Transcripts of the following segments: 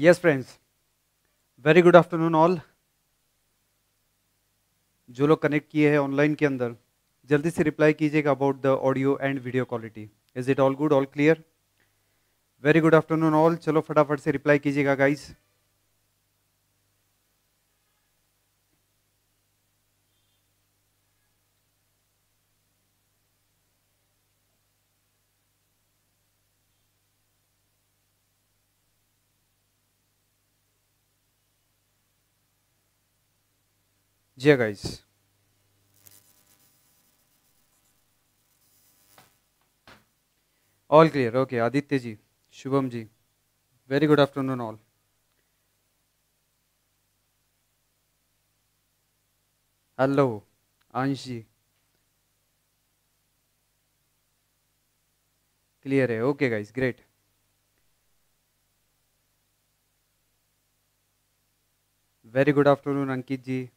Yes friends very good afternoon all जो लोग connect किए हैं ऑनलाइन के अंदर जल्दी से रिप्लाई कीजिएगा about the audio and video quality is it all good all clear very good afternoon all चलो फटाफट से रिप्लाई कीजिएगा गाइस लीजिए guys all clear okay Aditya ji Shubham ji very good afternoon all hello Ansh ji clear है okay guys great very good afternoon Ankit ji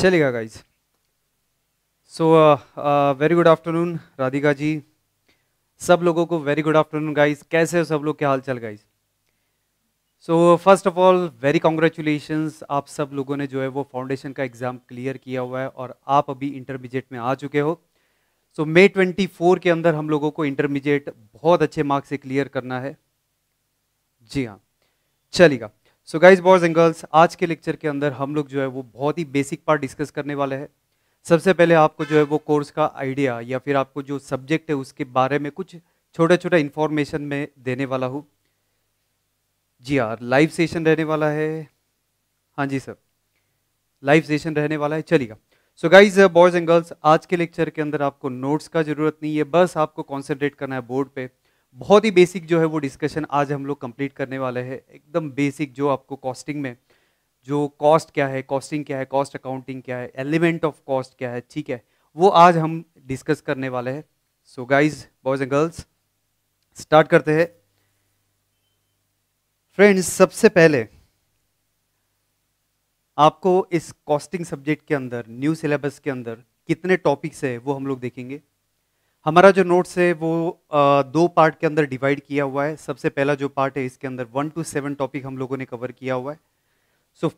चलेगा guys so very good afternoon Radhika ji सब लोगों को वेरी गुड आफ्टरनून गाइज कैसे हो सब लोग क्या हाल चाल guys so first of all very congratulation आप सब लोगों ने जो है वो फाउंडेशन का एग्ज़ाम क्लियर किया हुआ है और आप अभी इंटरमीडिएट में आ चुके हो सो मे ट्वेंटी फोर के अंदर हम लोगों को इंटरमीडिएट बहुत अच्छे मार्क्स से क्लियर करना है जी हाँ चलेगा so guys boys and girls आज के लेक्चर के अंदर हम लोग जो है वो बहुत ही बेसिक पार्ट डिस्कस करने वाले हैं सबसे पहले आपको जो है वो कोर्स का आइडिया या फिर आपको जो सब्जेक्ट है उसके बारे में कुछ छोटा छोटा इन्फॉर्मेशन में देने वाला हूँ जी हाँ लाइव सेशन रहने वाला है हाँ जी सर लाइव सेशन रहने वाला है चलिएगा so guys boys and girls आज के लेक्चर के अंदर आपको नोट्स का जरूरत नहीं है बस आपको कॉन्सेंट्रेट करना है बोर्ड पर बहुत ही बेसिक जो है वो डिस्कशन आज हम लोग कंप्लीट करने वाले हैं एकदम बेसिक जो आपको कॉस्टिंग में जो कॉस्ट क्या है कॉस्टिंग क्या है कॉस्ट अकाउंटिंग क्या है एलिमेंट ऑफ कॉस्ट क्या है ठीक है वो आज हम डिस्कस करने वाले हैं so guys boys and girls start करते हैं फ्रेंड्स सबसे पहले आपको इस कॉस्टिंग सब्जेक्ट के अंदर न्यू सिलेबस के अंदर कितने टॉपिक्स है वो हम लोग देखेंगे हमारा जो नोट्स है वो आ, दो पार्ट के अंदर डिवाइड किया हुआ है सबसे पहला जो पार्ट है इसके अंदर वन टू सेवन टॉपिक हम लोगों ने कवर किया हुआ है सो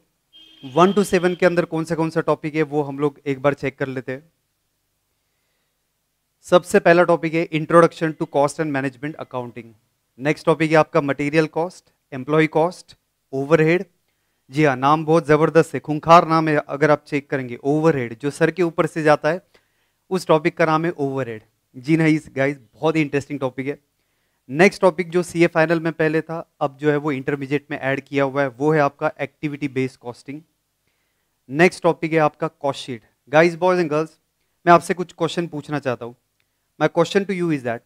वन टू सेवन के अंदर कौन सा कौन सा टॉपिक है वो हम लोग एक बार चेक कर लेते हैं सबसे पहला टॉपिक है introduction to cost and management accounting next topic है आपका material cost employ cost overhead जी हाँ नाम बहुत ज़बरदस्त है खूंखार नाम है अगर आप चेक करेंगे ओवरहेड जो सर के ऊपर से जाता है उस टॉपिक का नाम है ओवरहेड जी नहीं गाइस बहुत ही इंटरेस्टिंग टॉपिक है नेक्स्ट टॉपिक जो सीए फाइनल में पहले था अब जो है वो इंटरमीडिएट में ऐड किया हुआ है वो है आपका activity based costing next topic है आपका cost sheet guys boys and girls मैं आपसे कुछ क्वेश्चन पूछना चाहता हूँ my question to you is that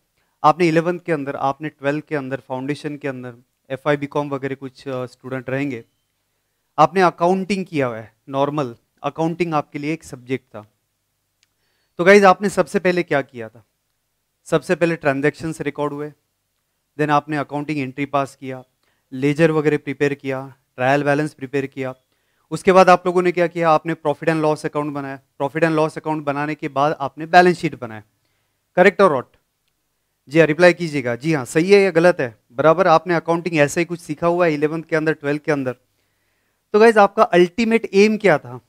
आपने इलेवंथ के अंदर आपने ट्वेल्थ के अंदर फाउंडेशन के अंदर एफ आई बी कॉम वगैरह कुछ स्टूडेंट रहेंगे आपने अकाउंटिंग किया हुआ है नॉर्मल अकाउंटिंग आपके लिए एक सब्जेक्ट था तो गाइज आपने सबसे पहले क्या किया था सबसे पहले ट्रांजेक्शन्स रिकॉर्ड हुए देन आपने अकाउंटिंग एंट्री पास किया लेजर वगैरह प्रिपेयर किया ट्रायल बैलेंस प्रिपेयर किया उसके बाद आप लोगों ने क्या किया आपने प्रॉफिट एंड लॉस अकाउंट बनाया प्रॉफिट एंड लॉस अकाउंट बनाने के बाद आपने बैलेंस शीट बनाया करेक्ट और रॉट जी हाँ रिप्लाई कीजिएगा जी हाँ सही है या गलत है बराबर आपने अकाउंटिंग ऐसे ही कुछ सीखा हुआ है इलेवंथ के अंदर ट्वेल्थ के अंदर तो गाइज आपका अल्टीमेट एम क्या था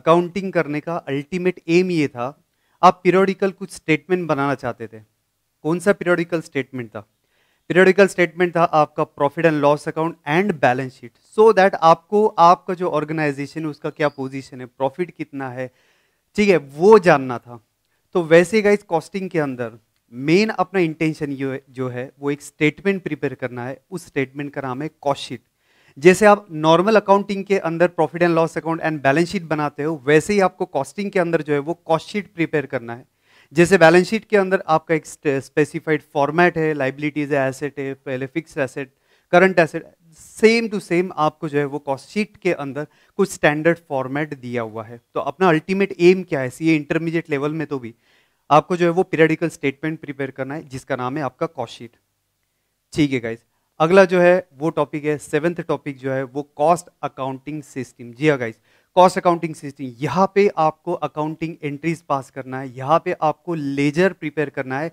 अकाउंटिंग करने का अल्टीमेट एम ये था आप पीरियोडिकल कुछ स्टेटमेंट बनाना चाहते थे कौन सा पीरियोडिकल स्टेटमेंट था पीरियोडिकल स्टेटमेंट था आपका profit and loss account and balance sheet so that आपको आपका जो ऑर्गेनाइजेशन है उसका क्या पोजीशन है प्रॉफिट कितना है ठीक है वो जानना था तो वैसे इस कॉस्टिंग के अंदर मेन अपना इंटेंशन जो है वो एक स्टेटमेंट प्रिपेयर करना है उस स्टेटमेंट का नाम है कॉस्ट शीट जैसे आप नॉर्मल अकाउंटिंग के अंदर profit and loss account and balance sheet बनाते हो वैसे ही आपको कॉस्टिंग के अंदर जो है वो कॉस्ट शीट प्रिपेयर करना है जैसे बैलेंस शीट के अंदर आपका एक स्पेसिफाइड फॉर्मेट है लाइबिलिटीज है एसेट है पहले fix asset current asset same to same आपको जो है वो कॉस्ट शीट के अंदर कुछ स्टैंडर्ड फॉर्मेट दिया हुआ है तो अपना अल्टीमेट एम क्या है सी इंटरमीडिएट लेवल में तो भी आपको जो है वो पीरियडिकल स्टेटमेंट प्रिपेयर करना है जिसका नाम है आपका कॉस्ट शीट ठीक है गाइज अगला जो है वो टॉपिक है सेवेंथ टॉपिक जो है वो कॉस्ट अकाउंटिंग सिस्टम जी हाँ गाइज कॉस्ट अकाउंटिंग सिस्टम यहाँ पे आपको अकाउंटिंग एंट्रीज पास करना है यहाँ पे आपको लेजर प्रिपेयर करना है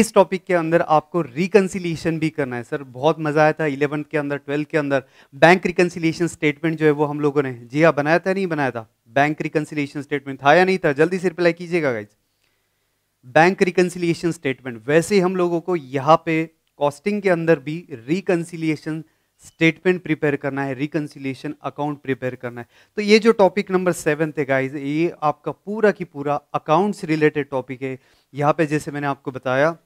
इस टॉपिक के अंदर आपको रिकन्सिलेशन भी करना है सर बहुत मज़ा आया था इलेवंथ के अंदर ट्वेल्थ के अंदर बैंक रिकन्सिलेशन स्टेटमेंट जो है वो हम लोगों ने जी हाँ बनाया था नहीं बनाया था बैंक रिकन्सिलेशन स्टेटमेंट था या नहीं था जल्दी से रिप्लाई कीजिएगा गाइज बैंक रिकन्सिलिएशन स्टेटमेंट वैसे हम लोगों को यहाँ पे कॉस्टिंग के अंदर भी रिकन्सिलियेशन स्टेटमेंट प्रिपेयर करना है रिकन्सिलियेशन अकाउंट प्रिपेयर करना है तो ये जो टॉपिक नंबर सेवन थे गाइज ये आपका पूरा की पूरा अकाउंट्स रिलेटेड टॉपिक है यहाँ पे जैसे मैंने आपको बताया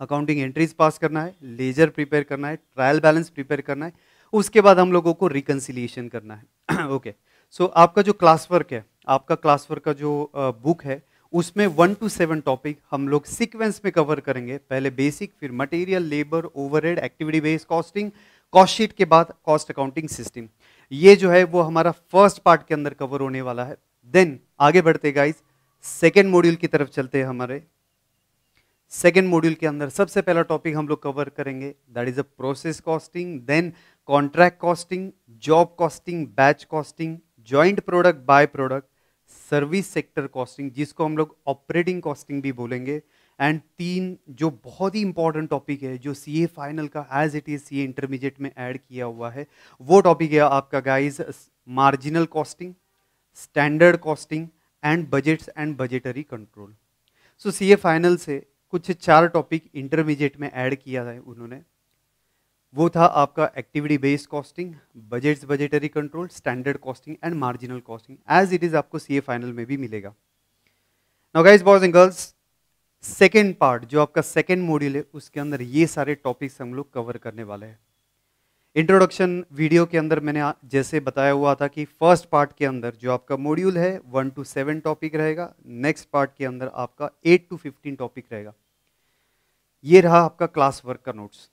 अकाउंटिंग एंट्रीज पास करना है लेजर प्रिपेयर करना है ट्रायल बैलेंस प्रिपेयर करना है उसके बाद हम लोगों को रिकन्सिलियेशन करना है ओके सो okay. so, आपका जो क्लास वर्क है आपका क्लास वर्क का जो बुक है उसमें वन टू सेवन टॉपिक हम लोग सीक्वेंस में कवर करेंगे पहले बेसिक फिर material labour overhead activity based costing cost sheet के बाद कॉस्ट अकाउंटिंग सिस्टम ये जो है वो हमारा फर्स्ट पार्ट के अंदर कवर होने वाला है देन आगे बढ़ते गाइज सेकेंड मॉड्यूल की तरफ चलते हैं हमारे सेकेंड मॉड्यूल के अंदर सबसे पहला टॉपिक हम लोग कवर करेंगे that is a process costing then contract costing job costing batch costing joint product by product service sector costing जिसको हम लोग ऑपरेटिंग कॉस्टिंग भी बोलेंगे एंड तीन जो बहुत ही इंपॉर्टेंट टॉपिक है जो सी ए फाइनल का as it is C A intermediate में ऐड किया हुआ है वो टॉपिक है आपका guys marginal costing standard costing and budgets and budgetary control so C A final से कुछ चार टॉपिक इंटरमीडिएट में ऐड किया है उन्होंने वो था आपका activity based costing budgets budgetary control standard costing and marginal costing as it is आपको सी फाइनल में भी मिलेगा now guys boys and girls second part जो आपका सेकेंड मॉड्यूल है उसके अंदर ये सारे टॉपिक्स हम लोग कवर करने वाले हैं इंट्रोडक्शन वीडियो के अंदर मैंने जैसे बताया हुआ था कि फर्स्ट पार्ट के अंदर जो आपका मॉड्यूल है वन टू सेवन टॉपिक रहेगा नेक्स्ट पार्ट के अंदर आपका एट टू फिफ्टीन टॉपिक रहेगा ये रहा आपका क्लास वर्क का नोट्स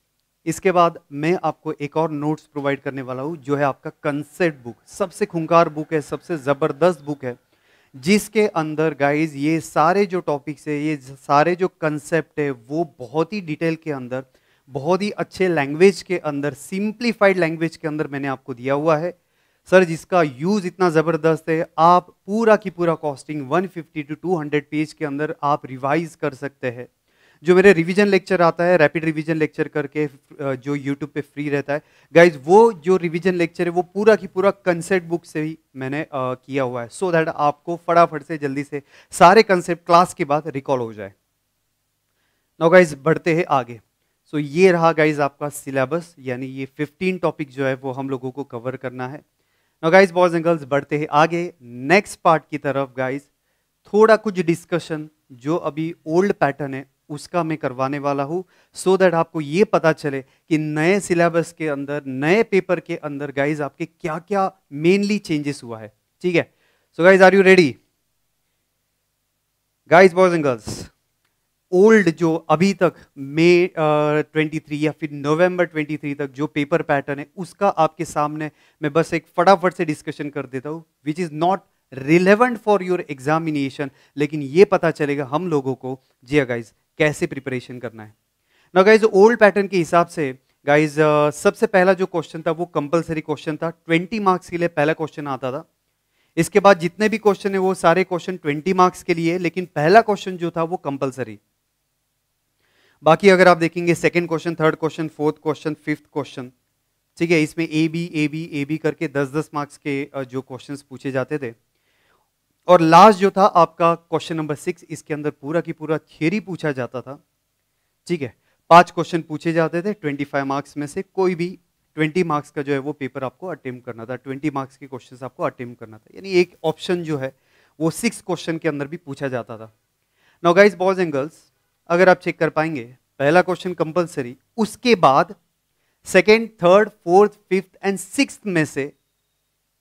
इसके बाद मैं आपको एक और नोट्स प्रोवाइड करने वाला हूँ जो है आपका कंसेप्ट बुक सबसे खुंकार बुक है सबसे ज़बरदस्त बुक है जिसके अंदर गाइज ये सारे जो टॉपिक्स है ये सारे जो कंसेप्ट है वो बहुत ही डिटेल के अंदर बहुत ही अच्छे लैंग्वेज के अंदर सिंप्लीफाइड लैंग्वेज के अंदर मैंने आपको दिया हुआ है सर जिसका यूज़ इतना ज़बरदस्त है आप पूरा की पूरा कॉस्टिंग 150 टू 200 पेज के अंदर आप रिवाइज कर सकते हैं जो मेरे रिवीजन लेक्चर आता है रैपिड रिवीजन लेक्चर करके जो यूट्यूब पे फ्री रहता है गाइज वो जो रिवीजन लेक्चर है वो पूरा की पूरा कंसेप्ट बुक से ही मैंने आ, किया हुआ है सो so दैट आपको फटाफट से जल्दी से सारे कंसेप्ट क्लास के बाद रिकॉल हो जाए नो गाइज बढ़ते हैं आगे सो so, ये रहा गाइज आपका सिलेबस यानी ये फिफ्टीन टॉपिक जो है वो हम लोगों को कवर करना है no guys boys and girls बढ़ते हैं आगे नेक्स्ट पार्ट की तरफ गाइज थोड़ा कुछ डिस्कशन जो अभी ओल्ड पैटर्न है उसका मैं करवाने वाला हूँ सो दैट आपको ये पता चले कि नए सिलेबस के अंदर नए पेपर के अंदर गाइज आपके क्या क्या मेनली चेंजेस हुआ है ठीक है so guys are you ready guys boys and girls old जो अभी तक मे ट्वेंटी थ्री या फिर नवंबर ट्वेंटी थ्री तक जो पेपर पैटर्न है उसका आपके सामने मैं बस एक फटाफट से डिस्कशन कर देता हूँ which is not relevant for your examination लेकिन ये पता चलेगा हम लोगों को जी गाइज हाँ, कैसे प्रिपरेशन करना है ना गाइज ओल्ड पैटर्न के हिसाब से गाइज uh, सबसे पहला जो क्वेश्चन था वो कंपलसरी क्वेश्चन था ट्वेंटी मार्क्स के लिए पहला क्वेश्चन आता था इसके बाद जितने भी क्वेश्चन है वो सारे क्वेश्चन ट्वेंटी मार्क्स के लिए लेकिन पहला क्वेश्चन जो था वो कंपलसरी बाकी अगर आप देखेंगे second question third question fourth question fifth question ठीक है इसमें A B A B A B करके दस दस मार्क्स के uh, जो क्वेश्चन पूछे जाते थे और लास्ट जो था आपका क्वेश्चन नंबर सिक्स इसके अंदर पूरा की पूरा थियरी पूछा जाता था ठीक है पांच क्वेश्चन पूछे जाते थे ट्वेंटी फाइव मार्क्स में से कोई भी ट्वेंटी मार्क्स का जो है वो पेपर आपको अटेम्प्ट करना था ट्वेंटी मार्क्स के क्वेश्चन आपको अटेम्प्ट करना था यानी एक ऑप्शन जो है वो सिक्स क्वेश्चन के अंदर भी पूछा जाता था गाइज बॉयज एंड गर्ल्स अगर आप चेक कर पाएंगे पहला क्वेश्चन कंपलसरी उसके बाद second third fourth fifth and six में से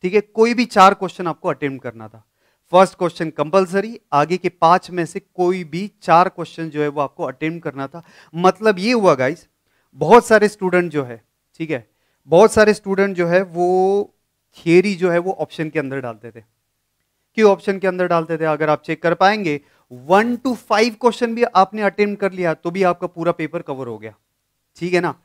ठीक है कोई भी चार क्वेश्चन आपको अटेम्प्ट करना था फर्स्ट क्वेश्चन कंपलसरी आगे के पांच में से कोई भी चार क्वेश्चन जो है वो आपको अटेम्प्ट करना था मतलब ये हुआ गाइस बहुत सारे स्टूडेंट जो है ठीक है बहुत सारे स्टूडेंट जो है वो थियरी जो है वो ऑप्शन के अंदर डालते थे क्यों ऑप्शन के अंदर डालते थे अगर आप चेक कर पाएंगे वन टू फाइव क्वेश्चन भी आपने अटेम्प्ट कर लिया तो भी आपका पूरा पेपर कवर हो गया ठीक है ना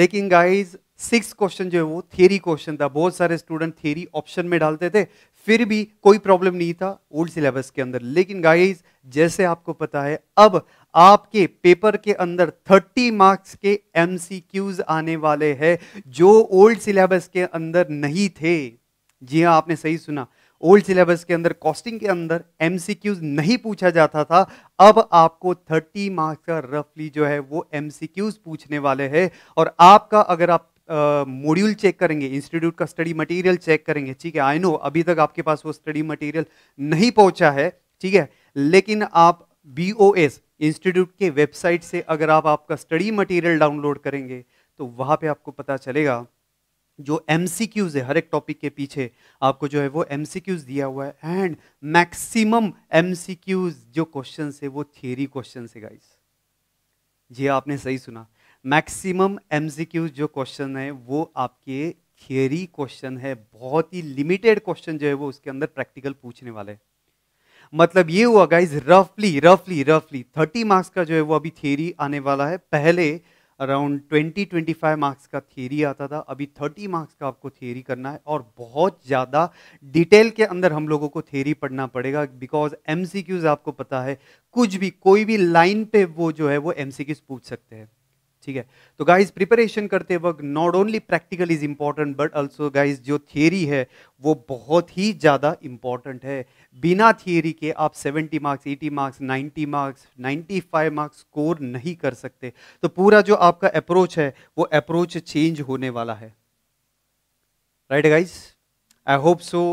लेकिन गाइज सिक्स क्वेश्चन जो है वो थियरी क्वेश्चन था बहुत सारे स्टूडेंट थियरी ऑप्शन में डालते थे फिर भी कोई प्रॉब्लम नहीं था ओल्ड सिलेबस के अंदर लेकिन गाइस जैसे आपको पता है अब आपके पेपर के अंदर 30 मार्क्स के एमसीक्यूज आने वाले हैं जो ओल्ड सिलेबस के अंदर नहीं थे जी हाँ आपने सही सुना ओल्ड सिलेबस के अंदर कॉस्टिंग के अंदर एमसीक्यूज नहीं पूछा जाता था अब आपको 30 मार्क्स का रफली जो है वो एमसीक्यूज पूछने वाले हैं और आपका अगर आप मॉड्यूल चेक करेंगे इंस्टीट्यूट का स्टडी मटेरियल चेक करेंगे ठीक है आई नो अभी तक आपके पास वो स्टडी मटेरियल नहीं पहुंचा है ठीक है लेकिन आप बी इंस्टीट्यूट के वेबसाइट से अगर आप आपका स्टडी मटेरियल डाउनलोड करेंगे तो वहाँ पे आपको पता चलेगा जो एम है हर एक टॉपिक के पीछे आपको जो है वो एम दिया हुआ है एंड मैक्सिमम एम जो क्वेश्चन है वो थियरी क्वेश्चन है गाइस जी आपने सही सुना मैक्सिमम एमसीक्यू जो क्वेश्चन है वो आपके थियरी क्वेश्चन है बहुत ही लिमिटेड क्वेश्चन जो है वो उसके अंदर प्रैक्टिकल पूछने वाले मतलब ये हुआ गाइज रफली रफली रफली थर्टी मार्क्स का जो है वो अभी थियरी आने वाला है पहले around twenty twenty five marks का थियरी आता था अभी थर्टी मार्क्स का आपको थियरी करना है और बहुत ज़्यादा डिटेल के अंदर हम लोगों को थियरी पढ़ना पड़ेगा बिकॉज एम आपको पता है कुछ भी कोई भी लाइन पे वो जो है वो एम पूछ सकते हैं ठीक है तो गाइस प्रिपरेशन करते वक्त not only practical is important but also guys जो थियरी है वो बहुत ही ज़्यादा इम्पॉर्टेंट है बिना थियरी के आप 70 marks 80 marks 90 marks 95 marks score नहीं कर सकते तो पूरा जो आपका अप्रोच है वो अप्रोच चेंज होने वाला है right guys I hope so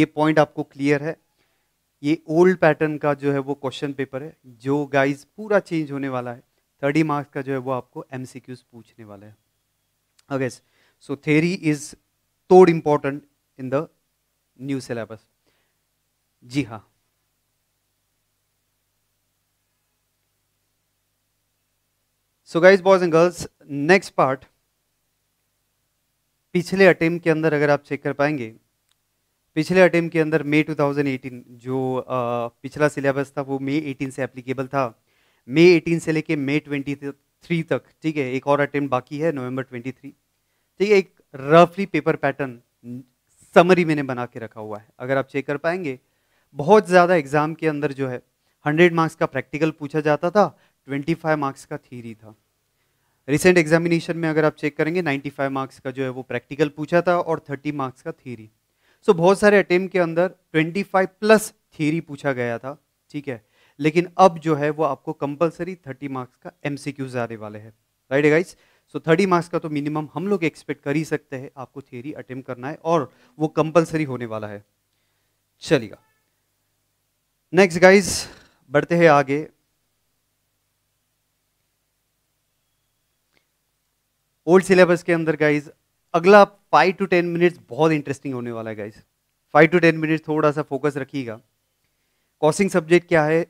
ये पॉइंट आपको क्लियर है ये ओल्ड पैटर्न का जो है वो क्वेश्चन पेपर है जो गाइज पूरा चेंज होने वाला है थर्टी मार्क्स e का जो है वो आपको एम पूछने वाला है ओके सो थेरी इज तोड important in the new syllabus जी हाँ so guys boys and girls next part पिछले अटेम्प के अंदर अगर आप चेक कर पाएंगे पिछले अटेम्प के अंदर मई 2018 जो आ, पिछला सिलेबस था वो मई 18 से एप्लीकेबल था मे एटीन से लेके ट्वेंटी थ्री तक ठीक है एक और अटेम्प्ट बाकी है नवंबर थ्री ठीक है एक रफली पेपर पैटर्न समरी मैंने बना के रखा हुआ है अगर आप चेक कर पाएंगे बहुत ज़्यादा एग्ज़ाम के अंदर जो है हंड्रेड मार्क्स का प्रैक्टिकल पूछा जाता था ट्वेंटी फाइव मार्क्स का थीरी था रिसेंट एग्जामिनेशन में अगर आप चेक करेंगे नाइन्टी फाइव मार्क्स का जो है वो प्रैक्टिकल पूछा था और थर्टी मार्क्स का थीरी सो so, बहुत सारे अटेम्प्ट के अंदर ट्वेंटी फाइव प्लस थीरी पूछा गया था ठीक है लेकिन अब जो है वो आपको कंपलसरी थर्टी मार्क्स का एम सी क्यूज आने वाले हैं right guys so thirty marks का तो मिनिमम हम लोग एक्सपेक्ट कर ही सकते हैं आपको थियरी अटेम्प करना है और वो कंपलसरी होने वाला है चलिएगा नेक्स्ट गाइज बढ़ते हैं आगे ओल्ड सिलेबस के अंदर गाइज अगला फाइव टू टेन मिनट्स बहुत इंटरेस्टिंग होने वाला है guys five to ten minutes थोड़ा सा फोकस रखिएगा कॉसिंग सब्जेक्ट क्या है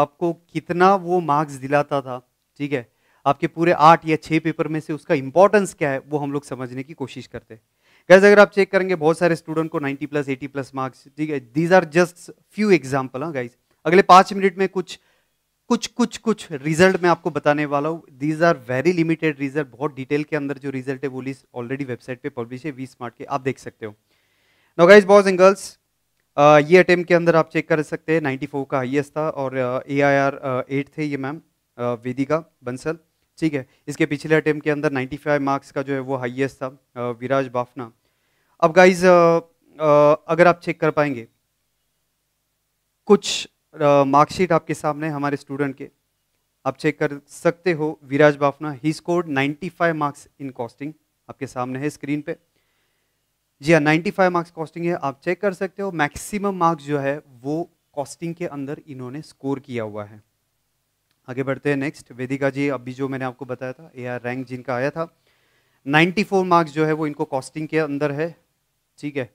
आपको कितना वो मार्क्स दिलाता था ठीक है आपके पूरे आठ या छः पेपर में से उसका इंपॉर्टेंस क्या है वो हम लोग समझने की कोशिश करते हैं गैस अगर आप चेक करेंगे बहुत सारे स्टूडेंट को 90 प्लस 80 प्लस मार्क्स ठीक है these are just few example हाँ गाइज अगले पाँच मिनट में कुछ कुछ कुछ कुछ रिजल्ट मैं आपको बताने वाला हूँ these are very limited result बहुत डिटेल के अंदर जो रिजल्ट है वो लिस्ट ऑलरेडी वेबसाइट पे पब्लिश है वी स्मार्ट के आप देख सकते हो no guys boys and girls ये अटैम्प के अंदर आप चेक कर सकते हैं 94 का हाइएस्ट था और ए आई आर एट थे ये मैम वेदिका बंसल ठीक है इसके पिछले अटैम्प के अंदर 95 मार्क्स का जो है वो हाइएस्ट था विराज बाफना अब गाइज अगर आप चेक कर पाएंगे कुछ मार्कशीट आपके सामने हमारे स्टूडेंट के आप चेक कर सकते हो Viraj Bafna he scored 95 marks in costing आपके सामने है स्क्रीन पे जी हाँ 95 मार्क्स कॉस्टिंग है आप चेक कर सकते हो मैक्सिमम मार्क्स जो है वो कॉस्टिंग के अंदर इन्होंने स्कोर किया हुआ है आगे बढ़ते हैं नेक्स्ट वेदिका जी अभी जो मैंने आपको बताया था ए रैंक जिनका आया था 94 मार्क्स जो है वो इनको कॉस्टिंग के अंदर है ठीक है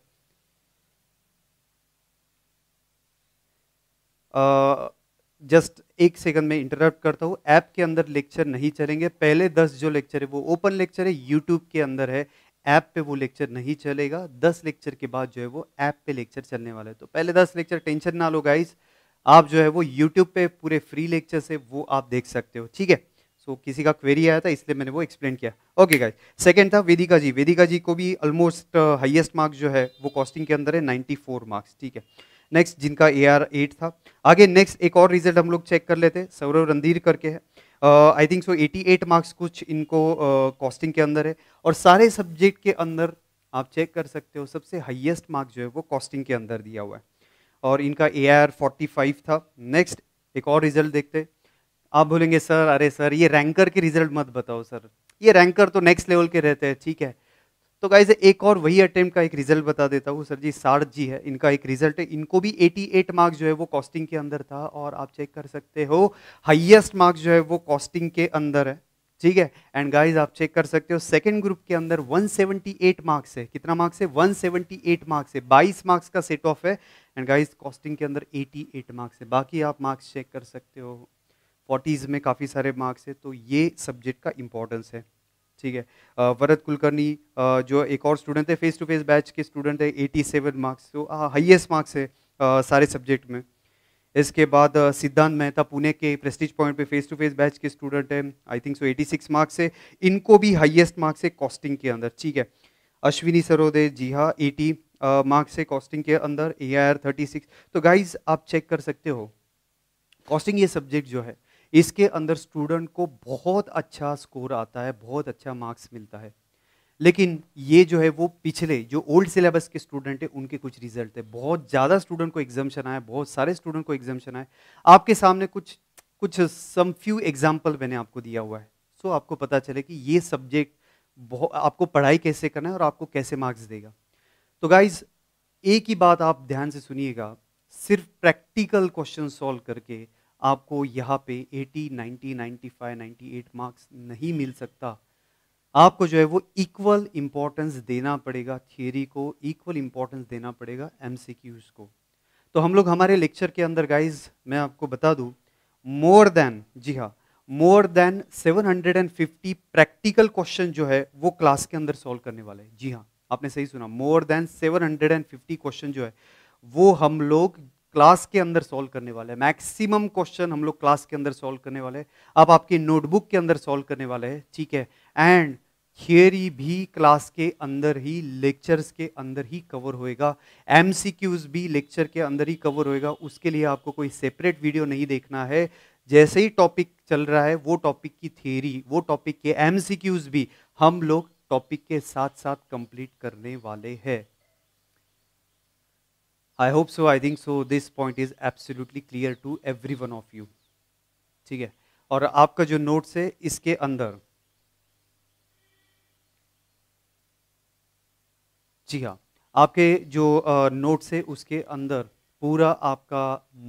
जस्ट एक सेकंड में इंटरप्ट करता हूँ ऐप के अंदर लेक्चर नहीं चलेंगे पहले दस जो लेक्चर है वो ओपन लेक्चर है यूट्यूब के अंदर है ऐप पे वो लेक्चर नहीं चलेगा दस लेक्चर के बाद जो है वो ऐप पे लेक्चर चलने वाला है तो पहले दस लेक्चर टेंशन ना लो गाइज आप जो है वो यूट्यूब पे पूरे फ्री लेक्चर से वो आप देख सकते हो ठीक है सो so, किसी का क्वेरी आया था इसलिए मैंने वो एक्सप्लेन किया ओके गाइज सेकेंड था वेदिका जी वेदिका जी को भी ऑलमोस्ट हाइएस्ट मार्क्स जो है वो कॉस्टिंग के अंदर है नाइन्टी फोर मार्क्स ठीक है नेक्स्ट जिनका ए आर एट था आगे नेक्स्ट एक और रिजल्ट हम लोग चेक कर लेते हैं सौरव रंधीर करके है आई थिंक सो 88 मार्क्स कुछ इनको कॉस्टिंग uh, के अंदर है और सारे सब्जेक्ट के अंदर आप चेक कर सकते हो सबसे हाईएस्ट मार्क्स जो है वो कॉस्टिंग के अंदर दिया हुआ है और इनका ए आर था नेक्स्ट एक और रिजल्ट देखते आप बोलेंगे सर अरे सर ये रैंकर के रिजल्ट मत बताओ सर ये रैंकर तो नेक्स्ट लेवल के रहते हैं ठीक है तो गाइज एक और वही अटेम्प्ट का एक रिजल्ट बता देता हूँ सर जी सार्थ जी है इनका एक रिजल्ट है इनको भी 88 मार्क्स जो है वो कॉस्टिंग के अंदर था और आप चेक कर सकते हो हाईएस्ट मार्क्स जो है वो कॉस्टिंग के अंदर है ठीक है एंड गाइज आप चेक कर सकते हो सेकेंड ग्रुप के अंदर वन मार्क्स है कितना मार्क्स है वन मार्क्स है बाईस मार्क्स का सेट ऑफ है एंड गाइज कॉस्टिंग के अंदर एटी मार्क्स है बाकी आप मार्क्स चेक कर सकते हो फोर्टीज़ में काफ़ी सारे मार्क्स है तो ये सब्जेक्ट का इंपॉर्टेंस है ठीक है वरद कुलकर्णी जो एक और स्टूडेंट है फेस टू फेस बैच के स्टूडेंट है एटी सेवन मार्क्स तो हाइएस्ट मार्क्स है सारे सब्जेक्ट में इसके बाद सिद्धांत मेहता पुणे के प्रेस्टिज पॉइंट पे फेस टू फेस बैच के स्टूडेंट हैं आई थिंक सो 86 मार्क्स है इनको भी हाईएस्ट मार्क्स है कॉस्टिंग के अंदर ठीक है अश्विनी सरोदे जी हाँ एटी मार्क्स है कॉस्टिंग के अंदर A I R thirty six तो गाइज आप चेक कर सकते हो कॉस्टिंग ये सब्जेक्ट जो है इसके अंदर स्टूडेंट को बहुत अच्छा स्कोर आता है बहुत अच्छा मार्क्स मिलता है लेकिन ये जो है वो पिछले जो ओल्ड सिलेबस के स्टूडेंट हैं उनके कुछ रिजल्ट है बहुत ज़्यादा स्टूडेंट को एग्जामेशन आया बहुत सारे स्टूडेंट को एग्जामेशन आए आपके सामने कुछ कुछ सम फ्यू एग्जाम्पल मैंने आपको दिया हुआ है सो आपको पता चले कि ये सब्जेक्ट बहुत आपको पढ़ाई कैसे करना है और आपको कैसे मार्क्स देगा तो गाइज एक ही बात आप ध्यान से सुनिएगा सिर्फ प्रैक्टिकल क्वेश्चन सॉल्व करके आपको यहाँ पे 80, 90, 95, 98 मार्क्स नहीं मिल सकता आपको जो है वो इक्वल इम्पोर्टेंस देना पड़ेगा थियोरी को इक्वल इम्पोर्टेंस देना पड़ेगा एम को तो हम लोग हमारे लेक्चर के अंदर गाइज मैं आपको बता दूँ मोर देन जी हाँ मोर देन 750 प्रैक्टिकल क्वेश्चन जो है वो क्लास के अंदर सॉल्व करने वाले हैं जी हाँ आपने सही सुना मोर देन 750 क्वेश्चन जो है वो हम लोग क्लास के अंदर सॉल्व करने वाले हैं मैक्सिमम क्वेश्चन हम लोग क्लास के अंदर सॉल्व करने वाले हैं आप आपकी नोटबुक के अंदर सॉल्व करने वाले हैं ठीक है एंड थियरी भी क्लास के अंदर ही लेक्चर्स के अंदर ही कवर होएगा एम भी लेक्चर के अंदर ही कवर होएगा उसके लिए आपको कोई सेपरेट वीडियो नहीं देखना है जैसे ही टॉपिक चल रहा है वो टॉपिक की थियरी वो टॉपिक के एम भी हम लोग टॉपिक के साथ साथ कंप्लीट करने वाले हैं I hope so I think so this point is absolutely clear to every one of you ठीक है और आपका जो नोट्स है इसके अंदर जी हाँ आपके जो नोट्स है उसके अंदर पूरा आपका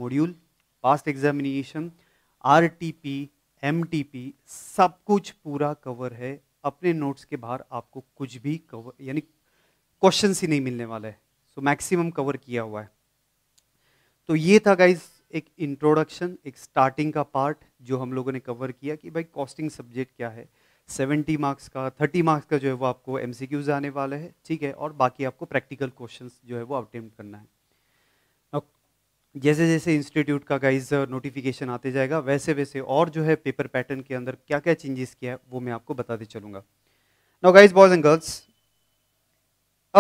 module past examination R T P M T P सब कुछ पूरा कवर है अपने नोट्स के बाहर आपको कुछ भी कवर यानी क्वेश्चन ही नहीं मिलने वाला है तो मैक्सिमम कवर किया हुआ है तो ये था गाइज एक इंट्रोडक्शन एक स्टार्टिंग का पार्ट जो हम लोगों ने कवर किया कि भाई कॉस्टिंग सब्जेक्ट क्या है 70 मार्क्स का 30 मार्क्स का जो है वो आपको एम आने वाले हैं ठीक है और बाकी आपको प्रैक्टिकल क्वेश्चन जो है वो अटेम्प्ट करना है जैसे जैसे इंस्टीट्यूट का गाइज नोटिफिकेशन आते जाएगा वैसे वैसे और जो है पेपर पैटर्न के अंदर क्या क्या चेंजेस किया है वो मैं आपको बताते चलूँगा now guys boys and girls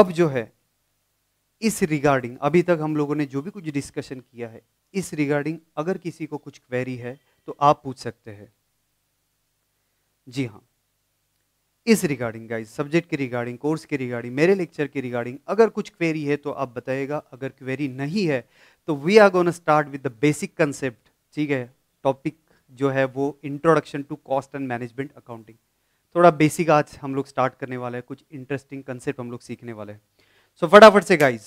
अब जो है इस रिगार्डिंग अभी तक हम लोगों ने जो भी कुछ डिस्कशन किया है इस रिगार्डिंग अगर किसी को कुछ क्वेरी है तो आप पूछ सकते हैं जी हाँ इस रिगार्डिंग गाइस सब्जेक्ट के रिगार्डिंग कोर्स के रिगार्डिंग मेरे लेक्चर के रिगार्डिंग अगर कुछ क्वेरी है तो आप बताइएगा अगर क्वेरी नहीं है तो we are gonna start with the basic concept ठीक है टॉपिक जो है वो introduction to cost and management accounting थोड़ा बेसिक आज हम लोग स्टार्ट करने वाला है कुछ इंटरेस्टिंग कंसेप्ट हम लोग सीखने वाले हैं सो so, फटाफट से गाइज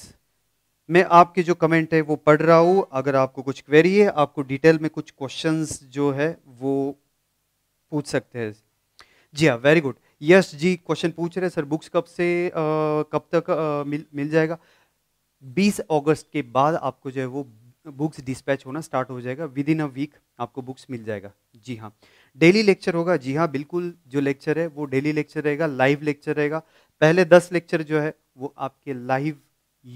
मैं आपके जो कमेंट है वो पढ़ रहा हूँ अगर आपको कुछ क्वेरी है आपको डिटेल में कुछ क्वेश्चंस जो है वो पूछ सकते हैं जी हाँ वेरी गुड यस जी क्वेश्चन पूछ रहे हैं सर बुक्स कब से आ, कब तक आ, मिल मिल जाएगा 20 अगस्त के बाद आपको जो है वो बुक्स डिस्पैच होना स्टार्ट हो जाएगा विद इन अ वीक आपको बुक्स मिल जाएगा जी हाँ डेली लेक्चर होगा जी हाँ बिल्कुल जो लेक्चर है वो डेली लेक्चर रहेगा लाइव लेक्चर रहेगा पहले दस लेक्चर जो है वो आपके लाइव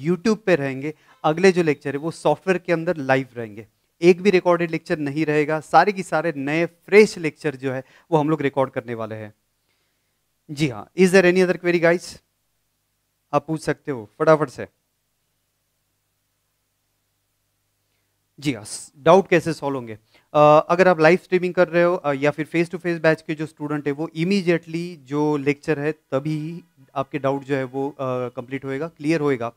यूट्यूब पे रहेंगे अगले जो लेक्चर है वो सॉफ्टवेयर के अंदर लाइव रहेंगे एक भी रिकॉर्डेड लेक्चर नहीं रहेगा सारे के सारे नए फ्रेश लेक्चर जो है वो हम लोग रिकॉर्ड करने वाले हैं जी हाँ is there any other query guys आप पूछ सकते हो फटाफट से जी हाँ डाउट कैसे सॉल्व होंगे Uh, अगर आप लाइव स्ट्रीमिंग कर रहे हो uh, या फिर फेस टू फेस बैच के जो स्टूडेंट है वो इमीजिएटली जो लेक्चर है तभी आपके डाउट जो है वो कंप्लीट होएगा क्लियर होएगा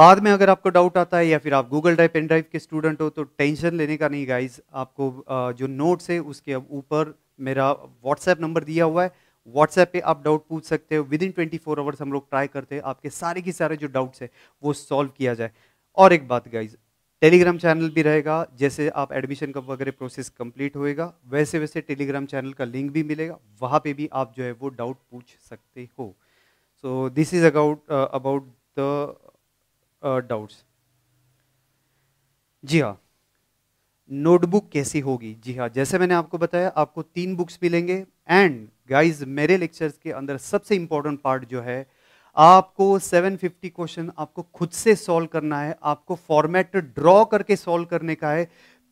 बाद में अगर आपको डाउट आता है या फिर आप गूगल ड्राइव पेन ड्राइव के स्टूडेंट हो तो टेंशन लेने का नहीं गाइज आपको जो नोट्स है उसके ऊपर मेरा व्हाट्सएप नंबर दिया हुआ है व्हाट्सएप पे आप डाउट पूछ सकते हो within twenty four hours हम लोग ट्राई करते हैं आपके सारे के सारे जो डाउट्स है वो सॉल्व किया जाए और एक बात गाइज टेलीग्राम चैनल भी रहेगा जैसे आप एडमिशन का वगैरह प्रोसेस कंप्लीट होएगा वैसे वैसे टेलीग्राम चैनल का लिंक भी मिलेगा वहाँ पे भी आप जो है वो डाउट पूछ सकते हो So this is about uh, about the uh, doubts. जी हाँ नोटबुक कैसी होगी जी हाँ जैसे मैंने आपको बताया आपको तीन बुक्स मिलेंगे एंड गाइस मेरे लेक्चर्स के अंदर सबसे इंपॉर्टेंट पार्ट जो है आपको 750 क्वेश्चन आपको खुद से सॉल्व करना है आपको फॉर्मेट ड्रॉ करके सॉल्व करने का है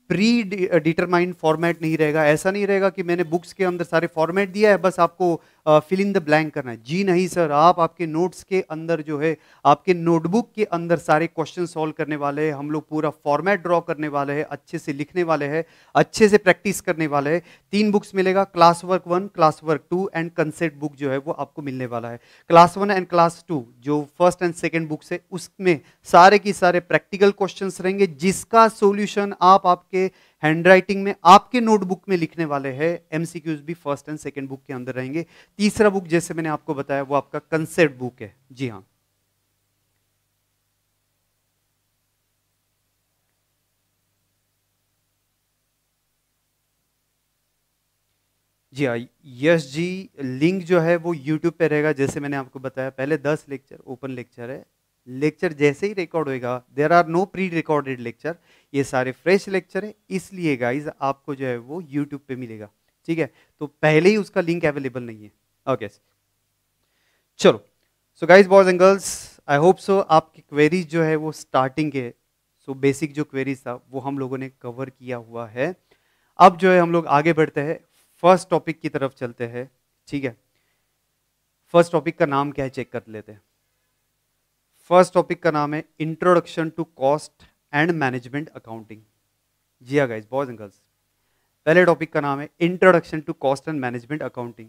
प्री डिटरमाइंड फॉर्मेट नहीं रहेगा ऐसा नहीं रहेगा कि मैंने बुक्स के अंदर सारे फॉर्मेट दिया है बस आपको फिल इन द ब्लैंक करना है जी नहीं सर आप आपके नोट्स के अंदर जो है आपके नोटबुक के अंदर सारे क्वेश्चन सॉल्व करने वाले हैं हम लोग पूरा फॉर्मेट ड्रॉ करने वाले हैं अच्छे से लिखने वाले हैं अच्छे से प्रैक्टिस करने वाले हैं तीन बुक्स मिलेगा class work one class work two and concept book जो है वो आपको मिलने वाला है class one and class two जो फर्स्ट एंड सेकेंड बुक्स है उसमें सारे की सारे प्रैक्टिकल क्वेश्चन रहेंगे जिसका सोल्यूशन आप आपके हैंडराइटिंग में आपके नोटबुक में लिखने वाले हैं एमसीक्यूज भी फर्स्ट एंड सेकेंड बुक के अंदर रहेंगे तीसरा बुक जैसे मैंने आपको बताया वो आपका कंसेप्ट बुक है जी हाँ जी हाँ यश जी लिंक जो है वो यूट्यूब पे रहेगा जैसे मैंने आपको बताया पहले दस लेक्चर ओपन लेक्चर है लेक्चर जैसे ही रिकॉर्ड होएगा there are no pre recorded lecture ये सारे फ्रेश लेक्चर है इसलिए गाइज आपको जो है वो यूट्यूब पे मिलेगा ठीक है तो पहले ही उसका लिंक अवेलेबल नहीं है ओके चलो so guys boys and girls I hope so आपकी क्वेरीज जो है वो स्टार्टिंग के सो so, बेसिक जो क्वेरीज था वो हम लोगों ने कवर किया हुआ है अब जो है हम लोग आगे बढ़ते हैं फर्स्ट टॉपिक की तरफ चलते हैं ठीक है फर्स्ट टॉपिक का नाम क्या है चेक कर लेते हैं फर्स्ट टॉपिक का नाम है introduction to cost and management accounting जी हाँ गाइज बॉयज एंड गर्ल्स पहले टॉपिक का नाम है introduction to cost and management accounting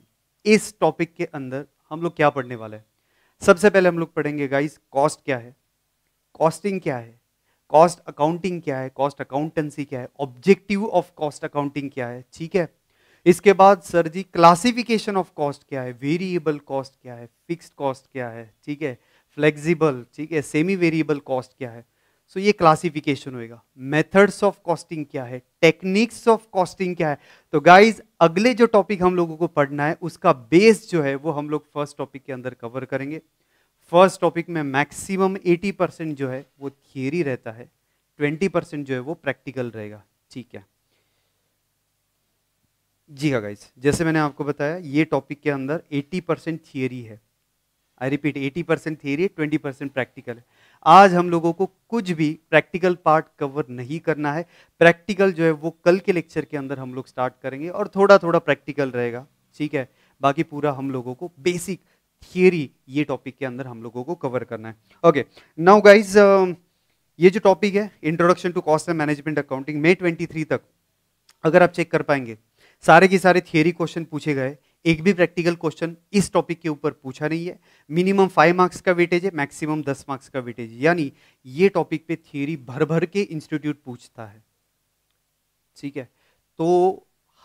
इस टॉपिक के अंदर हम लोग क्या पढ़ने वाले हैं सबसे पहले हम लोग पढ़ेंगे गाइज कॉस्ट क्या है कॉस्टिंग क्या है कॉस्ट अकाउंटिंग क्या है कॉस्ट अकाउंटेंसी क्या है ऑब्जेक्टिव ऑफ कॉस्ट अकाउंटिंग क्या है ठीक है इसके बाद sir ji classification of cost क्या है वेरिएबल कॉस्ट क्या है फिक्स्ड कॉस्ट क्या है ठीक है फ्लेक्सिबल ठीक है सेमी वेरिएबल कॉस्ट क्या है सो ये क्लासिफिकेशन होएगा मेथड्स ऑफ कॉस्टिंग क्या है टेक्निक्स ऑफ कॉस्टिंग क्या है तो गाइज अगले जो टॉपिक हम लोगों को पढ़ना है उसका बेस जो है वो हम लोग फर्स्ट टॉपिक के अंदर कवर करेंगे फर्स्ट टॉपिक में मैक्सिमम 80 परसेंट जो है वो थियरी रहता है 20 परसेंट जो है वो प्रैक्टिकल रहेगा ठीक है जी हाँ गाइज जैसे मैंने आपको बताया ये टॉपिक के अंदर 80 परसेंट थियरी है I repeat 80 percent theory 20 percent practical है आज हम लोगों को कुछ भी प्रैक्टिकल पार्ट कवर नहीं करना है प्रैक्टिकल जो है वो कल के लेक्चर के अंदर हम लोग स्टार्ट करेंगे और थोड़ा थोड़ा प्रैक्टिकल रहेगा ठीक है बाकी पूरा हम लोगों को बेसिक थियरी ये टॉपिक के अंदर हम लोगों को कवर करना है ओके नाउ गाइज ये जो टॉपिक है introduction to cost and management accounting May twenty तक अगर आप चेक कर पाएंगे सारे के सारे थियरी क्वेश्चन पूछे गए एक भी प्रैक्टिकल क्वेश्चन इस टॉपिक के ऊपर पूछा नहीं है मिनिमम फाइव मार्क्स का वेटेज है मैक्सिमम दस मार्क्स का वेटेज यानी ये टॉपिक पे थियोरी भर भर के इंस्टीट्यूट पूछता है ठीक है तो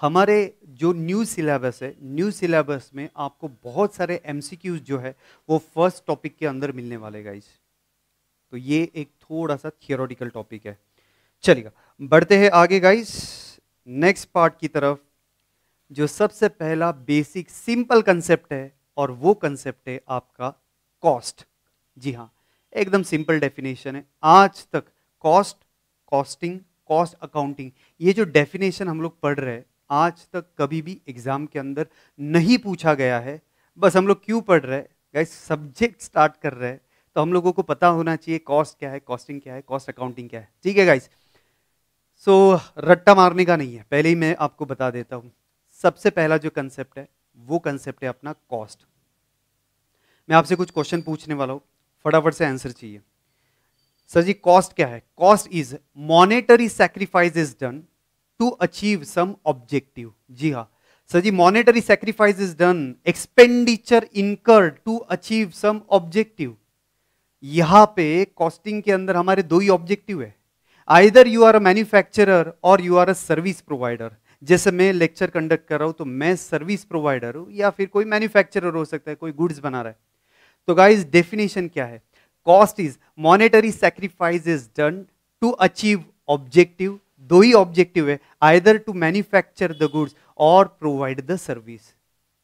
हमारे जो न्यू सिलेबस है न्यू सिलेबस में आपको बहुत सारे एम जो है वो फर्स्ट टॉपिक के अंदर मिलने वाले गाइज तो ये एक थोड़ा सा थियोरटिकल टॉपिक है चलिएगा बढ़ते हैं आगे गाइस नेक्स्ट पार्ट की तरफ जो सबसे पहला बेसिक सिंपल कंसेप्ट है और वो कंसेप्ट है आपका कॉस्ट जी हाँ एकदम सिंपल डेफिनेशन है आज तक कॉस्ट कॉस्टिंग कॉस्ट अकाउंटिंग ये जो डेफिनेशन हम लोग पढ़ रहे हैं आज तक कभी भी एग्जाम के अंदर नहीं पूछा गया है बस हम लोग क्यों पढ़ रहे हैं सब्जेक्ट स्टार्ट कर रहे हैं तो हम लोगों को पता होना चाहिए कॉस्ट क्या है कॉस्टिंग क्या है कॉस्ट अकाउंटिंग क्या है ठीक है गाइस सो so, रट्टा मारने का नहीं है पहले ही मैं आपको बता देता हूँ सबसे पहला जो कंसेप्ट है वो कंसेप्ट है अपना कॉस्ट मैं आपसे कुछ क्वेश्चन पूछने वाला हूँ फटाफट से आंसर चाहिए सर जी कॉस्ट क्या है cost is monetary sacrifice is done to achieve some objective जी हाँ sir ji monetary sacrifice is done expenditure incur to achieve some objective यहां पे कॉस्टिंग के अंदर हमारे दो ही ऑब्जेक्टिव है either you are a manufacturer और you are a service provider जैसे मैं लेक्चर कंडक्ट कर रहा हूँ तो मैं सर्विस प्रोवाइडर हूँ या फिर कोई मैन्युफैक्चरर हो सकता है कोई गुड्स बना रहा है तो गाइज डेफिनेशन क्या है cost is monetary sacrifice is done to achieve objective दो ही ऑब्जेक्टिव है either to manufacture the goods और प्रोवाइड द सर्विस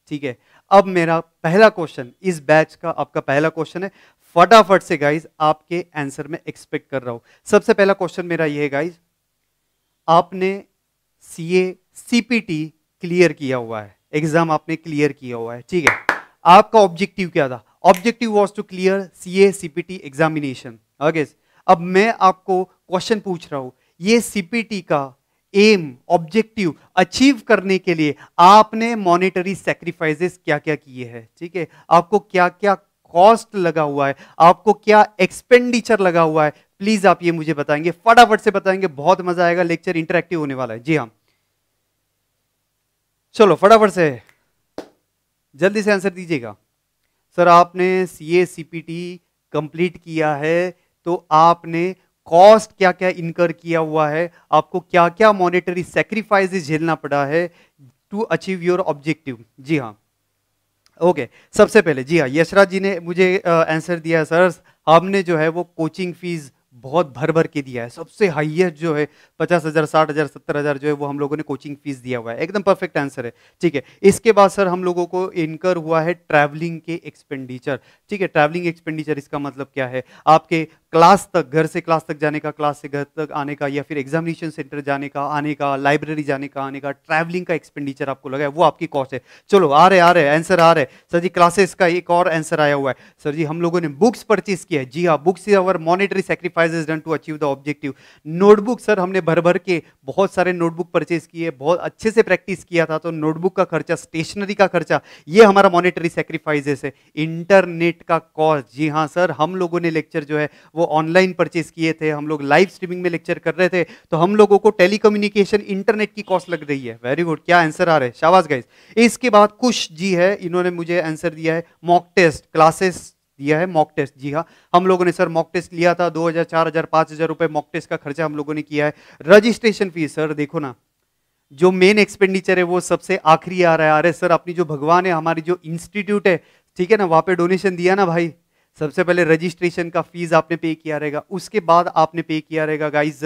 ठीक है अब मेरा पहला क्वेश्चन इस बैच का आपका पहला क्वेश्चन है फटाफट से गाइज आपके आंसर में एक्सपेक्ट कर रहा हूं सबसे पहला क्वेश्चन मेरा ये है गाइज आपने सी सीपीटी क्लियर किया हुआ है एग्जाम आपने क्लियर किया हुआ है ठीक है आपका ऑब्जेक्टिव क्या था objective was to clear C A C P T examination okay अब मैं आपको क्वेश्चन पूछ रहा हूं ये सीपीटी का एम ऑब्जेक्टिव अचीव करने के लिए आपने मॉनेटरी सेक्रीफाइसेस क्या क्या किए हैं ठीक है आपको क्या क्या कॉस्ट लगा हुआ है आपको क्या एक्सपेंडिचर लगा हुआ है प्लीज आप ये मुझे बताएंगे फटाफट से बताएंगे बहुत मजा आएगा लेक्चर इंटरेक्टिव होने वाला है जी हाँ चलो फटाफट से जल्दी से आंसर दीजिएगा सर आपने C A C P T complete किया है तो आपने कॉस्ट क्या क्या इनकर किया हुआ है आपको क्या क्या मॉनेटरी सेक्रीफाइस झेलना पड़ा है टू अचीव योर ऑब्जेक्टिव जी हाँ ओके okay. सबसे पहले जी हाँ यशराज जी ने मुझे आंसर दिया सर हमने जो है वो कोचिंग फीस बहुत भर भर के दिया है सबसे हाईएस्ट जो है पचास हज़ार साठ हज़ार सत्तर हज़ार जो है वो हम लोगों ने कोचिंग फीस दिया हुआ है एकदम परफेक्ट आंसर है ठीक है इसके बाद सर हम लोगों को इनकर हुआ है ट्रैवलिंग के एक्सपेंडिचर ठीक है ट्रैवलिंग एक्सपेंडिचर इसका मतलब क्या है आपके क्लास तक घर से क्लास तक जाने का क्लास से घर तक आने का या फिर एग्जामिनेशन सेंटर जाने का आने का लाइब्रेरी जाने का आने का ट्रैवलिंग का एक्सपेंडिचर आपको लगा है वो आपकी कॉस्ट है चलो आ रहे आ रहे आंसर आ रहे सर जी क्लासेस का एक और आंसर आया हुआ है सर जी हम लोगों ने बुक्स परचेज किया है जी हाँ books is our monetary sacrifice done to achieve the objective notebook sir हमने भर भर के बहुत सारे नोटबुक परचेज किए बहुत अच्छे से प्रैक्टिस किया था तो नोटबुक का खर्चा स्टेशनरी का खर्चा ये हमारा मॉनिटरी सेक्रीफाइजेस है इंटरनेट का कॉस्ट जी हाँ सर हम लोगों ने लेक्चर जो है वो ऑनलाइन परचेज किए थे हम लोग लाइव स्ट्रीमिंग में लेक्चर कर रहे थे तो हम लोगों को टेलीकम्युनिकेशन इंटरनेट की कॉस्ट लग रही है वेरी गुड क्या आंसर आ रहा है शाबाश गाइज इसके बाद कुछ जी है इन्होंने मुझे आंसर दिया है मॉक टेस्ट क्लासेस दिया है मॉक टेस्ट जी हाँ हम लोगों ने सर मॉक टेस्ट लिया था दो हज़ार चार हज़ार पांच हज़ार रुपए मॉक टेस्ट का खर्चा हम लोगों ने किया है रजिस्ट्रेशन फीस सर देखो ना जो मेन एक्सपेंडिचर है वो सबसे आखिरी आ रहा है अरे सर अपनी जो भगवान है हमारी जो इंस्टीट्यूट है ठीक है ना वहां पे डोनेशन दिया ना भाई सबसे पहले रजिस्ट्रेशन का फीस आपने पे किया रहेगा उसके बाद आपने पे किया रहेगा गाइज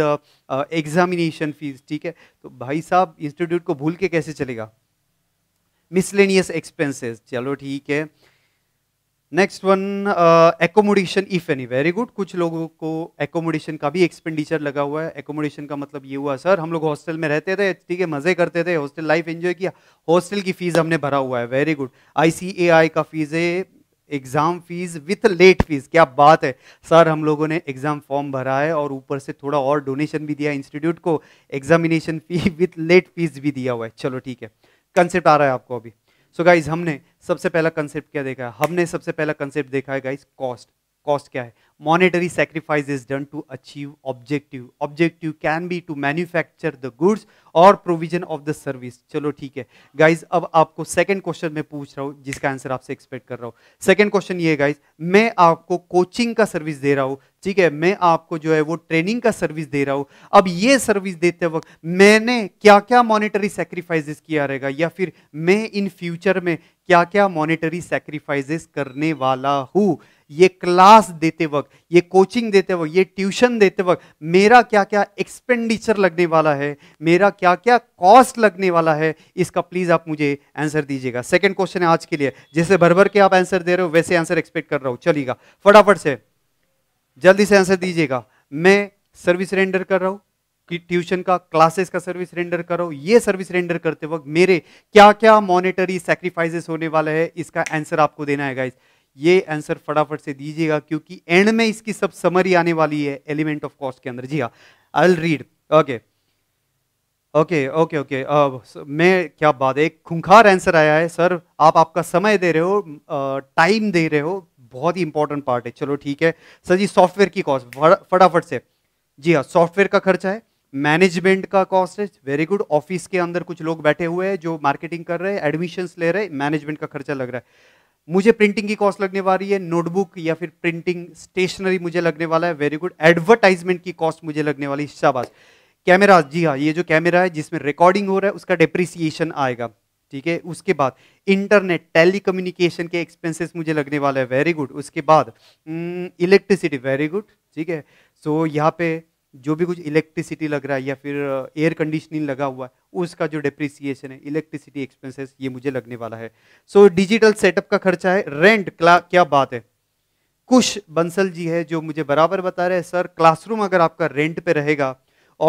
एग्जामिनेशन फीस ठीक है तो भाई साहब इंस्टीट्यूट को भूल के कैसे चलेगा मिसलेनियस एक्सपेंसेस चलो ठीक है next one accommodation if any very good कुछ लोगों को एकोमोडेशन का भी एक्सपेंडिचर लगा हुआ है एकोमोडेशन का मतलब ये हुआ सर हम लोग हॉस्टल में रहते थे ठीक है मज़े करते थे हॉस्टल लाइफ एंजॉय किया हॉस्टल की फ़ीस हमने भरा हुआ है वेरी गुड आई का फीस है exam fees with late fees क्या बात है सर हम लोगों ने एग्ज़ाम फॉर्म भरा है और ऊपर से थोड़ा और डोनेशन भी दिया इंस्टीट्यूट को examination fee with late fees भी दिया हुआ है चलो ठीक है कंसेप्ट आ रहा है आपको अभी सो so गाइज हमने सबसे पहला कंसेप्ट क्या देखा है हमने सबसे पहला कंसेप्ट देखा है गाइज कॉस्ट कॉस्ट क्या है monetary sacrifice is done to achieve objective objective can be to manufacture the goods or provision of the service चलो ठीक है गाइज अब आपको सेकंड क्वेश्चन मैं पूछ रहा हूँ जिसका आंसर आपसे एक्सपेक्ट कर रहा हूँ सेकंड क्वेश्चन ये गाइज मैं आपको कोचिंग का सर्विस दे रहा हूँ ठीक है मैं आपको जो है वो ट्रेनिंग का सर्विस दे रहा हूँ अब ये सर्विस देते वक्त मैंने क्या क्या मॉनेटरी सेक्रीफाइजेस किया रहेगा या फिर मैं इन फ्यूचर में क्या क्या मॉनेटरी सेक्रीफाइजेस करने वाला हूँ ये क्लास देते वक्त ये कोचिंग देते वक्त ये ट्यूशन देते वक्त मेरा क्या क्या एक्सपेंडिचर लगने वाला है मेरा क्या क्या कॉस्ट लगने वाला है इसका प्लीज़ आप मुझे आंसर दीजिएगा सेकेंड क्वेश्चन है आज के लिए जैसे भर भर के आप आंसर दे रहे हो वैसे आंसर एक्सपेक्ट कर रहा हूँ चलेगा फटाफट से जल्दी से आंसर दीजिएगा मैं सर्विस रेंडर कर रहा हूँ कि ट्यूशन का क्लासेस का सर्विस रेंडर करो ये सर्विस रेंडर करते वक्त मेरे क्या क्या मॉनेटरी सेक्रीफाइसेस होने वाले हैं इसका आंसर आपको देना है गाइज ये आंसर फटाफट से दीजिएगा क्योंकि एंड में इसकी सब समरी आने वाली है एलिमेंट ऑफ कॉस्ट के अंदर जी हाँ I read okay okay okay okay मैं क्या बात है एक खुंखार आंसर आया है सर आप आपका समय दे रहे हो टाइम दे रहे हो बहुत ही इंपॉर्टेंट पार्ट है चलो ठीक है सर जी सॉफ्टवेयर की कॉस्ट फटाफट से जी हाँ सॉफ्टवेयर का खर्चा है मैनेजमेंट का कॉस्ट है वेरी गुड ऑफिस के अंदर कुछ लोग बैठे हुए हैं जो मार्केटिंग कर रहे हैं एडमिशंस ले रहे हैं मैनेजमेंट का खर्चा लग रहा है मुझे प्रिंटिंग की कॉस्ट लगने वाली है नोटबुक या फिर प्रिंटिंग स्टेशनरी मुझे लगने वाला है वेरी गुड एडवर्टाइजमेंट की कॉस्ट मुझे लगने वाली शाबाश कैमरा जी हाँ ये जो कैमरा है जिसमें रिकॉर्डिंग हो रहा है उसका डिप्रिसिएशन आएगा ठीक है उसके बाद इंटरनेट टेली के एक्सपेंसेस मुझे लगने वाला है वेरी गुड उसके बाद इलेक्ट्रिसिटी वेरी गुड ठीक है सो यहाँ पे जो भी कुछ इलेक्ट्रिसिटी लग रहा है या फिर एयर uh, कंडीशनिंग लगा हुआ है उसका जो डिप्रिसिएशन है इलेक्ट्रिसिटी एक्सपेंसेस ये मुझे लगने वाला है सो डिजिटल सेटअप का खर्चा है रेंट क्ला क्या बात है कुश बंसल जी है जो मुझे बराबर बता रहे हैं सर क्लासरूम अगर आपका रेंट पे रहेगा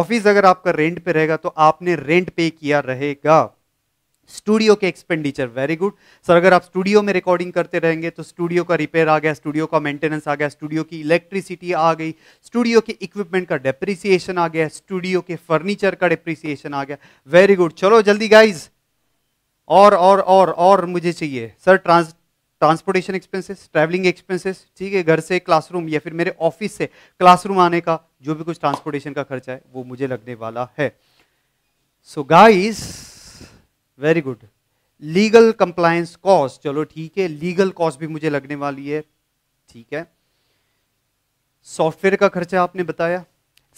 ऑफिस अगर आपका रेंट पे रहेगा तो आपने रेंट पे किया रहेगा स्टूडियो के एक्सपेंडिचर वेरी गुड सर अगर आप स्टूडियो में रिकॉर्डिंग करते रहेंगे तो स्टूडियो का रिपेयर आ गया स्टूडियो का मेंटेनेंस आ गया स्टूडियो की इलेक्ट्रिसिटी आ गई स्टूडियो के इक्विपमेंट का डेप्रिसिएशन आ गया स्टूडियो के फर्नीचर का डेप्रिसिएशन आ गया वेरी गुड चलो जल्दी गाइज और और और और मुझे चाहिए sir trans transportation expenses travelling expenses ठीक है घर से क्लासरूम या फिर मेरे ऑफिस से क्लासरूम आने का जो भी कुछ ट्रांसपोर्टेशन का खर्चा है वो मुझे लगने वाला है so so, guys very good legal compliance cost चलो ठीक है लीगल कॉस्ट भी मुझे लगने वाली है ठीक है सॉफ्टवेयर का खर्चा आपने बताया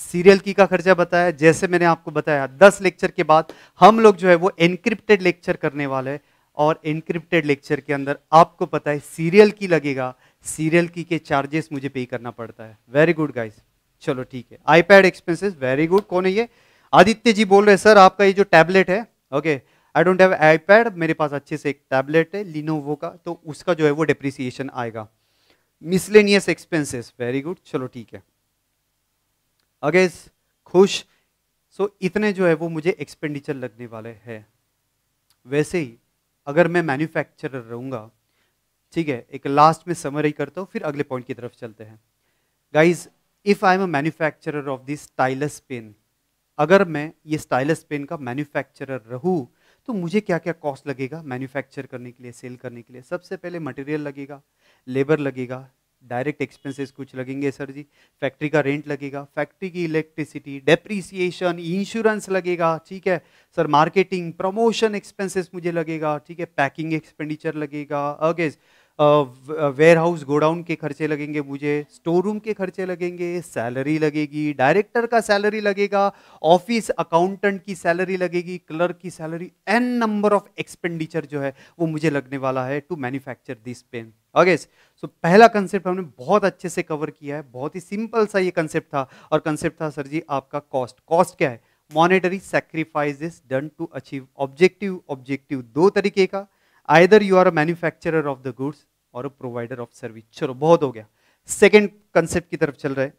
सीरियल की का खर्चा बताया जैसे मैंने आपको बताया दस लेक्चर के बाद हम लोग जो है वो एनक्रिप्टेड लेक्चर करने वाले हैं और एनक्रिप्टेड लेक्चर के अंदर आपको पता है सीरियल की लगेगा सीरियल की के चार्जेस मुझे पे करना पड़ता है वेरी गुड गाइज चलो ठीक है आईपैड एक्सपेंसेस वेरी गुड कौन है ये आदित्य जी बोल रहे सर आपका ये जो टैबलेट है okay okay, I don't have iPad मेरे पास अच्छे से एक टैबलेट है लिनोवो का तो उसका जो है वो डिप्रिसिएशन आएगा मिसलेनियस एक्सपेंसेस वेरी गुड चलो ठीक है अगेज खुश सो so, इतने जो है वो मुझे एक्सपेंडिचर लगने वाले हैं वैसे ही अगर मैं मैन्युफैक्चरर रहूँगा ठीक है एक लास्ट में समरी करता हूँ फिर अगले पॉइंट की तरफ चलते हैं guys if I am a manufacturer of this stylus pen अगर मैं ये स्टाइलस पेन का मैन्युफैक्चरर रहूँ तो मुझे क्या क्या कॉस्ट लगेगा मैन्युफैक्चर करने के लिए सेल करने के लिए सबसे पहले मटेरियल लगेगा लेबर लगेगा डायरेक्ट एक्सपेंसेस कुछ लगेंगे सर जी फैक्ट्री का रेंट लगेगा फैक्ट्री की इलेक्ट्रिसिटी डेप्रिसिएशन इंश्योरेंस लगेगा ठीक है सर मार्केटिंग प्रमोशन एक्सपेंसेस मुझे लगेगा ठीक है पैकिंग एक्सपेंडिचर लगेगा अगेज वेयर हाउस गोडाउन के खर्चे लगेंगे मुझे स्टोर रूम के खर्चे लगेंगे सैलरी लगेगी डायरेक्टर का सैलरी लगेगा ऑफिस अकाउंटेंट की सैलरी लगेगी क्लर्क की salary n number of expenditure जो है वो मुझे लगने वाला है to manufacture this pen okay so पहला कंसेप्ट हमने बहुत अच्छे से कवर किया है बहुत ही सिंपल सा ये कंसेप्ट था और कंसेप्ट था सर जी आपका कॉस्ट कॉस्ट क्या है monetary sacrifice done to achieve objective objective दो तरीके का either you are a manufacturer of the goods और अ प्रोवाइडर ऑफ सर्विस चलो बहुत हो गया सेकेंड कंसेप्ट की तरफ चल रहे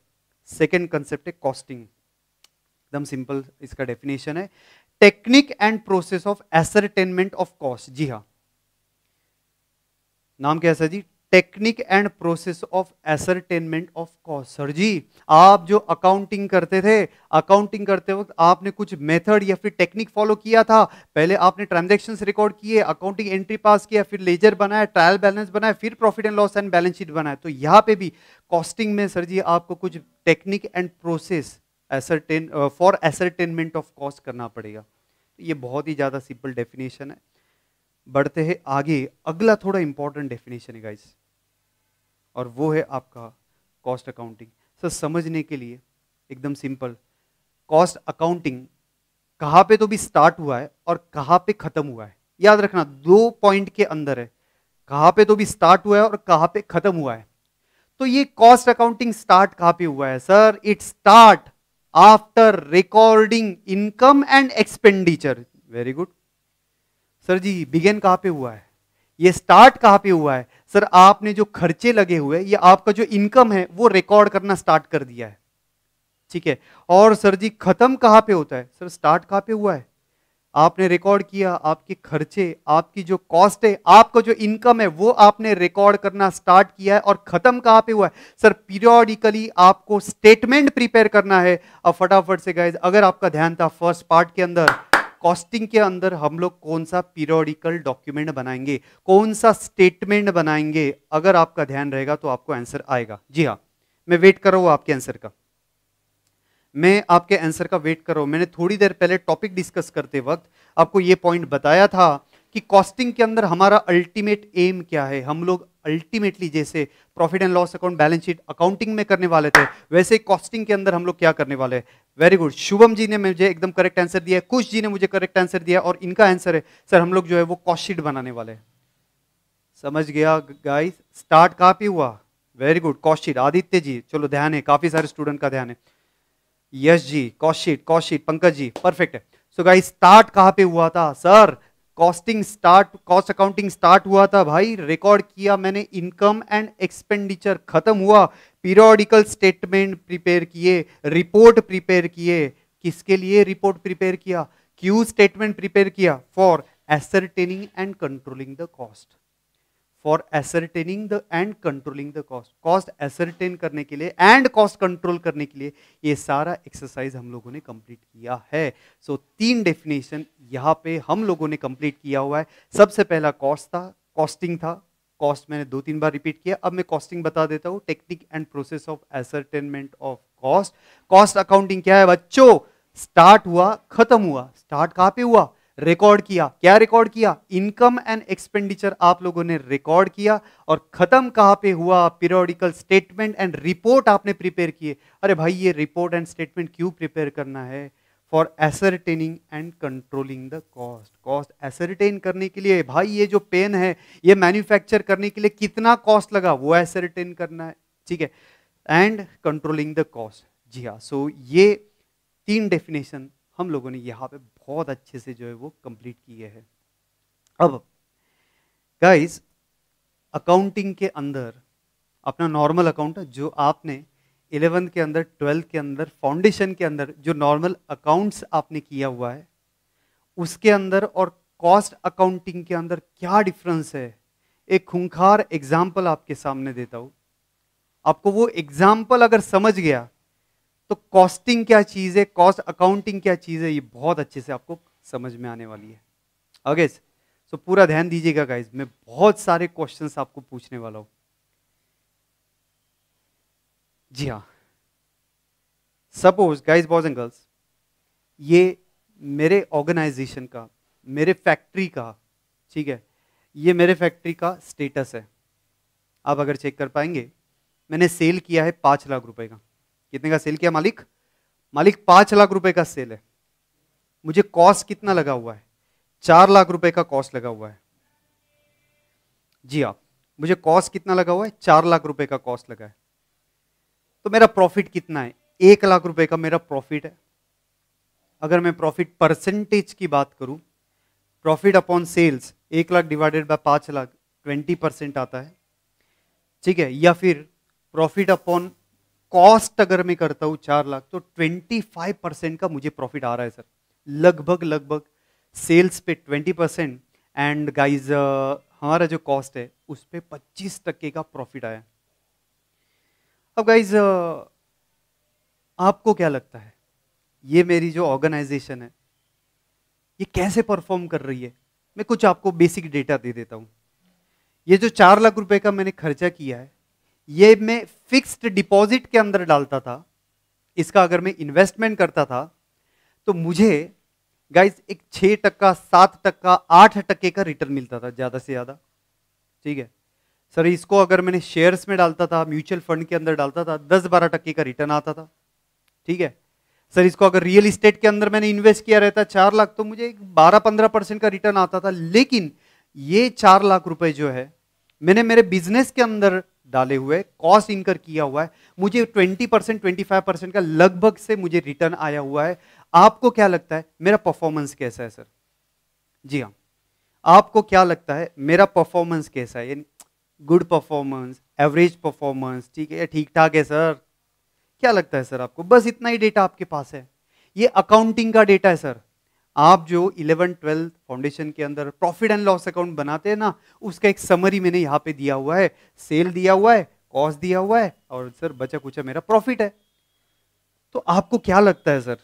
सेकेंड कंसेप्ट है कॉस्टिंग एकदम सिंपल इसका डेफिनेशन है technique and process of ascertainment of cost जी हाँ नाम क्या सर जी technique and process of ascertainment of cost sir जी आप जो अकाउंटिंग करते थे अकाउंटिंग करते वक्त आपने कुछ मेथड या फिर टेक्निक फॉलो किया था पहले आपने ट्रांजेक्शन रिकॉर्ड किए अकाउंटिंग एंट्री पास किया फिर लेजर बनाया ट्रायल बैलेंस बनाया फिर profit and loss and balance sheet बनाया तो यहाँ पे भी कॉस्टिंग में सर जी आपको कुछ technique and process ascertain for ascertainment of cost करना पड़ेगा ये बहुत ही ज़्यादा सिंपल डेफिनेशन है बढ़ते हैं आगे अगला थोड़ा इंपॉर्टेंट डेफिनेशन है गाइस और वो है आपका कॉस्ट अकाउंटिंग सर समझने के लिए एकदम सिंपल कॉस्ट अकाउंटिंग कहाँ पे तो भी स्टार्ट हुआ है और कहाँ पे ख़त्म हुआ है याद रखना दो पॉइंट के अंदर है कहाँ पे तो भी स्टार्ट हुआ है और कहाँ पे ख़त्म हुआ है तो ये कॉस्ट अकाउंटिंग स्टार्ट कहाँ पे हुआ है sir it start after recording income and expenditure very good sir जी बिगेन कहाँ पे हुआ है ये स्टार्ट कहाँ पे हुआ है सर आपने जो खर्चे लगे हुए या आपका जो इनकम है वो रिकॉर्ड करना स्टार्ट कर दिया है ठीक है और सर जी खत्म कहाँ पे होता है सर स्टार्ट कहाँ पे हुआ है आपने रिकॉर्ड किया आपके खर्चे आपकी जो कॉस्ट है आपका जो इनकम है वो आपने रिकॉर्ड करना स्टार्ट किया है और खत्म कहाँ पे हुआ है सर पीरियोडिकली आपको स्टेटमेंट प्रिपेयर करना है अब फटाफट से गाइज अगर आपका ध्यान था फर्स्ट पार्ट के अंदर कॉस्टिंग के अंदर हम लोग कौन सा पीरियोडिकल डॉक्यूमेंट बनाएंगे कौन सा स्टेटमेंट बनाएंगे अगर आपका ध्यान रहेगा तो आपको आंसर आएगा जी हाँ मैं वेट कर रहा हूँ आपके आंसर का मैं आपके आंसर का वेट कर रहा हूँ मैंने थोड़ी देर पहले टॉपिक डिस्कस करते वक्त आपको ये पॉइंट बताया था कि कॉस्टिंग के अंदर हमारा अल्टीमेट एम क्या है हम लोग अल्टीमेटली जैसे profit and loss account balance sheet accounting में करने वाले थे वैसे कॉस्टिंग के अंदर हम लोग क्या करने वाले वेरी गुड शुभम जी ने मुझे एकदम करेक्ट आंसर दिया है कुश जी ने मुझे करेक्ट आंसर दिया और इनका आंसर है सर हम लोग जो है वो कॉस्ट शीट बनाने वाले समझ गया गाइस स्टार्ट काफी हुआ very good cost sheet Aditya ji चलो ध्यान है काफी सारे स्टूडेंट का ध्यान है Yash ji cost sheet cost sheet Pankaj ji perfect है सो गाइस स्टार्ट कहाँ पे हुआ था sir costing start cost accounting start हुआ था भाई रिकॉर्ड किया मैंने इनकम एंड एक्सपेंडिचर खत्म हुआ पीरियोडिकल स्टेटमेंट प्रिपेयर किए रिपोर्ट प्रिपेयर किए किसके लिए रिपोर्ट प्रिपेयर किया क्यू स्टेटमेंट प्रिपेयर किया for ascertaining and controlling the cost for ascertaining the and controlling the cost cost ascertain करने के लिए एंड कॉस्ट कंट्रोल करने के लिए ये सारा एक्सरसाइज हम लोगों ने कंप्लीट किया है सो so, तीन डेफिनेशन यहाँ पे हम लोगों ने कंप्लीट किया हुआ है सबसे पहला कॉस्ट था कॉस्टिंग था कॉस्ट मैंने दो तीन बार रिपीट किया अब मैं कॉस्टिंग बता देता हूँ technique and process of ascertainment of cost cost accounting क्या है बच्चों स्टार्ट हुआ खत्म हुआ स्टार्ट कहाँ पे हुआ रिकॉर्ड किया क्या रिकॉर्ड किया इनकम एंड एक्सपेंडिचर आप लोगों ने रिकॉर्ड किया और खत्म कहां पे हुआ पीरियोडिकल स्टेटमेंट एंड रिपोर्ट आपने प्रिपेयर किए अरे भाई ये रिपोर्ट एंड स्टेटमेंट क्यों प्रिपेयर करना है for ascertaining and controlling the cost cost ascertain करने के लिए भाई ये जो पेन है ये मैन्युफैक्चर करने के लिए कितना कॉस्ट लगा वो एसरटेन करना है ठीक है एंड कंट्रोलिंग द कॉस्ट जी हाँ सो ये तीन डेफिनेशन हम लोगों ने यहाँ पे बहुत अच्छे से जो है वो कंप्लीट किए है अब गाइस अकाउंटिंग के अंदर अपना नॉर्मल अकाउंट जो आपने इलेवेंथ के अंदर ट्वेल्थ के अंदर फाउंडेशन के अंदर जो नॉर्मल अकाउंट्स आपने किया हुआ है उसके अंदर और कॉस्ट अकाउंटिंग के अंदर क्या डिफरेंस है एक खूंखार एग्जाम्पल आपके सामने देता हूँ आपको वो एग्जाम्पल अगर समझ गया तो कॉस्टिंग क्या चीज़ है कॉस्ट अकाउंटिंग क्या चीज़ है ये बहुत अच्छे से आपको समझ में आने वाली है ओके सो पूरा ध्यान दीजिएगा गाइज मैं बहुत सारे क्वेश्चंस आपको पूछने वाला हूं जी हाँ suppose guys boys and girls ये मेरे ऑर्गेनाइजेशन का मेरे फैक्ट्री का ठीक है ये मेरे फैक्ट्री का स्टेटस है आप अगर चेक कर पाएंगे मैंने सेल किया है पाँच लाख रुपए का कितने का सेल किया मालिक मालिक पांच लाख रुपए का सेल है मुझे कॉस्ट कितना लगा हुआ है चार लाख रुपए का कॉस्ट लगा हुआ है जी आप हाँ, मुझे कॉस्ट कितना लगा हुआ है चार लाख रुपए का कॉस्ट लगा है तो मेरा प्रॉफिट कितना है एक लाख रुपए का मेरा प्रॉफिट है अगर मैं प्रॉफिट परसेंटेज की बात करूं प्रॉफिट अपॉन सेल्स एक लाख डिवाइडेड बाय पांच लाख ट्वेंटी परसेंट आता है ठीक है या फिर प्रॉफिट अपॉन कॉस्ट अगर मैं करता हूँ चार लाख तो ट्वेंटी फाइव परसेंट का मुझे प्रॉफिट आ रहा है सर लगभग लगभग सेल्स पे ट्वेंटी परसेंट एंड गाइज हमारा जो कॉस्ट है उस पर पच्चीस टक्के का प्रॉफिट आया अब गाइज आपको क्या लगता है ये मेरी जो ऑर्गेनाइजेशन है ये कैसे परफॉर्म कर रही है मैं कुछ आपको बेसिक डेटा दे देता हूँ ये जो चार लाख रुपए का मैंने खर्चा किया है ये मैं फिक्स्ड डिपॉजिट के अंदर डालता था इसका अगर मैं इन्वेस्टमेंट करता था तो मुझे गाइस एक छः टक्का सात टक्का आठ टक्के का रिटर्न मिलता था ज़्यादा से ज़्यादा ठीक है सर इसको अगर मैंने शेयर्स में डालता था म्यूचुअल फंड के अंदर डालता था दस बारह टक्के का रिटर्न आता था ठीक है सर इसको अगर रियल इस्टेट के अंदर मैंने इन्वेस्ट किया रहता चार लाख तो मुझे बारह पंद्रह परसेंट का रिटर्न आता था लेकिन ये चार लाख रुपए जो है मैंने मेरे बिजनेस के अंदर डाले हुए कॉस्ट इनकर किया हुआ है मुझे 20 परसेंट ट्वेंटी परसेंट का लगभग से मुझे रिटर्न आया हुआ है आपको क्या लगता है मेरा परफॉर्मेंस कैसा है सर जी हाँ आपको क्या लगता है मेरा परफॉर्मेंस कैसा है गुड परफॉर्मेंस एवरेज परफॉर्मेंस ठीक है ठीक ठाक है सर क्या लगता है सर आपको बस इतना ही डेटा आपके पास है ये अकाउंटिंग का डेटा है सर आप जो इलेवन ट्वेल्थ फाउंडेशन के अंदर प्रॉफिट एंड लॉस अकाउंट बनाते हैं ना उसका एक समरी मैंने यहाँ पे दिया हुआ है सेल दिया हुआ है कॉस्ट दिया हुआ है और सर बचा कुचा मेरा प्रॉफिट है तो आपको क्या लगता है सर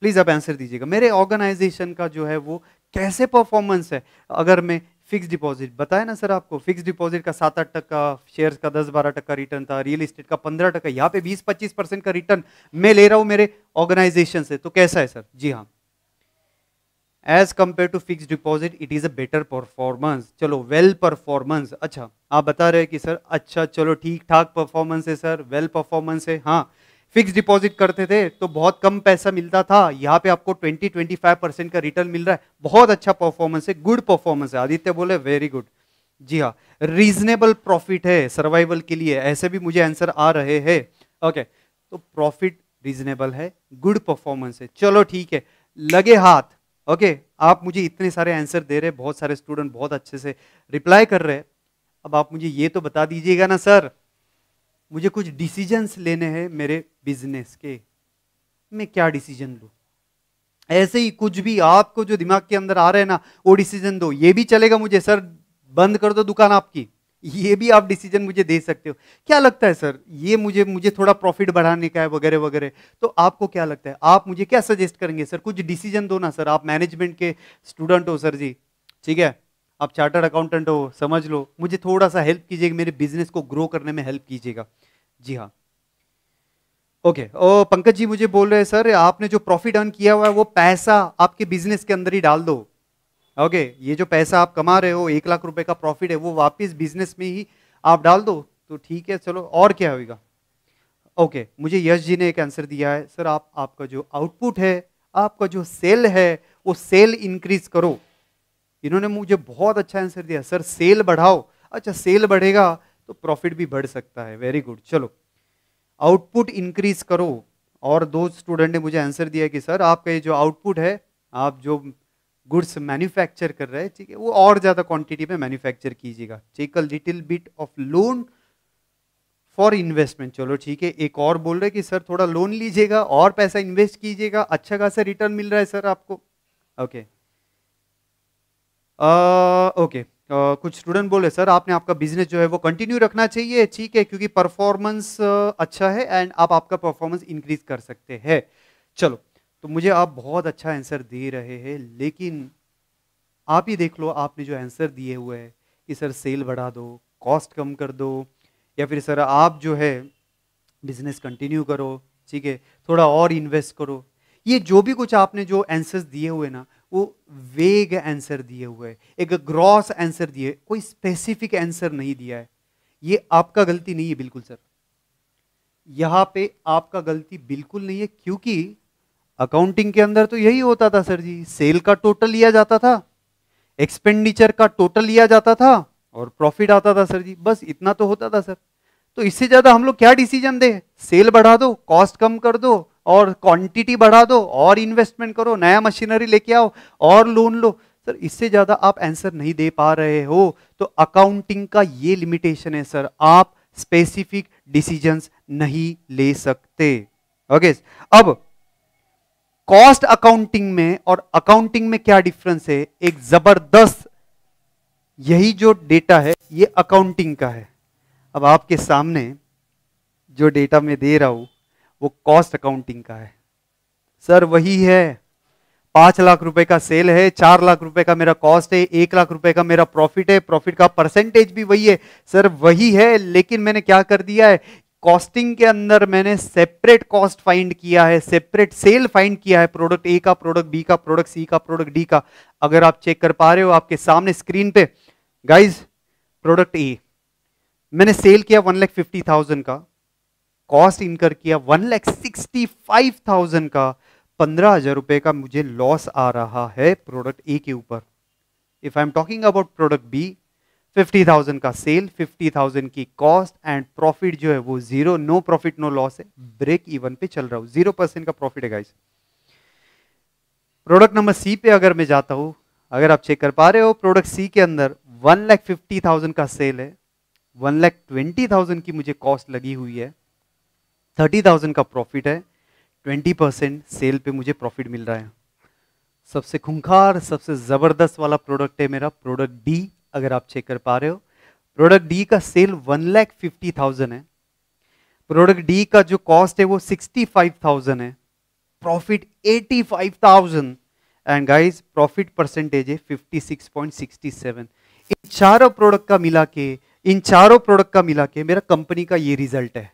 प्लीज़ आप आंसर दीजिएगा मेरे ऑर्गेनाइजेशन का जो है वो कैसे परफॉर्मेंस है अगर मैं फिक्स डिपॉजिट बताया ना सर आपको फिक्स डिपॉजिट का सात आठ टक्का शेयर्स का दस बारह टक्का रिटर्न था रियल इस्टेट का पंद्रह टक्का यहाँ पे बीस पच्चीस परसेंट का रिटर्न मैं ले रहा हूँ मेरे ऑर्गेनाइजेशन से तो कैसा है सर जी हाँ as compare to fix deposit it is a better performance चलो वेल well परफॉर्मेंस अच्छा आप बता रहे हैं कि सर अच्छा चलो ठीक ठाक परफॉर्मेंस है सर वेल well परफॉर्मेंस है हाँ फिक्स डिपॉजिट करते थे तो बहुत कम पैसा मिलता था यहाँ पे आपको 20-25 परसेंट का रिटर्न मिल रहा है बहुत अच्छा परफॉर्मेंस है गुड परफॉर्मेंस है आदित्य बोले वेरी गुड जी हाँ रीजनेबल प्रॉफिट है सर्वाइवल के लिए ऐसे भी मुझे आंसर आ रहे हैं ओके okay, तो प्रॉफिट रीजनेबल है गुड परफॉर्मेंस है चलो ठीक है लगे हाथ ओके okay, आप मुझे इतने सारे आंसर दे रहे बहुत सारे स्टूडेंट बहुत अच्छे से रिप्लाई कर रहे अब आप मुझे ये तो बता दीजिएगा ना सर मुझे कुछ डिसीजंस लेने हैं मेरे बिजनेस के मैं क्या डिसीजन लूँ ऐसे ही कुछ भी आपको जो दिमाग के अंदर आ रहे हैं ना वो डिसीजन दो ये भी चलेगा मुझे सर बंद कर दो दुकान आपकी ये भी आप डिसीजन मुझे दे सकते हो क्या लगता है सर ये मुझे मुझे थोड़ा प्रॉफिट बढ़ाने का है वगैरह वगैरह तो आपको क्या लगता है आप मुझे क्या सजेस्ट करेंगे सर कुछ डिसीजन दो ना सर आप मैनेजमेंट के स्टूडेंट हो सर जी ठीक है आप चार्टर्ड अकाउंटेंट हो समझ लो मुझे थोड़ा सा हेल्प कीजिएगा मेरे बिजनेस को ग्रो करने में हेल्प कीजिएगा जी हाँ ओके ओ पंकज जी मुझे बोल रहे हैं सर आपने जो प्रॉफिट अर्न किया हुआ है वो पैसा आपके बिजनेस के अंदर ही डाल दो ओके ये जो पैसा आप कमा रहे हो एक लाख रुपए का प्रॉफिट है वो वापस बिजनेस में ही आप डाल दो तो ठीक है चलो और क्या होगा ओके मुझे यश जी ने एक आंसर दिया है सर आप आपका जो आउटपुट है आपका जो सेल है वो सेल इंक्रीज करो इन्होंने मुझे बहुत अच्छा आंसर दिया सर सेल बढ़ाओ अच्छा सेल बढ़ेगा तो प्रॉफिट भी बढ़ सकता है वेरी गुड चलो आउटपुट इंक्रीज करो और दो स्टूडेंट ने मुझे आंसर दिया कि सर आपका ये जो आउटपुट है आप जो गुड्स मैन्युफैक्चर कर रहा है ठीक है वो और ज़्यादा क्वांटिटी में मैन्युफैक्चर कीजिएगा take a little bit of loan for investment चलो ठीक है एक और बोल रहे कि सर थोड़ा लोन लीजिएगा और पैसा इन्वेस्ट कीजिएगा अच्छा खासा रिटर्न मिल रहा है सर आपको ओके ओके कुछ स्टूडेंट बोले सर आपने आपका बिजनेस जो है वो कंटिन्यू रखना चाहिए ठीक है क्योंकि परफॉर्मेंस अच्छा है एंड आप आपका परफॉर्मेंस इंक्रीज कर सकते हैं चलो तो मुझे आप बहुत अच्छा आंसर दे रहे हैं लेकिन आप ही देख लो आपने जो आंसर दिए हुए हैं कि सर सेल बढ़ा दो कॉस्ट कम कर दो या फिर सर आप जो है बिजनेस कंटिन्यू करो ठीक है थोड़ा और इन्वेस्ट करो ये जो भी कुछ आपने जो आंसर्स दिए हुए ना वो वेग आंसर दिए हुए एक ग्रॉस आंसर दिए कोई स्पेसिफिक आंसर नहीं दिया है ये आपका गलती नहीं है बिल्कुल सर यहाँ पे आपका गलती बिल्कुल नहीं है क्योंकि अकाउंटिंग के अंदर तो यही होता था सर जी सेल का टोटल लिया जाता था एक्सपेंडिचर का टोटल लिया जाता था और प्रॉफिट आता था सर जी बस इतना तो होता था सर तो इससे ज़्यादा हम लोग क्या डिसीजन दे सेल बढ़ा दो कॉस्ट कम कर दो और क्वांटिटी बढ़ा दो और इन्वेस्टमेंट करो नया मशीनरी लेके आओ और लोन लो सर इससे ज़्यादा आप आंसर नहीं दे पा रहे हो तो अकाउंटिंग का ये लिमिटेशन है सर आप स्पेसिफिक डिसीजंस नहीं ले सकते ओके अब कॉस्ट अकाउंटिंग में और अकाउंटिंग में क्या डिफरेंस है एक जबरदस्त यही जो डेटा है ये अकाउंटिंग का है अब आपके सामने जो डेटा मैं दे रहा हूं वो कॉस्ट अकाउंटिंग का है सर वही है पांच लाख रुपए का सेल है चार लाख रुपए का मेरा कॉस्ट है एक लाख रुपए का मेरा प्रॉफिट है प्रॉफिट का परसेंटेज भी वही है सर वही है लेकिन मैंने क्या कर दिया है कॉस्टिंग के अंदर मैंने सेपरेट कॉस्ट फाइंड किया है सेपरेट सेल फाइंड किया है प्रोडक्ट ए का प्रोडक्ट बी का प्रोडक्ट सी का प्रोडक्ट डी का अगर आप चेक कर पा रहे हो आपके सामने स्क्रीन पे गाइज प्रोडक्ट ए मैंने सेल किया वन लैख फिफ्टी थाउजेंड का कॉस्ट इनकर किया one lakh sixty five thousand का पंद्रह हजार रुपए का मुझे लॉस आ रहा है प्रोडक्ट ए के ऊपर if I am talking about product B fifty thousand का सेल फिफ्टी थाउजेंड की कॉस्ट एंड प्रॉफिट जो है वो zero no profit no loss है ब्रेक इवन पे चल रहा हूँ जीरो परसेंट का प्रॉफिट है गाइस प्रोडक्ट नंबर सी पे अगर मैं जाता हूँ अगर आप चेक कर पा रहे हो प्रोडक्ट सी के अंदर वन लैख फिफ्टी थाउजेंड का सेल है वन लैख ट्वेंटी थाउजेंड की मुझे कॉस्ट लगी हुई है थर्टी थाउजेंड का प्रॉफिट है ट्वेंटी परसेंट सेल पे मुझे प्रॉफिट मिल रहा है सबसे खूंखार सबसे ज़बरदस्त वाला प्रोडक्ट है मेरा प्रोडक्ट डी अगर आप चेक कर पा रहे हो प्रोडक्ट डी का sale one lakh fifty thousand है प्रोडक्ट डी का जो कॉस्ट है वो सिक्सटी फाइव थाउजेंड है profit eighty five thousand and guys profit percentage है fifty six point sixty seven इन चारों प्रोडक्ट का मिला के इन चारों प्रोडक्ट का मिला के मेरा कंपनी का ये रिजल्ट है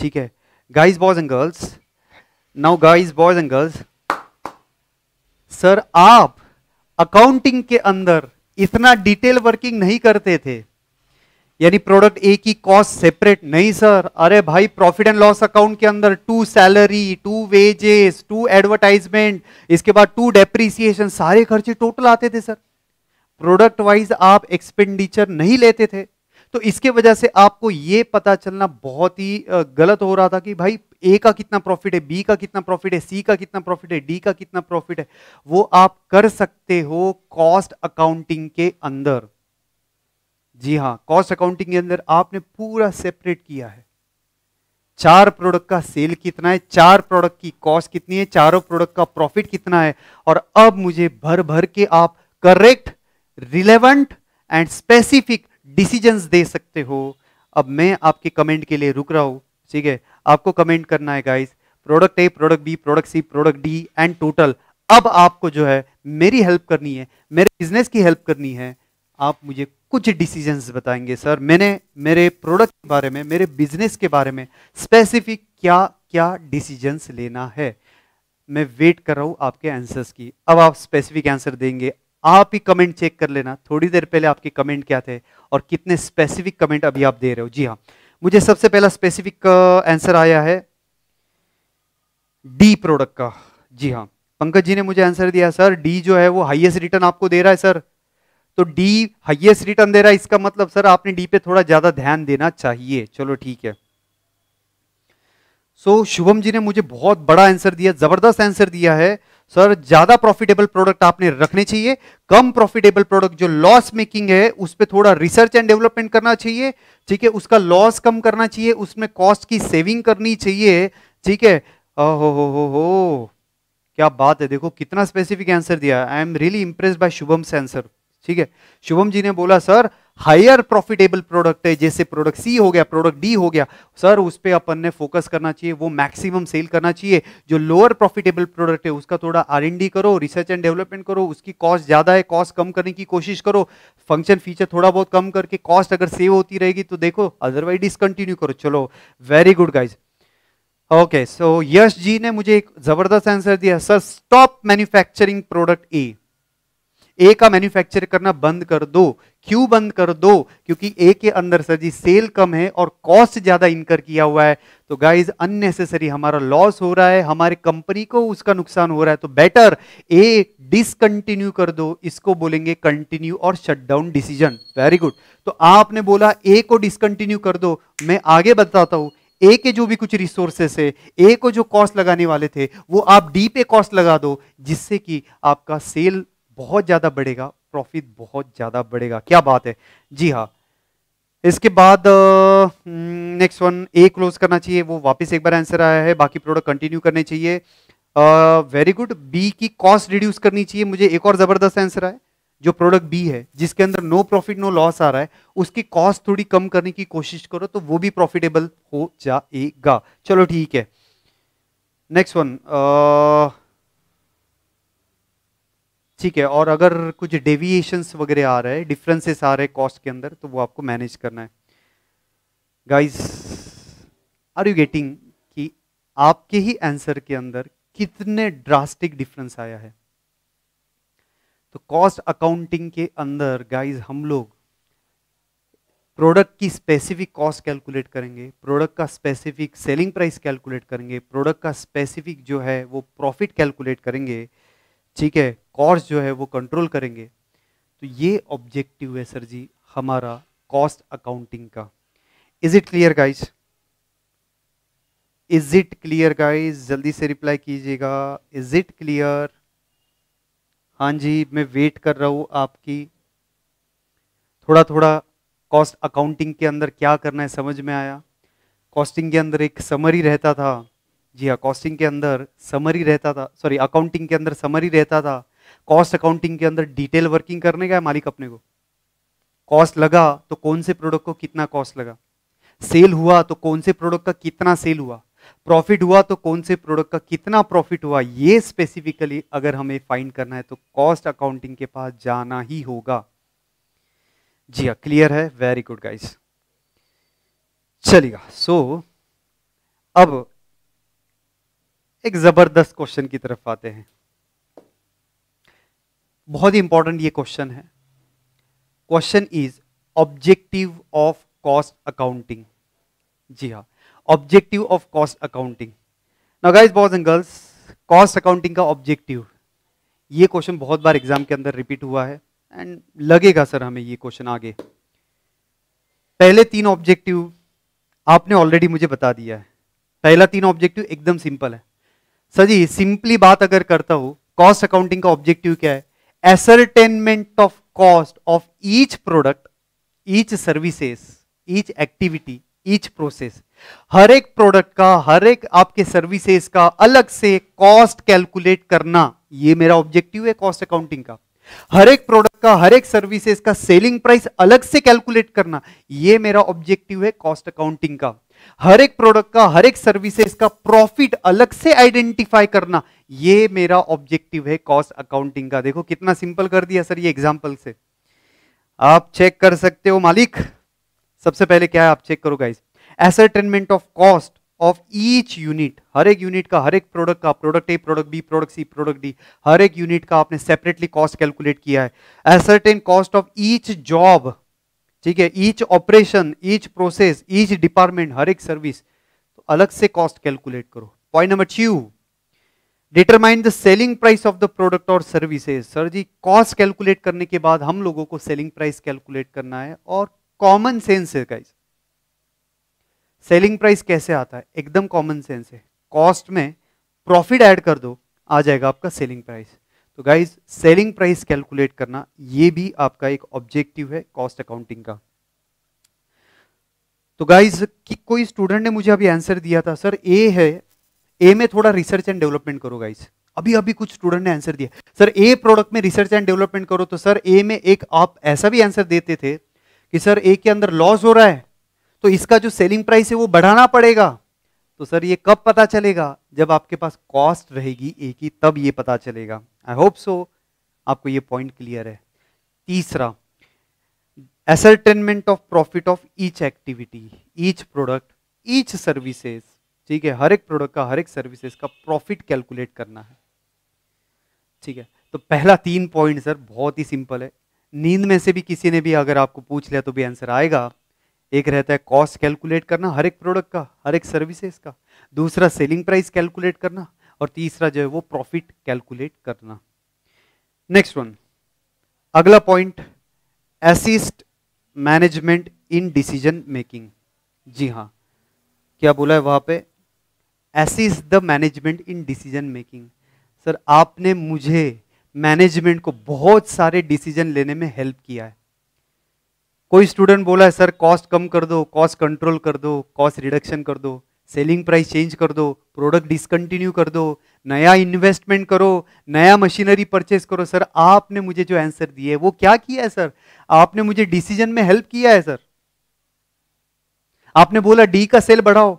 ठीक है guys boys and girls now guys boys and girls sir आप अकाउंटिंग के अंदर इतना डिटेल वर्किंग नहीं करते थे यानी प्रोडक्ट ए की कॉस्ट सेपरेट नहीं सर अरे भाई प्रॉफिट एंड लॉस अकाउंट के अंदर to salary to wages to advertisement इसके बाद टू डेप्रीसिएशन सारे खर्चे टोटल आते थे सर प्रोडक्ट वाइज आप एक्सपेंडिचर नहीं लेते थे तो इसके वजह से आपको ये पता चलना बहुत ही गलत हो रहा था कि भाई ए का कितना प्रॉफिट है बी का कितना प्रॉफिट है सी का कितना प्रॉफिट है डी का कितना प्रॉफिट है वो आप कर सकते हो कॉस्ट अकाउंटिंग के अंदर जी हाँ कॉस्ट अकाउंटिंग के अंदर आपने पूरा सेपरेट किया है चार प्रोडक्ट का सेल कितना है चार प्रोडक्ट की कॉस्ट कितनी है चारों प्रोडक्ट का प्रॉफिट कितना है और अब मुझे भर भर के आप correct relevant and specific decisions दे सकते हो अब मैं आपके कमेंट के लिए रुक रहा हूँ ठीक है आपको कमेंट करना है guys product A product B product C product D and total अब आपको जो है मेरी हेल्प करनी है मेरे बिजनेस की हेल्प करनी है आप मुझे कुछ डिसीजंस बताएंगे सर मैंने मेरे प्रोडक्ट के बारे में मेरे बिजनेस के बारे में स्पेसिफिक क्या क्या डिसीजंस लेना है मैं वेट कर रहा हूँ आपके आंसर्स की अब आप स्पेसिफिक आंसर देंगे आप ही कमेंट चेक कर लेना थोड़ी देर पहले आपके कमेंट क्या थे और कितने स्पेसिफिक कमेंट अभी आप दे रहे हो जी हाँ मुझे सबसे पहला स्पेसिफिक आंसर आया है डी प्रोडक्ट का जी हाँ पंकज जी ने मुझे आंसर दिया सर डी जो है वो हाईएस्ट रिटर्न आपको दे रहा है सर तो डी हाईएस्ट रिटर्न दे रहा है इसका मतलब सर आपने डी पे थोड़ा ज्यादा ध्यान देना चाहिए चलो ठीक है सो so, शुभम जी ने मुझे बहुत बड़ा आंसर दिया जबरदस्त आंसर दिया है सर ज्यादा प्रॉफिटेबल प्रोडक्ट आपने रखने चाहिए कम प्रॉफिटेबल प्रोडक्ट जो लॉस मेकिंग है उस पर थोड़ा रिसर्च एंड डेवलपमेंट करना चाहिए ठीक है उसका लॉस कम करना चाहिए उसमें कॉस्ट की सेविंग करनी चाहिए ठीक है ओहो हो हो हो क्या बात है देखो कितना स्पेसिफिक आंसर दिया I am really impress by Shubham से आंसर ठीक है शुभम जी ने बोला सर हायर प्रॉफिटेबल प्रोडक्ट है जैसे प्रोडक्ट सी हो गया प्रोडक्ट डी हो गया सर उस पर अपन ने फोकस करना चाहिए वो मैक्सिमम सेल करना चाहिए जो लोअर प्रॉफिटेबल प्रोडक्ट है उसका थोड़ा आर करो रिसर्च एंड डेवलपमेंट करो उसकी कॉस्ट ज़्यादा है कॉस्ट कम करने की कोशिश करो फंक्शन फीचर थोड़ा बहुत कम करके कॉस्ट अगर सेव होती रहेगी तो देखो अदरवाइज डिसकंटिन्यू करो चलो very good guys okay so Yash ji ने मुझे एक जबरदस्त आंसर दिया sir stop manufacturing product A A का मैन्युफैक्चर करना बंद कर दो क्यों बंद कर दो क्योंकि ए के अंदर सर जी सेल कम है और कॉस्ट ज़्यादा इनकर किया हुआ है तो गाइज अननेसेसरी हमारा लॉस हो रहा है हमारे कंपनी को उसका नुकसान हो रहा है तो बेटर ए डिसकंटिन्यू कर दो इसको बोलेंगे कंटिन्यू और शटडाउन डिसीजन वेरी गुड तो आपने बोला ए को डिसकंटिन्यू कर दो मैं आगे बताता हूँ ए के जो भी कुछ रिसोर्सेस है ए को जो कॉस्ट लगाने वाले थे वो आप डी पे कॉस्ट लगा दो जिससे कि आपका सेल बहुत ज़्यादा बढ़ेगा प्रॉफिट बहुत ज़्यादा बढ़ेगा क्या बात है जी हाँ इसके बाद नेक्स्ट वन ए क्लोज करना चाहिए वो वापस एक बार आंसर आया है बाकी प्रोडक्ट कंटिन्यू करने चाहिए वेरी गुड बी की कॉस्ट रिड्यूस करनी चाहिए मुझे एक और ज़बरदस्त आंसर आए जो प्रोडक्ट बी है जिसके अंदर नो प्रॉफिट नो लॉस आ रहा है उसकी कॉस्ट थोड़ी कम करने की कोशिश करो तो वो भी प्रॉफिटेबल हो जाएगा चलो ठीक है नेक्स्ट वन ठीक है और अगर कुछ डेविएशंस वगैरह आ रहे हैं डिफरेंसेस आ रहे हैं कॉस्ट के अंदर तो वो आपको मैनेज करना है गाइस आर यू गेटिंग कि आपके ही आंसर के अंदर कितने ड्रास्टिक डिफरेंस आया है तो कॉस्ट अकाउंटिंग के अंदर गाइस हम लोग प्रोडक्ट की स्पेसिफिक कॉस्ट कैलकुलेट करेंगे प्रोडक्ट का स्पेसिफिक सेलिंग प्राइस कैलकुलेट करेंगे प्रोडक्ट का स्पेसिफिक जो है वो प्रॉफिट कैलकुलेट करेंगे ठीक है कॉस्ट जो है वो कंट्रोल करेंगे तो ये ऑब्जेक्टिव है सर जी हमारा कॉस्ट अकाउंटिंग का is it clear guys is it clear guys जल्दी से रिप्लाई कीजिएगा इज इट क्लियर हाँ जी मैं वेट कर रहा हूँ आपकी थोड़ा थोड़ा कॉस्ट अकाउंटिंग के अंदर क्या करना है समझ में आया कॉस्टिंग के अंदर एक समरी रहता था जी हाँ कॉस्टिंग के अंदर समरी रहता था सॉरी अकाउंटिंग के अंदर समरी रहता था कॉस्ट अकाउंटिंग के अंदर डिटेल वर्किंग करने का है मालिक अपने को कॉस्ट लगा तो कौन से प्रोडक्ट को कितना कॉस्ट लगा सेल हुआ तो कौन से प्रोडक्ट का कितना सेल हुआ प्रॉफिट हुआ तो कौन से प्रोडक्ट का कितना प्रॉफिट हुआ ये स्पेसिफिकली अगर हमें फाइंड करना है तो कॉस्ट अकाउंटिंग के पास जाना ही होगा जी हाँ क्लियर है वेरी गुड गाइस चलिएगा सो so, अब एक ज़बरदस्त क्वेश्चन की तरफ आते हैं बहुत ही इंपॉर्टेंट ये क्वेश्चन है question is objective of cost accounting जी हाँ objective of cost accounting now guys boys and girls cost accounting का ऑब्जेक्टिव ये क्वेश्चन बहुत बार एग्जाम के अंदर रिपीट हुआ है एंड लगेगा सर हमें ये क्वेश्चन आगे पहले तीन ऑब्जेक्टिव आपने ऑलरेडी मुझे बता दिया है पहला तीन ऑब्जेक्टिव एकदम सिंपल है सर जी सिंपली बात अगर करता हूं कॉस्ट अकाउंटिंग का ऑब्जेक्टिव क्या है ascertainment of cost of each product each services each activity each process हर एक प्रोडक्ट का हर एक आपके सर्विसेज का अलग से कॉस्ट कैलकुलेट करना ये मेरा ऑब्जेक्टिव है कॉस्ट अकाउंटिंग का हर एक प्रोडक्ट का हर एक सर्विसेज का सेलिंग प्राइस अलग से कैलकुलेट करना ये मेरा ऑब्जेक्टिव है कॉस्ट अकाउंटिंग का हर एक प्रोडक्ट का हर एक सर्विसेज का प्रॉफिट अलग से आइडेंटिफाई करना ये मेरा ऑब्जेक्टिव है कॉस्ट अकाउंटिंग का देखो कितना सिंपल कर दिया सर ये एग्जांपल से आप चेक कर सकते हो मालिक सबसे पहले क्या है आप चेक करो guys ascertainment of cost of each unit हर एक यूनिट का हर एक प्रोडक्ट का product A product B product C product D हर एक यूनिट का आपने सेपरेटली कॉस्ट कैलकुलेट किया है ascertain cost of each job ठीक है each operation each process each department हर एक सर्विस तो अलग से कॉस्ट कैलकुलेट करो point number two determine the selling price of the product और सर्विसेज सर जी कॉस्ट कैलकुलेट करने के बाद हम लोगों को सेलिंग प्राइस कैलकुलेट करना है और कॉमन सेंस है गाइस सेलिंग प्राइस कैसे आता है एकदम कॉमन सेंस है कॉस्ट में प्रॉफिट ऐड कर दो आ जाएगा आपका सेलिंग प्राइस तो गाइज सेलिंग प्राइस कैलकुलेट करना ये भी आपका एक ऑब्जेक्टिव है कॉस्ट अकाउंटिंग का तो गाइज कि कोई स्टूडेंट ने मुझे अभी आंसर दिया था सर ए है ए में थोड़ा रिसर्च एंड डेवलपमेंट करो गाइज अभी अभी कुछ स्टूडेंट ने आंसर दिया सर ए प्रोडक्ट में रिसर्च एंड डेवलपमेंट करो तो सर ए में एक आप ऐसा भी आंसर देते थे कि सर ए के अंदर लॉस हो रहा है तो इसका जो सेलिंग प्राइस है वो बढ़ाना पड़ेगा तो सर ये कब पता चलेगा जब आपके पास कॉस्ट रहेगी ए की तब ये पता चलेगा आई होप सो आपको ये पॉइंट क्लियर है तीसरा ascertainment of profit of each activity each product each services ठीक है हर एक प्रोडक्ट का हर एक सर्विसेज का प्रॉफिट कैलकुलेट करना है ठीक है तो पहला तीन पॉइंट सर बहुत ही सिंपल है नींद में से भी किसी ने भी अगर आपको पूछ लिया तो भी आंसर आएगा एक रहता है कॉस्ट कैलकुलेट करना हर एक प्रोडक्ट का हर एक सर्विसेज का दूसरा सेलिंग प्राइस कैलकुलेट करना और तीसरा जो है वो प्रॉफिट कैलकुलेट करना नेक्स्ट वन अगला point assist management in decision making जी हाँ क्या बोला है वहाँ पे assist the management in decision making sir आपने मुझे मैनेजमेंट को बहुत सारे डिसीजन लेने में हेल्प किया है कोई स्टूडेंट बोला है सर कॉस्ट कम कर दो कॉस्ट कंट्रोल कर दो कॉस्ट रिडक्शन कर दो सेलिंग प्राइस चेंज कर दो प्रोडक्ट डिसकंटिन्यू कर दो नया इन्वेस्टमेंट करो नया मशीनरी परचेस करो सर आपने मुझे जो आंसर दिए है वो क्या किया है सर आपने मुझे डिसीजन में हेल्प किया है सर आपने बोला डी का सेल बढ़ाओ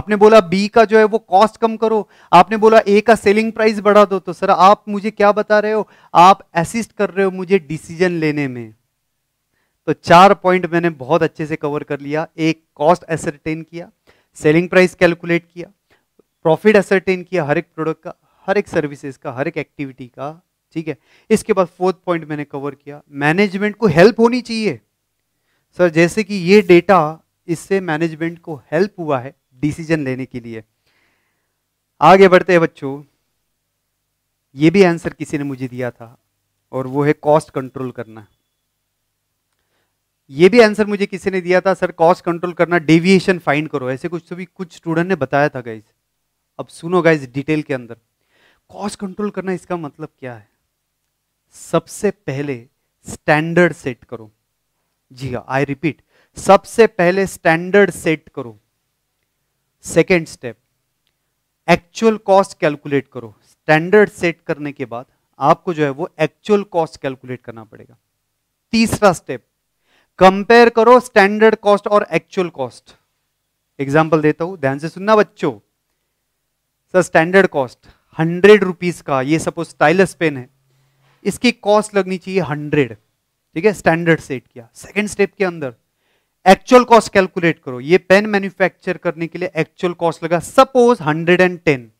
आपने बोला बी का जो है वो कॉस्ट कम करो आपने बोला ए का सेलिंग प्राइस बढ़ा दो तो सर आप मुझे क्या बता रहे हो आप असिस्ट कर रहे हो मुझे डिसीजन लेने में तो चार पॉइंट मैंने बहुत अच्छे से कवर कर लिया एक कॉस्ट एसरटेन किया सेलिंग प्राइस कैलकुलेट किया प्रॉफिट एसरटेन किया हर एक प्रोडक्ट का हर एक सर्विसेज का हर एक एक्टिविटी का ठीक है इसके बाद फोर्थ पॉइंट मैंने कवर किया मैनेजमेंट को हेल्प होनी चाहिए सर जैसे कि ये डेटा इससे मैनेजमेंट को हेल्प हुआ है डिसीजन लेने के लिए आगे बढ़ते हैं बच्चों ये भी आंसर किसी ने मुझे दिया था और वो है कॉस्ट कंट्रोल करना ये भी आंसर मुझे किसी ने दिया था सर कॉस्ट कंट्रोल करना डेविएशन फाइंड करो ऐसे कुछ तो भी कुछ स्टूडेंट ने बताया था गाइज अब सुनो गाइज डिटेल के अंदर कॉस्ट कंट्रोल करना इसका मतलब क्या है सबसे पहले स्टैंडर्ड सेट करो जी हाँ आई रिपीट सबसे पहले स्टैंडर्ड सेट करो second step actual cost calculate करो स्टैंडर्ड सेट करने के बाद आपको जो है वो एक्चुअल कॉस्ट कैलकुलेट करना पड़ेगा तीसरा स्टेप कंपेयर करो स्टैंडर्ड कॉस्ट और एक्चुअल कॉस्ट एग्जाम्पल देता हूं ध्यान से सुनना बच्चों sir standard cost hundred rupees का ये सपोज स्टाइलस पेन है इसकी कॉस्ट लगनी चाहिए हंड्रेड ठीक है स्टैंडर्ड सेट किया सेकेंड स्टेप के अंदर एक्चुअल कॉस्ट कैलकुलेट करो ये पेन मैन्युफैक्चर करने के लिए एक्चुअल कॉस्ट लगा सपोज हंड्रेड एंड टेन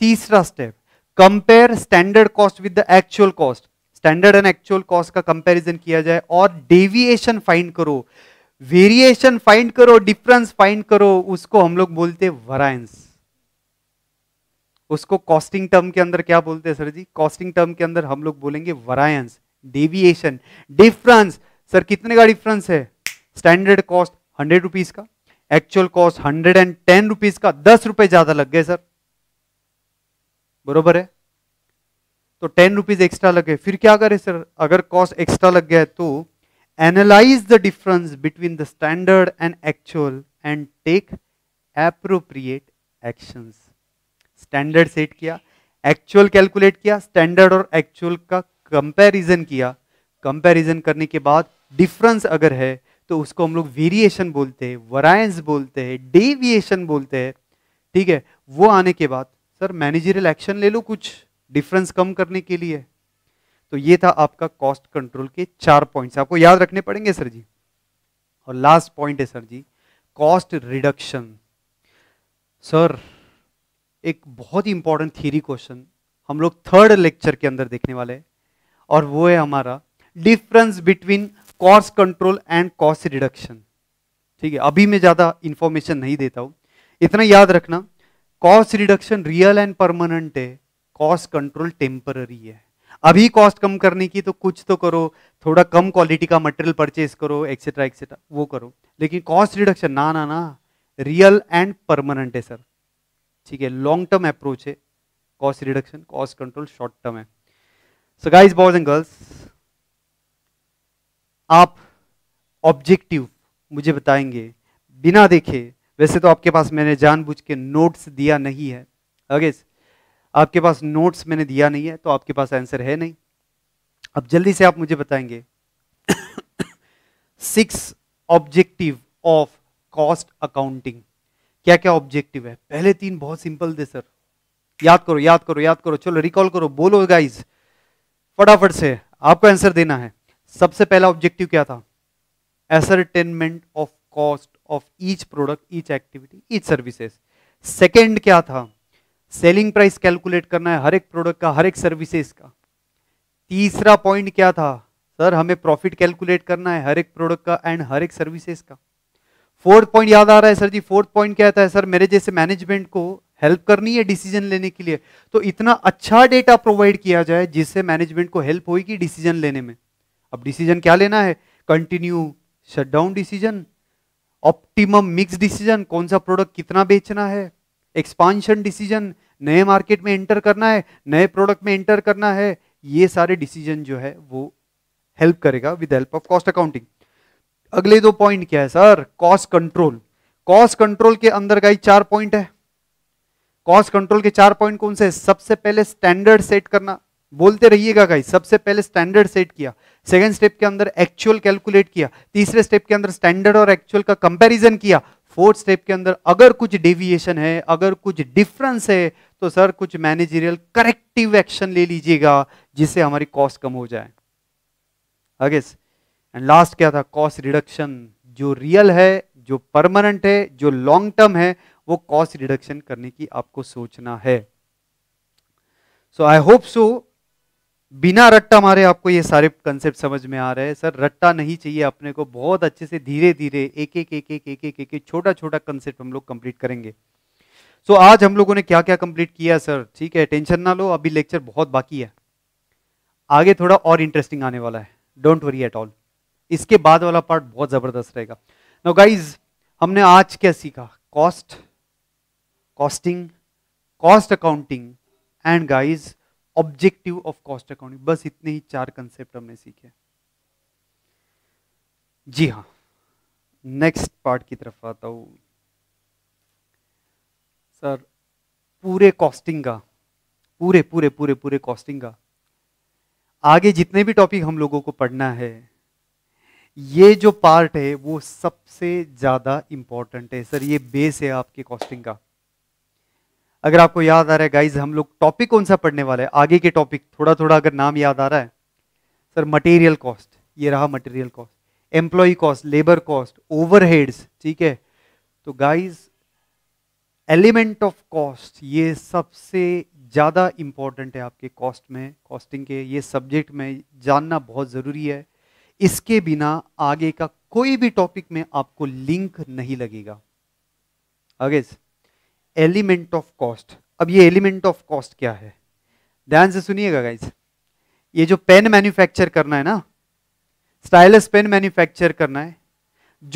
तीसरा step compare standard cost with the actual cost standard and actual cost का कंपैरिजन किया जाए और डेविएशन फाइंड करो वेरिएशन फाइंड करो डिफरेंस फाइंड करो उसको हम लोग बोलते वरायंस उसको कॉस्टिंग टर्म के अंदर क्या बोलते हैं सर जी कॉस्टिंग टर्म के अंदर हम लोग बोलेंगे वरायंस डेविएशन डिफरेंस सर कितने का डिफरेंस है स्टैंडर्ड कॉस्ट हंड्रेड रुपीज का actual cost hundred and ten rupees का दस रुपए ज्यादा लग गए सर बरोबर है तो टेन रुपीज एक्स्ट्रा लगे फिर क्या करें सर अगर कॉस्ट एक्स्ट्रा लग गया है तो analyse the difference between the standard and actual and take appropriate action standard set किया एक्चुअल कैलकुलेट किया स्टैंडर्ड और एक्चुअल का कंपेरिजन किया कंपेरिजन करने के बाद डिफरेंस अगर है तो उसको हम लोग वेरिएशन बोलते हैं वरायंस बोलते हैं डेविएशन बोलते हैं ठीक है वो आने के बाद सर मैनेजरियल एक्शन ले लो कुछ डिफरेंस कम करने के लिए तो ये था आपका कॉस्ट कंट्रोल के चार पॉइंट्स आपको याद रखने पड़ेंगे सर जी और लास्ट पॉइंट है सर जी कॉस्ट रिडक्शन सर एक बहुत ही इंपॉर्टेंट थीरी क्वेश्चन हम लोग थर्ड लेक्चर के अंदर देखने वाले हैं और वो है हमारा difference between cost control and cost reduction ठीक है अभी मैं ज़्यादा इंफॉर्मेशन नहीं देता हूं इतना याद रखना cost reduction real and permanent है कॉस्ट कंट्रोल टेम्पररी है अभी कॉस्ट कम करने की तो कुछ तो करो थोड़ा कम क्वालिटी का मटेरियल परचेज करो एक्सेट्रा एक्सेट्रा वो करो लेकिन कॉस्ट रिडक्शन ना ना ना रियल एंड परमानेंट है सर ठीक है लॉन्ग टर्म अप्रोच है cost reduction cost control short term है so guys boys and girls आप ऑब्जेक्टिव मुझे बताएंगे बिना देखे वैसे तो आपके पास मैंने जानबूझ के नोट्स दिया नहीं है अगेज आपके पास नोट्स मैंने दिया नहीं है तो आपके पास आंसर है नहीं अब जल्दी से आप मुझे बताएंगे six objective of cost accounting क्या क्या ऑब्जेक्टिव है पहले तीन बहुत सिंपल थे सर याद करो याद करो याद करो चलो रिकॉल करो बोलो गाइज फटाफट से आपको आंसर देना है सबसे पहला ऑब्जेक्टिव क्या था ascertainment of cost of each product each activity each services second क्या था सेलिंग प्राइस कैलकुलेट करना है हर एक प्रोडक्ट का हर एक सर्विसेज का तीसरा पॉइंट क्या था सर हमें प्रॉफिट कैलकुलेट करना है हर एक प्रोडक्ट का एंड हर एक सर्विसेज का फोर्थ पॉइंट याद आ रहा है सर जी फोर्थ पॉइंट क्या है सर मेरे जैसे मैनेजमेंट को हेल्प करनी है डिसीजन लेने के लिए तो इतना अच्छा डेटा प्रोवाइड किया जाए जिससे मैनेजमेंट को हेल्प होगी डिसीजन लेने में अब डिसीजन क्या लेना है continue shutdown decision optimum mix decision कौन सा प्रोडक्ट कितना बेचना है एक्सपांशन डिसीजन नए मार्केट में एंटर करना है नए प्रोडक्ट में एंटर करना है ये सारे डिसीजन जो है वो हेल्प करेगा with help of cost accounting अगले दो पॉइंट क्या है sir cost control cost control के अंदर गाई चार पॉइंट है कॉस्ट कंट्रोल के चार पॉइंट कौन से सबसे पहले स्टैंडर्ड सेट करना बोलते रहिएगा गाई सबसे पहले स्टैंडर्ड सेट किया सेकंड स्टेप के अंदर एक्चुअल कैलकुलेट किया तीसरे स्टेप के अंदर स्टैंडर्ड और एक्चुअल का कंपैरिजन किया फोर्थ स्टेप के अंदर अगर कुछ डेविएशन है अगर कुछ डिफरेंस है तो सर कुछ मैनेजरियल करेक्टिव एक्शन ले लीजिएगा जिससे हमारी कॉस्ट कम हो जाए अगेस एंड लास्ट क्या था कॉस्ट रिडक्शन जो रियल है जो परमानेंट है जो लॉन्ग टर्म है वो कॉस्ट रिडक्शन करने की आपको सोचना है सो आई होप सो बिना रट्टा मारे आपको ये सारे कंसेप्ट समझ में आ रहे हैं सर रट्टा नहीं चाहिए अपने को बहुत अच्छे से धीरे धीरे एक एक एक एक एक एक एक छोटा छोटा कंसेप्ट हम लोग कंप्लीट करेंगे सो so, आज हम लोगों ने क्या क्या कंप्लीट किया सर ठीक है टेंशन ना लो अभी लेक्चर बहुत बाकी है आगे थोड़ा और इंटरेस्टिंग आने वाला है डोंट वरी एट ऑल इसके बाद वाला पार्ट बहुत ज़बरदस्त रहेगा नो गाइज हमने आज क्या सीखा cost costing cost accounting and guys objective of cost accounting बस इतने ही चार कंसेप्ट हमने सीखे जी हाँ नेक्स्ट पार्ट की तरफ आता हूँ सर पूरे कॉस्टिंग का पूरे पूरे पूरे पूरे कॉस्टिंग का आगे जितने भी टॉपिक हम लोगों को पढ़ना है ये जो पार्ट है वो सबसे ज़्यादा इम्पॉर्टेंट है सर ये बेस है आपके कॉस्टिंग का अगर आपको याद आ रहा है गाइज हम लोग टॉपिक कौन सा पढ़ने वाला है आगे के टॉपिक थोड़ा थोड़ा अगर नाम याद आ रहा है सर मटेरियल कॉस्ट ये रहा material cost employ cost labour cost overheads ठीक है तो गाइज एलिमेंट ऑफ कॉस्ट ये सबसे ज़्यादा इम्पॉर्टेंट है आपके कॉस्ट में कॉस्टिंग के ये सब्जेक्ट में जानना बहुत ज़रूरी है इसके बिना आगे का कोई भी टॉपिक में आपको लिंक नहीं लगेगा अगेज एलिमेंट ऑफ कॉस्ट अब ये एलिमेंट ऑफ कॉस्ट क्या है ध्यान से सुनिएगा गाइज ये जो पेन मैन्युफैक्चर करना है ना स्टाइलस पेन मैन्युफैक्चर करना है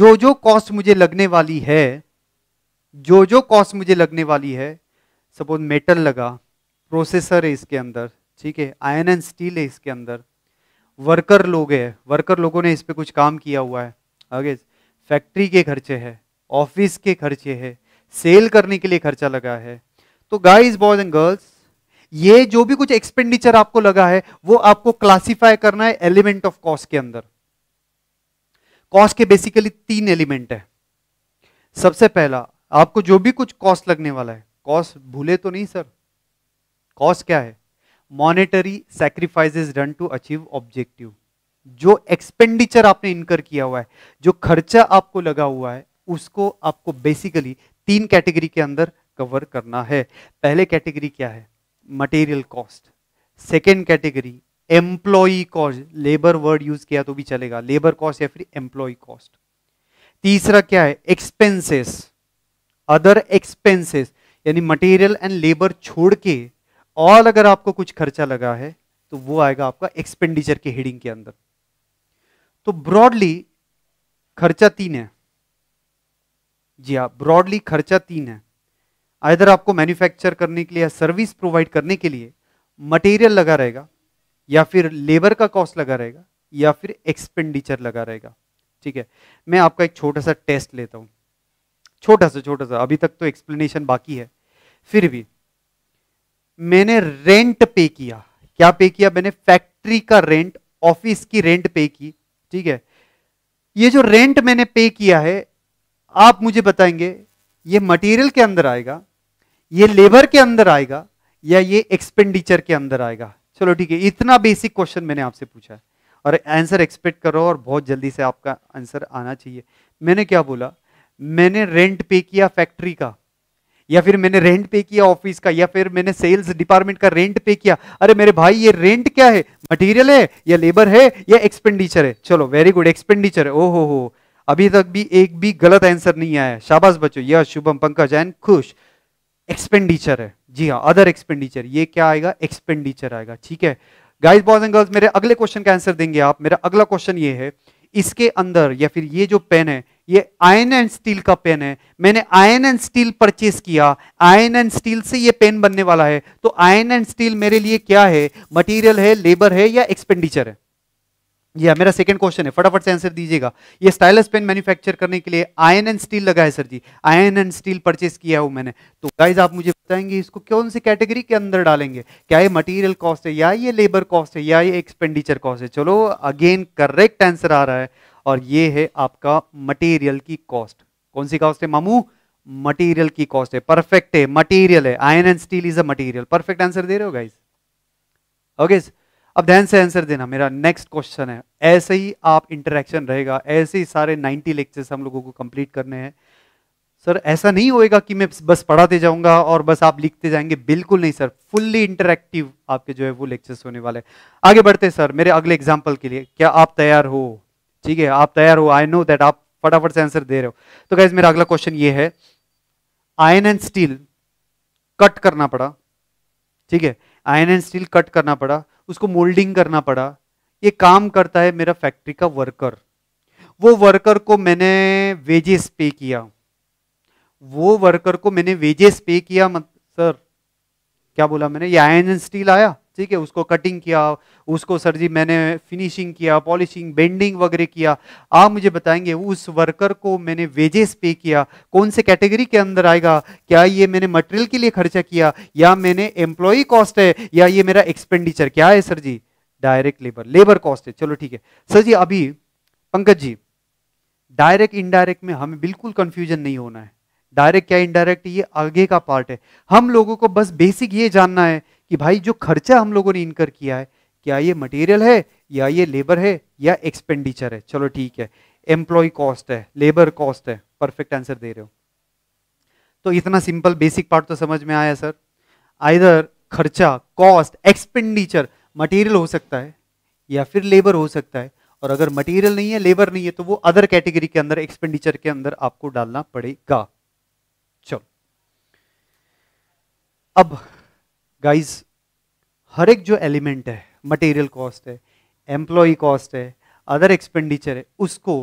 जो जो कॉस्ट मुझे लगने वाली है जो जो कॉस्ट मुझे लगने वाली है सपोज मेटल लगा प्रोसेसर है इसके अंदर ठीक है आयन एंड स्टील है इसके अंदर वर्कर लोग है वर्कर लोगों ने इस पर कुछ काम किया हुआ है आगे हाँ, फैक्ट्री के खर्चे है ऑफिस के खर्चे है सेल करने के लिए खर्चा लगा है तो गाइज बॉयज एंड गर्ल्स ये जो भी कुछ एक्सपेंडिचर आपको लगा है वो आपको क्लासिफाई करना है एलिमेंट ऑफ कॉस्ट के अंदर कॉस्ट के बेसिकली तीन एलिमेंट है सबसे पहला आपको जो भी कुछ कॉस्ट लगने वाला है कॉस्ट भूले तो नहीं सर कॉस्ट क्या है monetary sacrifices done to achieve objective जो एक्सपेंडिचर आपने इनकर किया हुआ है जो खर्चा आपको लगा हुआ है उसको आपको बेसिकली तीन कैटेगरी के अंदर कवर करना है पहले कैटेगरी क्या है material cost second category employee cost labour word use किया तो भी चलेगा लेबर कॉस्ट या फिर एम्प्लॉ कॉस्ट तीसरा क्या है एक्सपेंसेस अदर एक्सपेंसेस यानी मटेरियल एंड लेबर छोड़ के और अगर आपको कुछ खर्चा लगा है तो वो आएगा आपका एक्सपेंडिचर के हेडिंग के अंदर तो ब्रॉडली खर्चा तीन है जी हाँ ब्रॉडली खर्चा तीन है आइधर आपको मैन्युफैक्चर करने के लिए या सर्विस प्रोवाइड करने के लिए मटेरियल लगा रहेगा या फिर लेबर का कॉस्ट लगा रहेगा या फिर एक्सपेंडिचर लगा रहेगा ठीक है मैं आपका एक छोटा सा टेस्ट लेता हूँ छोटा सा छोटा सा अभी तक तो एक्सप्लेनेशन बाकी है फिर भी मैंने रेंट पे किया क्या पे किया मैंने फैक्ट्री का रेंट ऑफिस की रेंट पे की ठीक है ये जो रेंट मैंने पे किया है आप मुझे बताएंगे ये मटेरियल के अंदर आएगा ये लेबर के अंदर आएगा या ये एक्सपेंडिचर के अंदर आएगा चलो ठीक है इतना बेसिक क्वेश्चन मैंने आपसे पूछा है और आंसर एक्सपेक्ट करो और बहुत जल्दी से आपका आंसर आना चाहिए मैंने क्या बोला मैंने रेंट पे किया फैक्ट्री का या फिर मैंने रेंट पे किया ऑफिस का या फिर मैंने सेल्स डिपार्टमेंट का रेंट पे किया अरे मेरे भाई ये रेंट क्या है मटेरियल है या लेबर है या एक्सपेंडिचर है चलो वेरी गुड एक्सपेंडिचर है हो हो अभी तक भी एक भी गलत आंसर नहीं आया शाबाश बच्चों यह शुभम पंकज एन खुश एक्सपेंडिचर है जी हाँ अदर एक्सपेंडिचर ये क्या आएगा एक्सपेंडिचर आएगा ठीक है गाइस बॉयज एंड गर्ल्स मेरे अगले क्वेश्चन का आंसर देंगे आप मेरा अगला क्वेश्चन ये है इसके अंदर या फिर ये जो पेन है ये आयन एंड स्टील का पेन है मैंने आयन एंड स्टील परचेस किया आयन एंड स्टील से ये पेन बनने वाला है तो आयन एंड स्टील मेरे लिए क्या है मटेरियल है लेबर है या एक्सपेंडिचर है यह मेरा सेकंड क्वेश्चन है फटाफट से आंसर दीजिएगा ये स्टाइलस पेन मैन्युफैक्चर करने के लिए आयन एंड स्टील लगा है sir ji iron and steel purchase किया हूं मैंने तो गाइज आप मुझे बताएंगे इसको कौन से कैटेगरी के अंदर डालेंगे क्या ये मटेरियल कॉस्ट है या ये लेबर कॉस्ट है या ये एक्सपेंडिचर कॉस्ट है चलो अगेन करेक्ट आंसर आ रहा है और ये है आपका मटेरियल की कॉस्ट कौन सी कॉस्ट है मामू मटीरियल की कॉस्ट है परफेक्ट है मटीरियल है iron and steel is a material perfect answer दे रहे हो गाइज ओके okay, अब ध्यान से आंसर देना मेरा नेक्स्ट क्वेश्चन है ऐसे ही आप इंटरेक्शन रहेगा ऐसे ही सारे 90 लेक्चर्स हम लोगों को कंप्लीट करने हैं सर ऐसा नहीं होएगा कि मैं बस पढ़ाते जाऊंगा और बस आप लिखते जाएंगे बिल्कुल नहीं सर फुल्ली इंटरेक्टिव आपके जो है वो लेक्चर्स होने वाले आगे बढ़ते सर मेरे अगले एग्जाम्पल के लिए क्या आप तैयार हो ठीक है आप तैयार हो आई नो दैट आप फटाफट से आंसर दे रहे हो तो गैस मेरा अगला क्वेश्चन ये है आयन एंड स्टील कट करना पड़ा ठीक है आयन एंड स्टील कट करना पड़ा उसको मोल्डिंग करना पड़ा ये काम करता है मेरा फैक्ट्री का वर्कर वो वर्कर को मैंने वेजेस पे किया वो वर्कर को मैंने वेजेस पे किया मत सर क्या बोला मैंने ये आयन एंड स्टील आया ठीक है उसको कटिंग किया उसको सर जी मैंने फिनिशिंग किया पॉलिशिंग बेंडिंग वगैरह किया आप मुझे बताएंगे उस वर्कर को मैंने वेजेस पे किया कौन से कैटेगरी के अंदर आएगा क्या ये मैंने मटेरियल के लिए खर्चा किया या मैंने एम्प्लॉय कॉस्ट है या ये मेरा एक्सपेंडिचर क्या है sir ji direct labour labour cost है चलो ठीक है सर जी अभी पंकज जी डायरेक्ट इनडायरेक्ट में हमें बिल्कुल कंफ्यूजन नहीं होना है डायरेक्ट क्या इनडायरेक्ट ये आगे का पार्ट है हम लोगों को बस बेसिक ये जानना है कि भाई जो खर्चा हम लोगों ने इनकर किया है क्या ये मटेरियल है या ये लेबर है या एक्सपेंडिचर है चलो ठीक है एम्प्लॉय कॉस्ट है लेबर कॉस्ट है परफेक्ट आंसर दे रहे हो तो इतना सिंपल बेसिक पार्ट तो समझ में आया सर आइधर खर्चा कॉस्ट एक्सपेंडिचर मटेरियल हो सकता है या फिर लेबर हो सकता है और अगर मटेरियल नहीं है लेबर नहीं है तो वो अदर कैटेगरी के अंदर एक्सपेंडिचर के अंदर आपको डालना पड़ेगा चलो अब गाइस हर एक जो एलिमेंट है मटेरियल कॉस्ट है एम्प्लॉय कॉस्ट है अदर एक्सपेंडिचर है उसको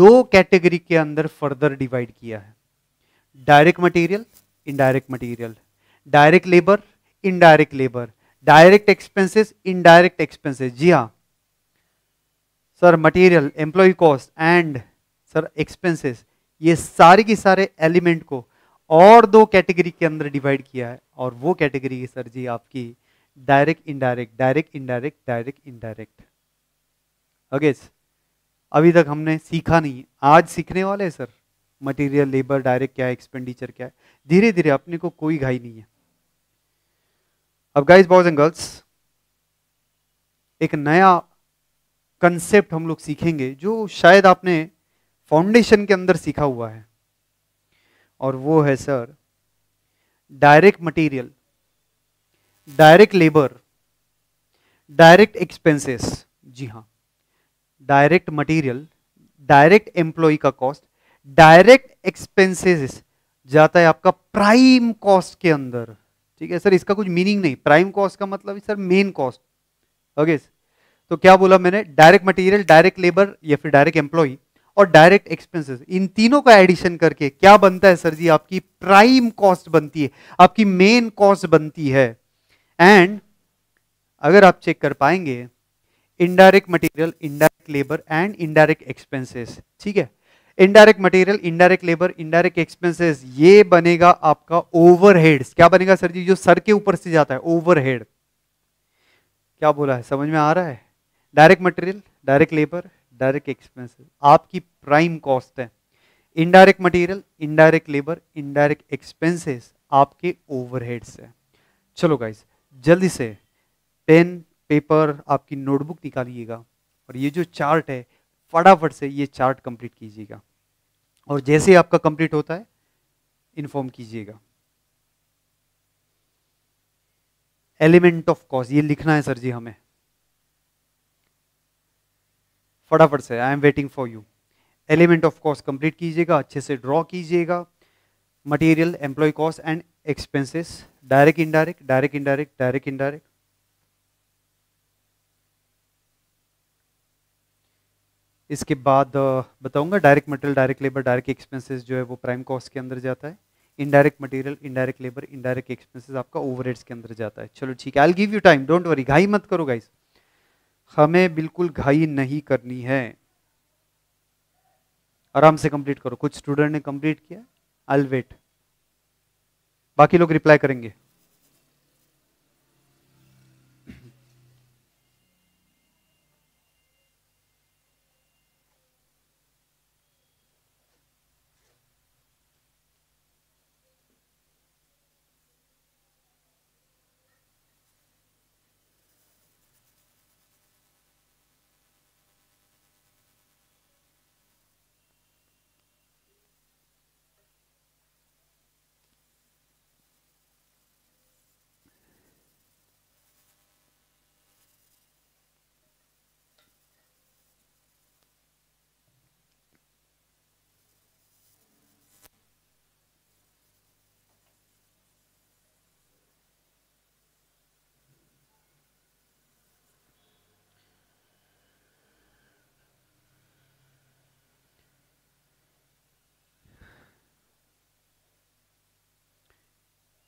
दो कैटेगरी के अंदर फर्दर डिवाइड किया है direct material indirect material direct labour indirect labour direct expenses indirect expenses जी हाँ sir material employ cost and sir expenses ये सारे के सारे एलिमेंट को और दो कैटेगरी के अंदर डिवाइड किया है और वो कैटेगरी है सर जी आपकी direct indirect direct indirect direct indirect अगेज अभी तक हमने सीखा नहीं आज सीखने वाले हैं सर मटेरियल लेबर डायरेक्ट क्या है एक्सपेंडिचर क्या है धीरे धीरे अपने को कोई घाई नहीं है अब गाइज बॉयज एंड गर्ल्स एक नया कंसेप्ट हम लोग सीखेंगे जो शायद आपने फाउंडेशन के अंदर सीखा हुआ है और वो है sir direct material direct labour direct expenses जी हाँ डायरेक्ट मटेरियल डायरेक्ट एम्प्लॉय का कॉस्ट डायरेक्ट एक्सपेंसेस जाता है आपका प्राइम कॉस्ट के अंदर ठीक है सर इसका कुछ मीनिंग नहीं प्राइम कॉस्ट का मतलब सर मेन कॉस्ट ओके तो क्या बोला मैंने डायरेक्ट मटेरियल डायरेक्ट लेबर या फिर डायरेक्ट एम्प्लॉय और डायरेक्ट एक्सपेंसेस इन तीनों का एडिशन करके क्या बनता है सर जी आपकी प्राइम कॉस्ट बनती है आपकी मेन कॉस्ट बनती है एंड अगर आप चेक कर पाएंगे indirect material indirect labour and indirect expenses ठीक है indirect material indirect labour indirect expenses ये बनेगा आपका ओवरहेड्स क्या बनेगा सर जी जो सर के ऊपर से जाता है ओवरहेड क्या बोला है समझ में आ रहा है direct material direct labour direct expenses आपकी प्राइम कॉस्ट है indirect material indirect labour indirect expenses आपके ओवरहेड्स है चलो गाइस जल्दी से पेन पेपर आपकी नोटबुक निकालिएगा और ये जो चार्ट है फटाफट से ये चार्ट कंप्लीट कीजिएगा और जैसे ही आपका कंप्लीट होता है इन्फॉर्म कीजिएगा एलिमेंट ऑफ कॉस्ट ये लिखना है सर जी हमें फटाफट से I am waiting for you element of cost complete कीजिएगा अच्छे से ड्रॉ कीजिएगा material employ cost and expenses direct indirect direct indirect direct indirect इसके बाद बताऊंगा direct material direct labour direct expenses जो है वो प्राइम कॉस्ट के अंदर जाता है indirect material indirect labour indirect expenses आपका ओवरहेड्स के अंदर जाता है चलो ठीक है I give you time don't worry घाई मत करो गाइस हमें बिल्कुल घाई नहीं करनी है आराम से कंप्लीट करो कुछ स्टूडेंट ने कंप्लीट किया आई वेट बाकी लोग रिप्लाई करेंगे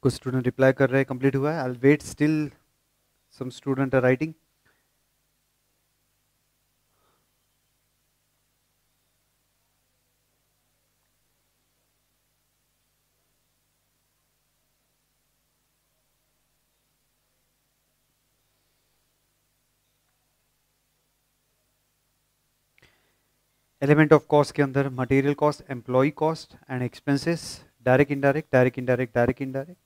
कुछ स्टूडेंट रिप्लाई कर रहे हैं कंप्लीट हुआ है I wait still some student are writing element of cost के अंदर material cost employ cost and expenses direct indirect direct indirect direct indirect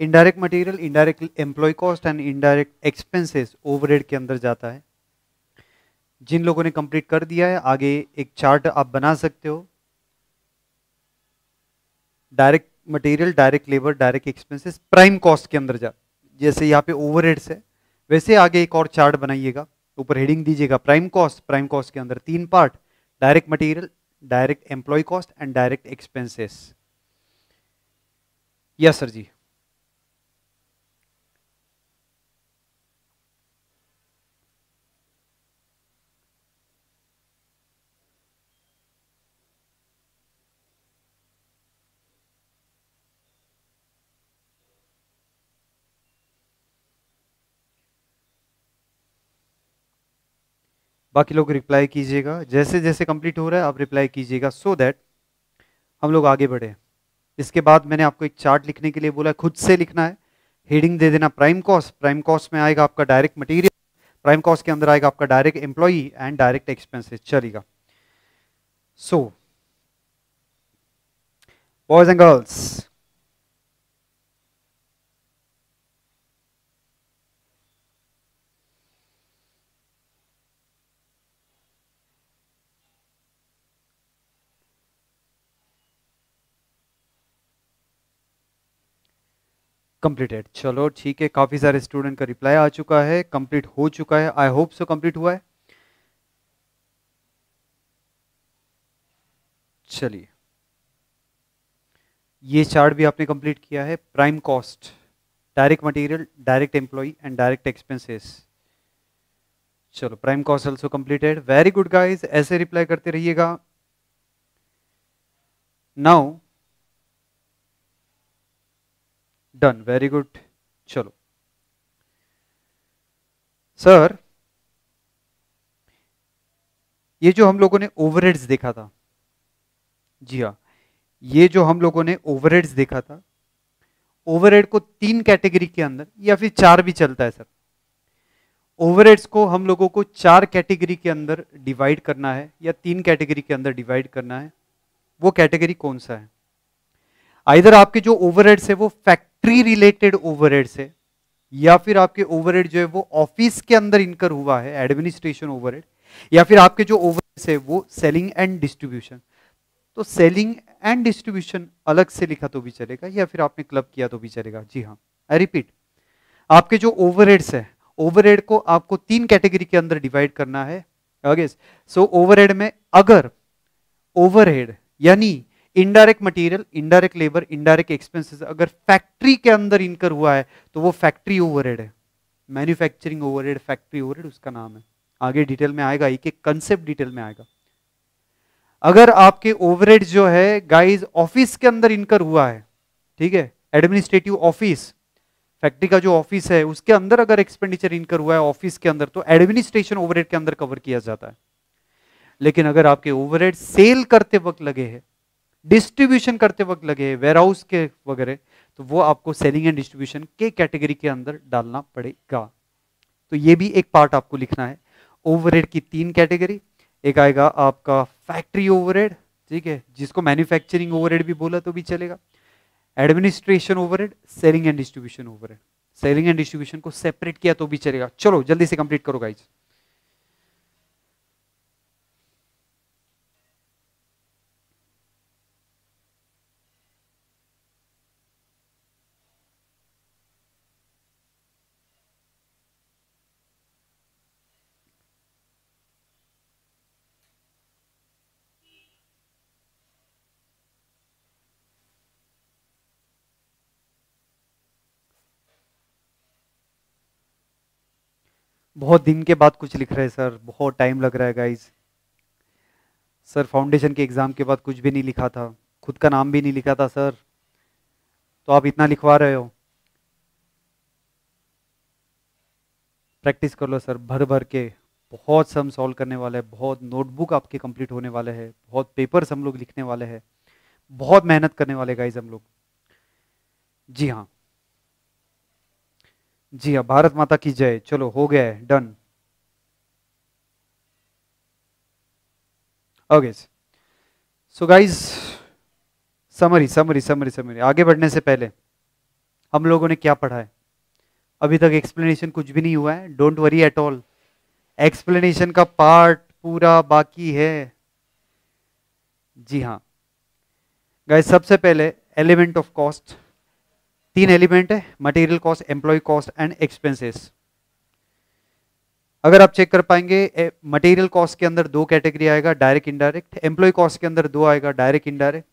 indirect material indirect employ cost and indirect expenses overhead के अंदर जाता है जिन लोगों ने complete कर दिया है आगे एक चार्ट आप बना सकते हो direct material direct labour direct expenses prime cost के अंदर जा जैसे यहाँ पे ओवर है वैसे आगे एक और चार्ट बनाइएगा ऊपर हेडिंग दीजिएगा प्राइम कॉस्ट प्राइम कॉस्ट के अंदर तीन part direct material direct employ cost and direct expenses yes sir जी बाकी लोग रिप्लाई कीजिएगा जैसे जैसे कंप्लीट हो रहा है आप रिप्लाई कीजिएगा सो दैट हम लोग आगे बढ़े इसके बाद मैंने आपको एक चार्ट लिखने के लिए बोला खुद से लिखना है हेडिंग दे देना प्राइम कॉस्ट प्राइम कॉस्ट में आएगा आपका डायरेक्ट मटेरियल प्राइम कॉस्ट के अंदर आएगा आपका direct employee and direct expenses चलेगा so boys and girls completed चलो ठीक है काफ़ी सारे स्टूडेंट का रिप्लाई आ चुका है कंप्लीट हो चुका है आई होप सो कंप्लीट हुआ है चलिए ये चार्ट भी आपने कंप्लीट किया है prime cost direct material direct employ and direct expenses चलो prime cost also completed very good guys ऐसे रिप्लाई करते रहिएगा नाउ डन वेरी गुड चलो सर ये जो हम लोगों ने ओवरहेड्स देखा था जी हाँ ये जो हम लोगों ने ओवरहेड्स देखा था ओवरहेड को तीन कैटेगरी के अंदर या फिर चार भी चलता है सर ओवरहेड्स को हम लोगों को चार कैटेगरी के अंदर डिवाइड करना है या तीन कैटेगरी के अंदर डिवाइड करना है वो कैटेगरी कौन सा है आइधर आपके जो ओवरहेड्स है वो फैक्ट फैक्ट्री रिलेटेड ओवरहेड से या फिर आपके ओवरहेड जो है वो ऑफिस के अंदर इनकर हुआ है एडमिनिस्ट्रेशन ओवरहेड या फिर आपके जो ओवरहेड्स है वो सेलिंग एंड डिस्ट्रीब्यूशन तो सेलिंग एंड डिस्ट्रीब्यूशन अलग से लिखा तो भी चलेगा या फिर आपने क्लब किया तो भी चलेगा जी हाँ आई रिपीट आपके जो ओवरहेड्स है ओवरहेड को आपको तीन कैटेगरी के अंदर डिवाइड करना है सो ओवरहेड में अगर ओवरहेड यानी indirect material indirect labour indirect expenses अगर फैक्ट्री के अंदर इनकर हुआ है तो वो फैक्ट्री ओवरहेड है मैन्युफैक्चरिंग ओवरहेड फैक्ट्री ओवरहेड उसका नाम है आगे डिटेल में आएगा एक एक कंसेप्ट डिटेल में आएगा अगर आपके ओवरहेड जो है गाइज ऑफिस के अंदर इनकर हुआ है ठीक है एडमिनिस्ट्रेटिव ऑफिस फैक्ट्री का जो ऑफिस है उसके अंदर अगर एक्सपेंडिचर इनकर हुआ है ऑफिस के अंदर तो एडमिनिस्ट्रेशन ओवरहेड के अंदर कवर किया जाता है लेकिन अगर आपके ओवरहेड सेल करते वक्त लगे हैं डिस्ट्रीब्यूशन करते वक्त लगे वेयर हाउस के वगैरह तो वो आपको सेलिंग एंड डिस्ट्रीब्यूशन के कैटेगरी के अंदर डालना पड़ेगा तो ये भी एक पार्ट आपको लिखना है ओवरहेड की तीन कैटेगरी एक आएगा आपका फैक्ट्री ओवरहेड ठीक है जिसको मैन्युफैक्चरिंग ओवरहेड भी बोला तो भी चलेगा administration overhead selling and distribution overhead selling and distribution को सेपरेट किया तो भी चलेगा चलो जल्दी से कंप्लीट करो गाइज बहुत दिन के बाद कुछ लिख रहे हैं सर बहुत टाइम लग रहा है गाइज सर फाउंडेशन के एग्ज़ाम के बाद कुछ भी नहीं लिखा था खुद का नाम भी नहीं लिखा था सर तो आप इतना लिखवा रहे हो प्रैक्टिस कर लो सर भर भर के बहुत सम सॉल्व करने वाले हैं बहुत नोटबुक आपके कंप्लीट होने वाले हैं बहुत पेपर्स हम लोग लिखने वाले हैं बहुत मेहनत करने वाले गाइज हम लोग जी हाँ जी हाँ भारत माता की जय चलो हो गया है done okay so guys summary summary summary summary आगे बढ़ने से पहले हम लोगों ने क्या पढ़ा है अभी तक एक्सप्लेनेशन कुछ भी नहीं हुआ है don't worry at all explanation का पार्ट पूरा बाकी है जी हाँ गाइज सबसे पहले एलिमेंट ऑफ कॉस्ट तीन एलिमेंट है material cost employ cost and expenses अगर आप चेक कर पाएंगे मटेरियल कॉस्ट के अंदर दो कैटेगरी आएगा डायरेक्ट इनडायरेक्ट एम्प्लॉय कॉस्ट के अंदर दो आएगा डायरेक्ट इनडायरेक्ट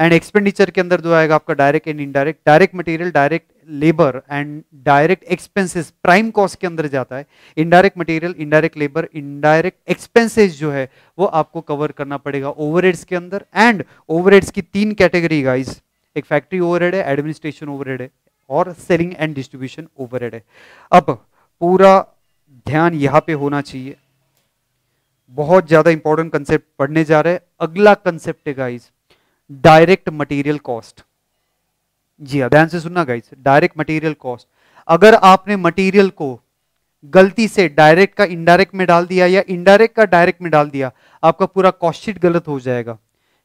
एंड एक्सपेंडिचर के अंदर दो आएगा आपका direct and indirect direct material direct labour and direct expenses prime cost के अंदर जाता है indirect material indirect labour indirect expenses जो है वो आपको कवर करना पड़ेगा ओवरहेड्स के अंदर एंड ओवरहेड्स की तीन कैटेगरी गाइज एक फैक्ट्री ओवरहेड है एडमिनिस्ट्रेशन ओवरहेड है और सेलिंग एंड डिस्ट्रीब्यूशन ओवरहेड है अब पूरा ध्यान यहाँ पे होना चाहिए बहुत ज़्यादा इंपॉर्टेंट कंसेप्ट पढ़ने जा रहे हैं अगला कंसेप्ट है गाइज डायरेक्ट मटेरियल कॉस्ट जी हाँ ध्यान से सुनना गाइज डायरेक्ट मटेरियल कॉस्ट अगर आपने मटेरियल को गलती से डायरेक्ट का इनडायरेक्ट में डाल दिया या इनडायरेक्ट का डायरेक्ट में डाल दिया आपका पूरा कॉस्टशीट गलत हो जाएगा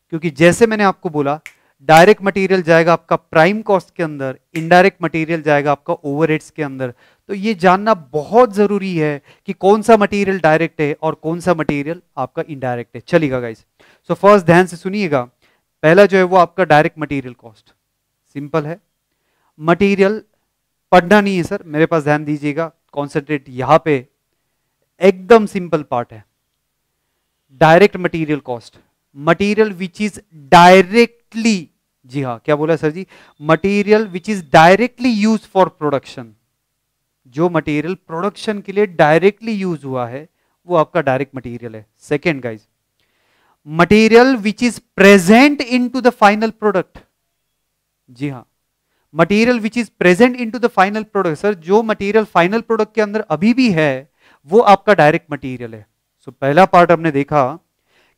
क्योंकि जैसे मैंने आपको बोला डायरेक्ट मटेरियल जाएगा आपका प्राइम कॉस्ट के अंदर इनडायरेक्ट मटेरियल जाएगा आपका ओवर के अंदर तो ये जानना बहुत ज़रूरी है कि कौन सा मटेरियल डायरेक्ट है और कौन सा मटेरियल आपका इनडायरेक्ट है चलेगा गाइस सो फर्स्ट ध्यान से सुनिएगा पहला जो है वो आपका डायरेक्ट मटेरियल कॉस्ट सिंपल है मटेरियल पढ़ना नहीं है सर मेरे पास ध्यान दीजिएगा कॉन्सेंट्रेट यहाँ पे एकदम सिंपल पार्ट है direct material cost material which is directly जी हाँ क्या बोला सर जी material which is directly use for production जो मटेरियल प्रोडक्शन के लिए डायरेक्टली यूज हुआ है वो आपका डायरेक्ट मटेरियल है second guys material which is present into the final product जी हाँ material which is present into the final product sir जो मटेरियल फाइनल प्रोडक्ट के अंदर अभी भी है वो आपका डायरेक्ट मटेरियल है सो so, पहला पार्ट हमने देखा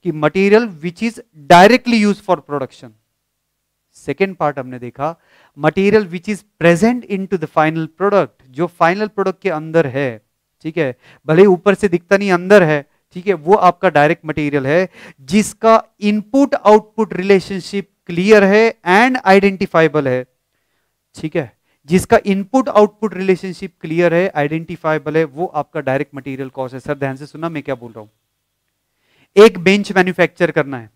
कि material which is directly use for production second part हमने देखा material which is present into the final product जो फाइनल प्रोडक्ट के अंदर है ठीक है भले ऊपर से दिखता नहीं अंदर है ठीक है वो आपका डायरेक्ट मटेरियल है जिसका इनपुट आउटपुट रिलेशनशिप क्लियर है एंड आइडेंटिफाइबल है ठीक है जिसका इनपुट आउटपुट रिलेशनशिप क्लियर है आइडेंटिफाइबल है वो आपका डायरेक्ट मटेरियल कॉस्ट है सर ध्यान से सुना मैं क्या बोल रहा हूं एक बेंच मैन्युफैक्चर करना है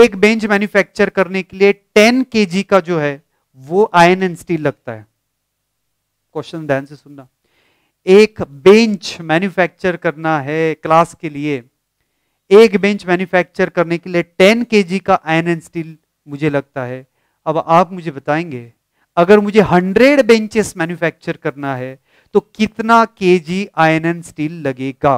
एक बेंच मैन्युफैक्चर करने के लिए टेन के का जो है वो आयन एंड स्टील लगता है क्वेश्चन ध्यान से सुनना एक बेंच मैन्युफैक्चर करना है क्लास के लिए एक बेंच मैन्युफैक्चर करने के लिए टेन के का आयन एंड स्टील मुझे लगता है अब आप मुझे बताएंगे अगर मुझे हंड्रेड बेंचेस मैन्युफैक्चर करना है तो कितना के जी आयन एंड स्टील लगेगा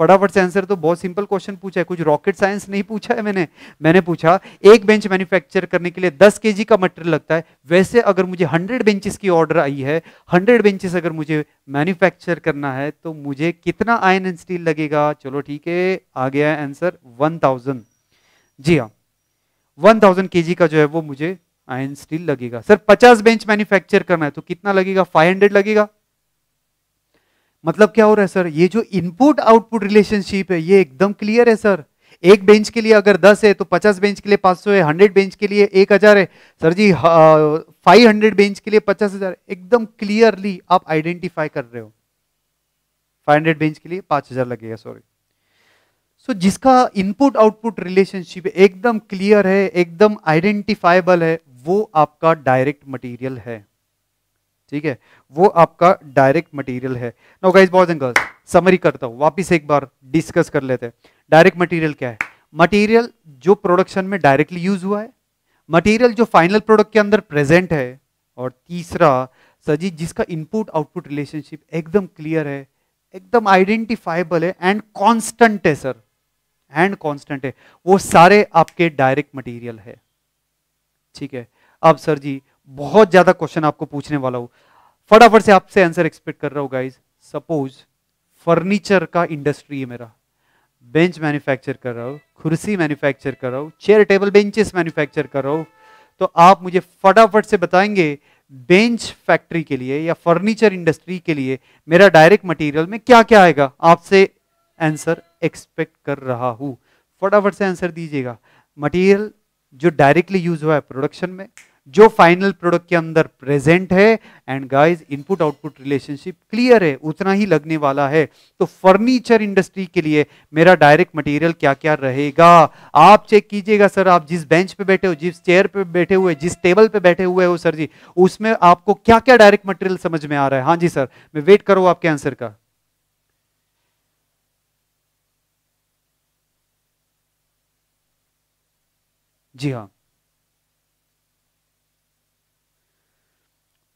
फटाफट से आंसर तो बहुत सिंपल क्वेश्चन पूछा है कुछ रॉकेट साइंस नहीं पूछा है मैंने मैंने पूछा एक बेंच मैन्युफैक्चर करने के लिए 10 के का मटेरियल लगता है वैसे अगर मुझे 100 बेंचेस की ऑर्डर आई है 100 बेंचेस अगर मुझे मैन्युफैक्चर करना है तो मुझे कितना आयन एंड स्टील लगेगा चलो ठीक है आ गया है आंसर वन जी हाँ वन थाउजेंड का जो है वो मुझे आयन स्टील लगेगा सर पचास बेंच मैन्युफैक्चर करना है तो कितना लगेगा फाइव लगेगा मतलब क्या हो रहा है सर ये जो इनपुट आउटपुट रिलेशनशिप है ये एकदम क्लियर है सर एक बेंच के लिए अगर दस है तो पचास बेंच के लिए 500 सौ है हंड्रेड बेंच के लिए एक हजार है सर जी फाइव हंड्रेड बेंच के लिए पचास हजार एकदम क्लियरली आप आइडेंटिफाई कर रहे हो फाइव हंड्रेड बेंच के लिए 5000 हजार लगेगा सॉरी सो so, जिसका इनपुट आउटपुट रिलेशनशिप एकदम क्लियर है एकदम आइडेंटिफाइबल है वो आपका डायरेक्ट मटीरियल है ठीक है वो आपका डायरेक्ट मटेरियल है no guys boys and girls summary करता हूँ वापस एक बार डिस्कस कर लेते हैं डायरेक्ट मटेरियल क्या है मटेरियल जो प्रोडक्शन में डायरेक्टली यूज हुआ है मटेरियल जो फाइनल प्रोडक्ट के अंदर प्रेजेंट है और तीसरा सजी जिसका इनपुट आउटपुट रिलेशनशिप एकदम क्लियर है एकदम आइडेंटिफाइबल है एंड कॉन्स्टेंट है सर एंड कॉन्स्टेंट है वो सारे आपके डायरेक्ट मटीरियल है ठीक है अब सर जी बहुत ज्यादा क्वेश्चन आपको पूछने वाला हूँ फटाफट से आपसे आंसर एक्सपेक्ट कर रहा हूँ गाइज सपोज फर्नीचर का इंडस्ट्री है मेरा बेंच मैन्युफैक्चर कर रहा हूँ कुर्सी मैन्युफैक्चर कर रहा हूँ चेयर टेबल बेंचेस मैन्युफैक्चर कर रहा हूँ तो आप मुझे फटाफट से बताएंगे बेंच फैक्ट्री के लिए या फर्नीचर इंडस्ट्री के लिए मेरा डायरेक्ट मटेरियल में क्या क्या आएगा आपसे आंसर एक्सपेक्ट कर रहा हूँ फटाफट से आंसर दीजिएगा मटेरियल जो डायरेक्टली यूज हुआ है प्रोडक्शन में जो फाइनल प्रोडक्ट के अंदर प्रेजेंट है and guys input output relationship clear है उतना ही लगने वाला है तो फर्नीचर इंडस्ट्री के लिए मेरा डायरेक्ट मटेरियल क्या क्या रहेगा आप चेक कीजिएगा सर आप जिस बेंच पे बैठे हो जिस चेयर पे बैठे हुए जिस टेबल पे बैठे हुए हो सर जी उसमें आपको क्या क्या डायरेक्ट मटेरियल समझ में आ रहा है हाँ जी सर मैं वेट करो आपके आंसर का जी हाँ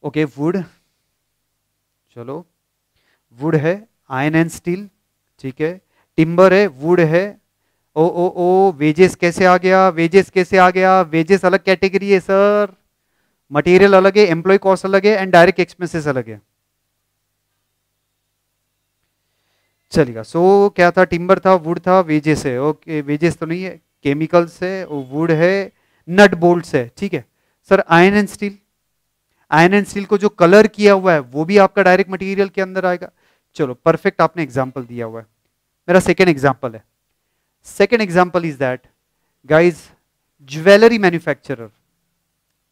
ओके वुड चलो वुड है आयन एंड स्टील ठीक है टिम्बर है वुड है ओ ओ ओ वेजेस कैसे आ गया वेजेस कैसे आ गया वेजेस अलग कैटेगरी है सर मटेरियल अलग है एम्प्लॉय कॉस्ट अलग है एंड डायरेक्ट एक्सपेंसेस अलग है चलेगा सो so, क्या था टिम्बर था वुड था वेजेस है ओके वेजेस तो नहीं है केमिकल्स है वुड है नट बोल्ट है ठीक है sir iron and steel iron and steel को जो कलर किया हुआ है वो भी आपका डायरेक्ट मटेरियल के अंदर आएगा चलो परफेक्ट आपने एग्जाम्पल दिया हुआ है मेरा सेकेंड एग्जाम्पल है second example is that guys jewellery manufacturer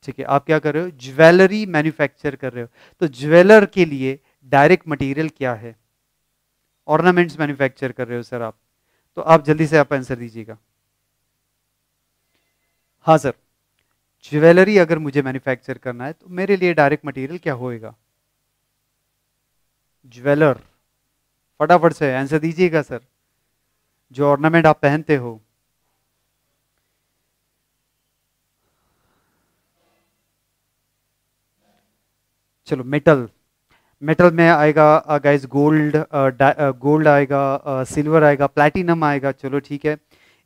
ठीक है आप क्या कर रहे हो ज्वेलरी मैन्युफैक्चर कर रहे हो तो ज्वेलर के लिए डायरेक्ट मटीरियल क्या है ऑर्नामेंट्स मैन्युफैक्चर कर रहे हो सर आप तो आप जल्दी से आप आंसर दीजिएगा हाँ सर ज्वेलरी अगर मुझे मैन्युफैक्चर करना है तो मेरे लिए डायरेक्ट मटेरियल क्या होएगा ज्वेलर फटाफट से आंसर दीजिएगा सर जो ऑर्नामेंट आप पहनते हो चलो मेटल मेटल में आएगा गाइस गोल्ड गोल्ड आएगा सिल्वर uh, आएगा प्लैटिनम आएगा चलो ठीक है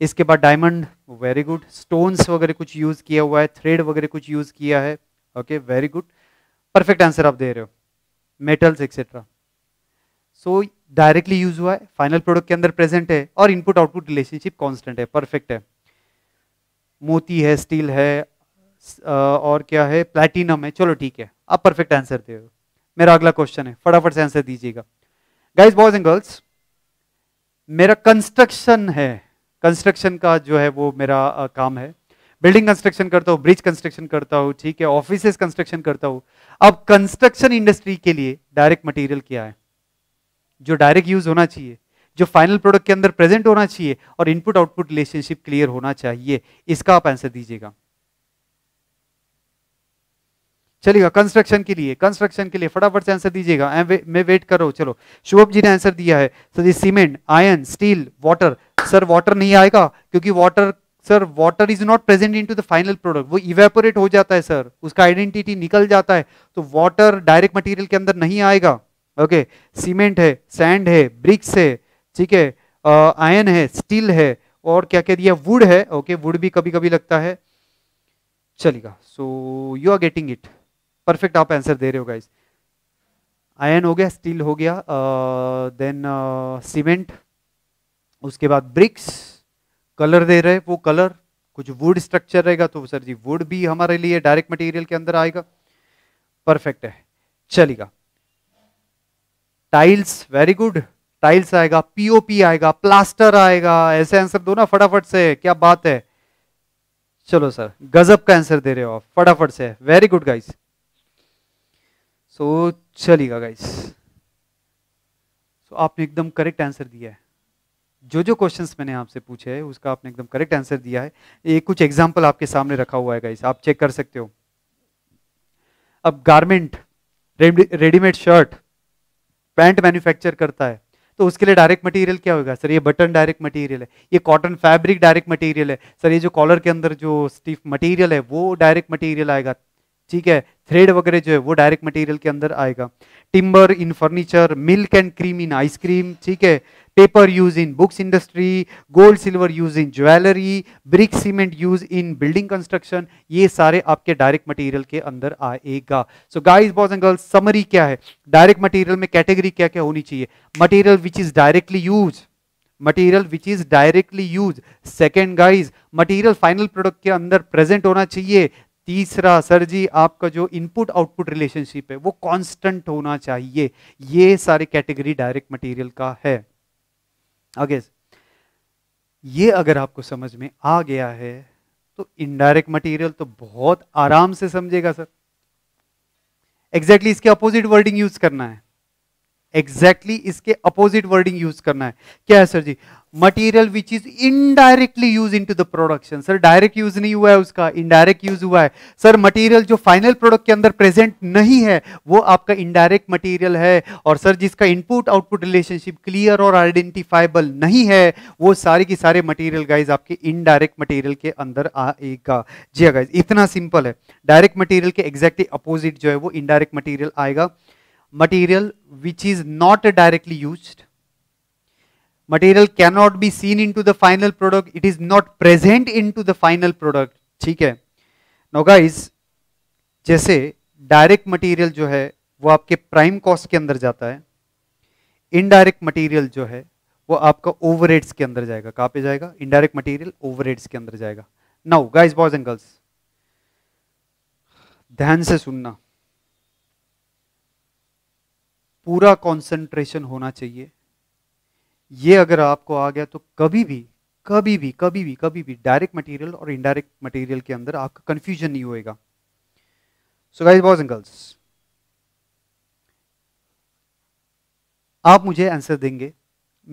इसके बाद डायमंड वेरी गुड स्टोन्स वगैरह कुछ यूज़ किया हुआ है थ्रेड वगैरह कुछ यूज़ किया है okay very good perfect answer आप दे रहे हो metals etcetera so directly use हुआ है फाइनल प्रोडक्ट के अंदर प्रेजेंट है और इनपुट आउटपुट रिलेशनशिप कॉन्स्टेंट है परफेक्ट है मोती है स्टील है और क्या है प्लेटिनम है चलो ठीक है आप परफेक्ट आंसर दे रहे हो मेरा अगला क्वेश्चन है फटाफट से आंसर दीजिएगा गाइज बॉयज एंड गर्ल्स मेरा कंस्ट्रक्शन है कंस्ट्रक्शन का जो है वो मेरा आ, काम है बिल्डिंग कंस्ट्रक्शन करता हूँ ब्रिज कंस्ट्रक्शन करता हूँ ठीक है ऑफिस कंस्ट्रक्शन करता हूँ अब कंस्ट्रक्शन इंडस्ट्री के लिए डायरेक्ट मटेरियल क्या है जो डायरेक्ट यूज होना चाहिए जो फाइनल प्रोडक्ट के अंदर प्रेजेंट होना चाहिए और इनपुट आउटपुट रिलेशनशिप क्लियर होना चाहिए इसका आप आंसर दीजिएगा चलिएगा कंस्ट्रक्शन के लिए कंस्ट्रक्शन के लिए फटाफट से आंसर दीजिएगा वे, मैं वेट कर रहा हूँ चलो शुभम जी ने आंसर दिया है sir cement iron steel water sir water नहीं आएगा क्योंकि water sir water is not present into the final product वो इवेपोरेट हो जाता है सर उसका आइडेंटिटी निकल जाता है तो वाटर डायरेक्ट मटीरियल के अंदर नहीं आएगा ओके सीमेंट है सैंड है ब्रिक्स है ठीक है आयन uh, है स्टील है और क्या कह दिया वुड है ओके वुड भी कभी कभी लगता है चलेगा so you are getting it perfect आप आंसर दे रहे हो गाइस आयन हो गया स्टील हो गया देन uh, सीमेंट uh, उसके बाद ब्रिक्स कलर दे रहे वो कलर कुछ वुड स्ट्रक्चर रहेगा तो सर जी वुड भी हमारे लिए डायरेक्ट मटेरियल के अंदर आएगा परफेक्ट है चलेगा टाइल्स वेरी गुड टाइल्स आएगा पीओपी आएगा प्लास्टर आएगा ऐसे आंसर दो ना फटाफट से क्या बात है चलो सर गजब का आंसर दे रहे हो आप फटाफट से very good guys so so, चलेगा गाइस सो so, आपने एकदम करेक्ट आंसर दिया है जो जो क्वेश्चंस मैंने आपसे पूछे हैं उसका आपने एकदम करेक्ट आंसर दिया है ये कुछ एग्जांपल आपके सामने रखा हुआ है गाइस आप चेक कर सकते हो अब garment readymade shirt pant manufacture करता है तो उसके लिए डायरेक्ट मटेरियल क्या होगा सर ये बटन डायरेक्ट मटेरियल है ये कॉटन फैब्रिक डायरेक्ट मटेरियल है सर ये जो कॉलर के अंदर जो स्टीफ मटेरियल है वो डायरेक्ट मटेरियल आएगा ठीक है थ्रेड वगैरह जो है वो डायरेक्ट मटेरियल के अंदर आएगा timber in furniture milk and cream in ice cream ठीक है paper use in books industry gold silver use in jewellery brick cement use in building construction ये सारे आपके डायरेक्ट मटेरियल के अंदर आएगा so guys boys and girls summary क्या है डायरेक्ट मटेरियल में कैटेगरी क्या क्या होनी चाहिए material which is directly use material which is directly use second guys material final product के अंदर प्रेजेंट होना चाहिए तीसरा सर जी आपका जो इनपुट आउटपुट रिलेशनशिप है वो कांस्टेंट होना चाहिए ये सारे कैटेगरी डायरेक्ट मटेरियल का है आगे ये अगर आपको समझ में आ गया है तो इनडायरेक्ट मटेरियल तो बहुत आराम से समझेगा सर एग्जैक्टली exactly इसके अपोजिट वर्डिंग यूज करना है एग्जैक्टली exactly इसके अपोजिट वर्डिंग यूज करना है क्या है सर जी material which is indirectly use into the production sir direct use नहीं हुआ है उसका इनडायरेक्ट यूज हुआ है सर मटेरियल जो फाइनल प्रोडक्ट के अंदर प्रेजेंट नहीं है वो आपका इनडायरेक्ट मटेरियल है और सर जिसका इनपुट आउटपुट रिलेशनशिप क्लियर और आइडेंटिफाइबल नहीं है वो सारे की सारे मटेरियल गाइज आपके इनडायरेक्ट मटेरियल के अंदर आएगा जी गाइज हाँ इतना सिंपल है डायरेक्ट मटेरियल के एग्जैक्टली अपोजिट जो है वो इनडायरेक्ट मटेरियल आएगा material which is not directly used be seen into the final product it is not present into the final product ठीक है now guys जैसे direct material जो है वो आपके प्राइम कॉस्ट के अंदर जाता है इनडायरेक्ट मटेरियल जो है वो आपका ओवरहेड्स के अंदर जाएगा कहाँ पे जाएगा इनडायरेक्ट मटेरियल ओवरहेड्स के अंदर जाएगा now guys boys and girls ध्यान से सुनना पूरा कंसंट्रेशन होना चाहिए ये अगर आपको आ गया तो कभी भी कभी भी कभी भी कभी भी डायरेक्ट मटेरियल और इनडायरेक्ट मटेरियल के अंदर आपका कन्फ्यूजन नहीं होएगा so guys boys and girls आप मुझे आंसर देंगे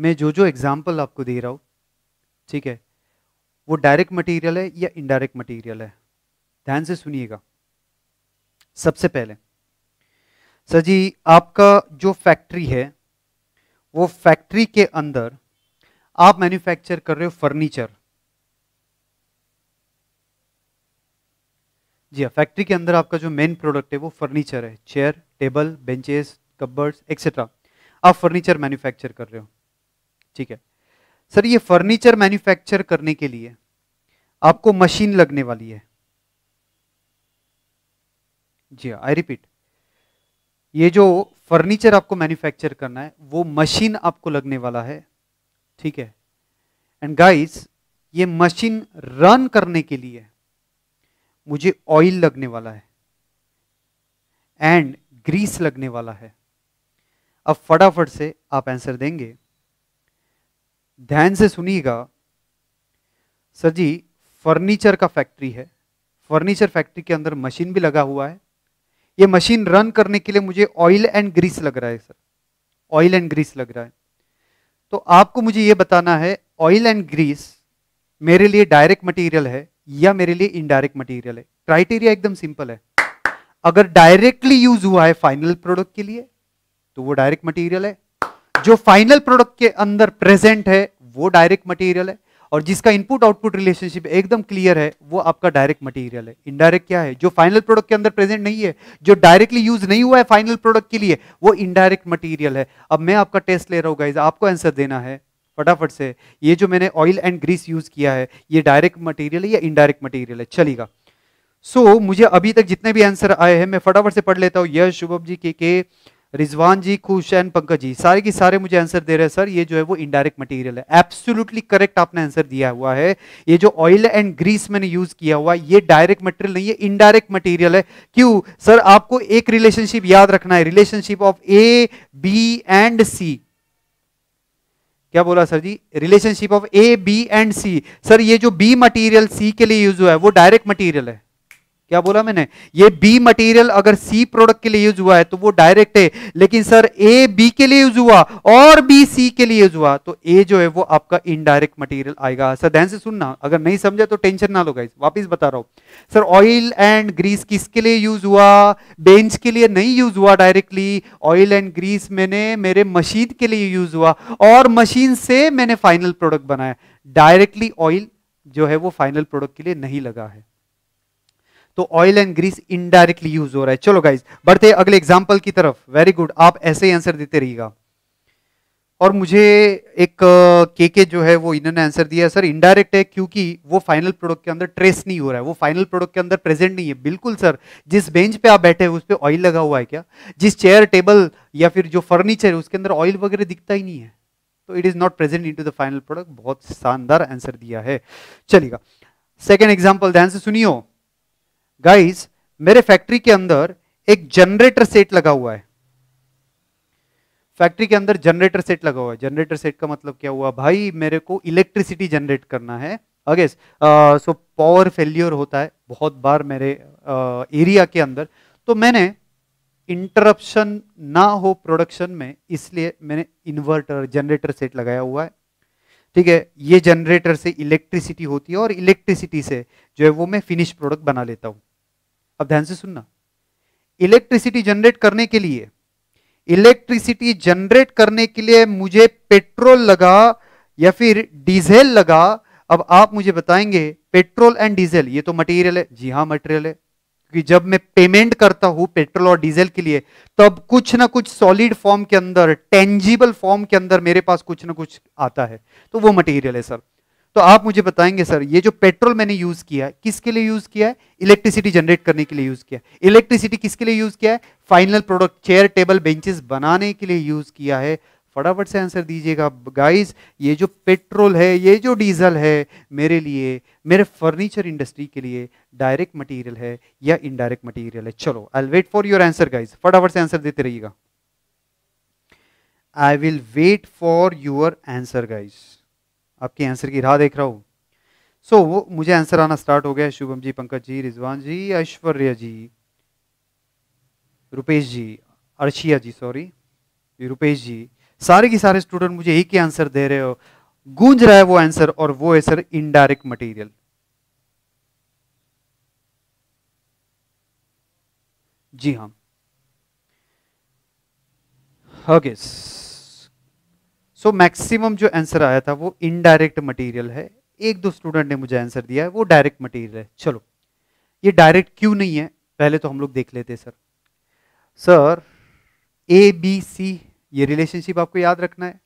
मैं जो जो एग्जाम्पल आपको दे रहा हूं ठीक है वो डायरेक्ट मटेरियल है या इनडायरेक्ट मटेरियल है ध्यान से सुनिएगा सबसे पहले सर जी आपका जो फैक्ट्री है वो फैक्ट्री के अंदर आप मैन्युफैक्चर कर रहे हो फर्नीचर जी हाँ फैक्ट्री के अंदर आपका जो मेन प्रोडक्ट है वो फर्नीचर है chair table benches cupboards etcetera आप फर्नीचर मैन्युफैक्चर कर रहे हो ठीक है सर ये फर्नीचर मैन्युफैक्चर करने के लिए आपको मशीन लगने वाली है जी हाँ आई रिपीट ये जो फर्नीचर आपको मैन्युफैक्चर करना है वो मशीन आपको लगने वाला है ठीक है एंड गाइस ये मशीन रन करने के लिए मुझे ऑयल लगने वाला है एंड ग्रीस लगने वाला है अब फटाफट से आप आंसर देंगे ध्यान से सुनिएगा सर जी फर्नीचर का फैक्ट्री है फर्नीचर फैक्ट्री के अंदर मशीन भी लगा हुआ है ये मशीन रन करने के लिए मुझे ऑयल एंड ग्रीस लग रहा है सर ऑयल एंड ग्रीस लग रहा है तो आपको मुझे ये बताना है ऑयल एंड ग्रीस मेरे लिए डायरेक्ट मटेरियल है या मेरे लिए इनडायरेक्ट मटेरियल है क्राइटेरिया एकदम सिंपल है अगर डायरेक्टली यूज हुआ है फाइनल प्रोडक्ट के लिए तो वो डायरेक्ट मटेरियल है जो फाइनल प्रोडक्ट के अंदर प्रेजेंट है वो डायरेक्ट मटेरियल है और जिसका इनपुट आउटपुट रिलेशनशिप एकदम क्लियर है वो आपका डायरेक्ट मटेरियल है इनडायरेक्ट क्या है जो फाइनल प्रोडक्ट के अंदर प्रेजेंट नहीं है जो डायरेक्टली यूज नहीं हुआ है फाइनल प्रोडक्ट के लिए वो इनडायरेक्ट मटेरियल है अब मैं आपका टेस्ट ले रहा हूँ गाइज आपको आंसर देना है फटाफट से ये जो मैंने ऑयल एंड ग्रीस यूज किया है ये डायरेक्ट मटीरियल है या इनडायरेक्ट मटीरियल है चलेगा सो so, मुझे अभी तक जितने भी आंसर आए हैं मैं फटाफट से पढ़ लेता हूँ यश शुभम जी के के रिजवान जी एन पंकज जी सारे की सारे मुझे आंसर दे रहे हैं सर ये जो है वो इनडायरेक्ट मटेरियल है एब्सोल्युटली करेक्ट आपने आंसर दिया हुआ है ये जो ऑयल एंड ग्रीस मैंने यूज किया हुआ ये डायरेक्ट मटेरियल नहीं है इनडायरेक्ट मटेरियल है क्यों सर आपको एक रिलेशनशिप याद रखना है relationship of A B and C क्या बोला सर जी relationship of A B and C sir ये जो बी मटीरियल सी के लिए यूज हुआ है वो डायरेक्ट मटीरियल है क्या बोला मैंने ये बी मटेरियल अगर सी प्रोडक्ट के लिए यूज हुआ है तो वो डायरेक्ट है लेकिन सर ए बी के लिए यूज हुआ और बी सी के लिए यूज हुआ तो ए जो है वो आपका इनडायरेक्ट मटेरियल आएगा सर ध्यान से सुनना अगर नहीं समझा तो टेंशन ना लो गाइस वापस बता रहा हूं सर ऑयल एंड ग्रीस किसके लिए यूज हुआ बेंच के लिए नहीं यूज हुआ डायरेक्टली ऑयल एंड ग्रीस मैंने मेरे मशीन के लिए यूज हुआ और मशीन से मैंने फाइनल प्रोडक्ट बनाया डायरेक्टली ऑयल जो है वो फाइनल प्रोडक्ट के लिए नहीं लगा है तो oil and grease indirectly use हो रहा है चलो गाइज बढ़ते अगले एग्जाम्पल की तरफ वेरी गुड आप ऐसे ही आंसर देते रहिएगा और मुझे एक के के जो है वो इन्होंने आंसर दिया सर इनडायरेक्ट है क्योंकि वो फाइनल प्रोडक्ट के अंदर ट्रेस नहीं हो रहा है वो फाइनल प्रोडक्ट के अंदर प्रेजेंट नहीं है बिल्कुल सर जिस बेंच पे आप बैठे हैं उस पर ऑयल लगा हुआ है क्या जिस चेयर टेबल या फिर जो फर्नीचर है उसके अंदर ऑयल वगैरह दिखता ही नहीं है तो it is not present into the final product बहुत शानदार आंसर दिया है चलिएगा सेकेंड एग्जाम्पल ध्यान से सुनियो गाइस मेरे फैक्ट्री के अंदर एक जनरेटर सेट लगा हुआ है फैक्ट्री के अंदर जनरेटर सेट लगा हुआ है जनरेटर सेट का मतलब क्या हुआ भाई मेरे को इलेक्ट्रिसिटी जनरेट करना है अगेस सो पावर फेल्योर होता है बहुत बार मेरे uh, एरिया के अंदर तो मैंने इंटरप्शन ना हो प्रोडक्शन में इसलिए मैंने इन्वर्टर जनरेटर सेट लगाया हुआ है ठीक है ये जनरेटर से इलेक्ट्रिसिटी होती है और इलेक्ट्रिसिटी से जो है वो मैं फिनिश प्रोडक्ट बना लेता हूँ अब ध्यान से सुनना इलेक्ट्रिसिटी जनरेट करने के लिए इलेक्ट्रिसिटी जनरेट करने के लिए मुझे पेट्रोल लगा या फिर डीजल लगा अब आप मुझे बताएंगे पेट्रोल एंड डीजल ये तो मटेरियल है जी हाँ मटेरियल है क्योंकि जब मैं पेमेंट करता हूं पेट्रोल और डीजल के लिए तब कुछ ना कुछ सॉलिड फॉर्म के अंदर टेंजिबल फॉर्म के अंदर मेरे पास कुछ ना कुछ आता है तो वो मटेरियल है सर तो आप मुझे बताएंगे सर ये जो पेट्रोल मैंने यूज किया है किसके लिए यूज किया है इलेक्ट्रिसिटी जनरेट करने के लिए यूज किया है इलेक्ट्रिसिटी किसके लिए यूज किया है final product chair table benches बनाने के लिए यूज किया है फटाफट से आंसर दीजिएगा गाइस ये जो पेट्रोल है ये जो डीजल है मेरे लिए मेरे फर्नीचर इंडस्ट्री के लिए डायरेक्ट मटेरियल है या इनडायरेक्ट मटेरियल है चलो I wait for your answer guys फटाफट से आंसर देते रहिएगा I will wait for your answer guys आपके आंसर की राह देख रहा हूँ सो so, वो मुझे आंसर आना स्टार्ट हो गया शुभम जी पंकज जी रिजवान जी ऐश्वर्या जी रुपेश जी अर्शिया जी सॉरी रुपेश जी सारे के सारे स्टूडेंट मुझे एक ही आंसर दे रहे हो गूंज रहा है वो आंसर और वो है सर इनडायरेक्ट मटेरियल जी हाँ ओके सो so, मैक्सिमम जो आंसर आया था वो इनडायरेक्ट मटेरियल है एक दो स्टूडेंट ने मुझे आंसर दिया है वो डायरेक्ट मटेरियल है चलो ये डायरेक्ट क्यों नहीं है पहले तो हम लोग देख लेते sir sir A B C ये रिलेशनशिप आपको याद रखना है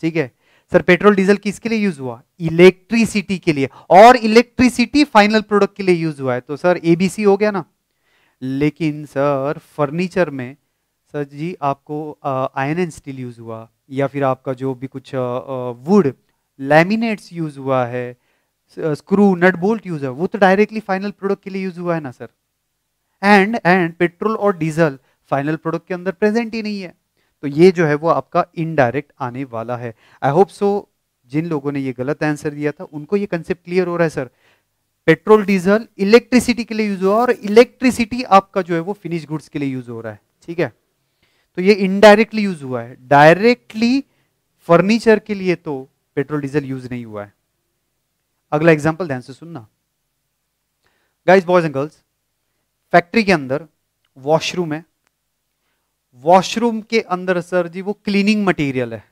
ठीक है सर पेट्रोल डीजल किसके लिए यूज हुआ इलेक्ट्रिसिटी के लिए और इलेक्ट्रिसिटी फाइनल प्रोडक्ट के लिए यूज हुआ है तो सर एबीसी हो गया ना लेकिन सर फर्नीचर में सर जी आपको आयन एंड स्टील यूज हुआ या फिर आपका जो भी कुछ वुड लैमिनेट्स यूज़ हुआ है स्क्रू नट बोल्ट यूज़ है वो तो डायरेक्टली फाइनल प्रोडक्ट के लिए यूज़ हुआ है ना सर एंड एंड पेट्रोल और डीजल फाइनल प्रोडक्ट के अंदर प्रेजेंट ही नहीं है तो ये जो है वो आपका इनडायरेक्ट आने वाला है आई होप सो जिन लोगों ने ये गलत आंसर दिया था उनको ये कंसेप्ट क्लियर हो रहा है सर पेट्रोल डीजल इलेक्ट्रिसिटी के लिए यूज हुआ और इलेक्ट्रिसिटी आपका जो है वो फिनिश गुड्स के लिए यूज हो रहा है ठीक है तो ये इनडायरेक्टली यूज हुआ है डायरेक्टली फर्नीचर के लिए तो पेट्रोल डीजल यूज नहीं हुआ है अगला एग्जाम्पल ध्यान से सुनना guys boys and girls factory के अंदर वॉशरूम है वॉशरूम के अंदर सर जी वो क्लीनिंग मटेरियल है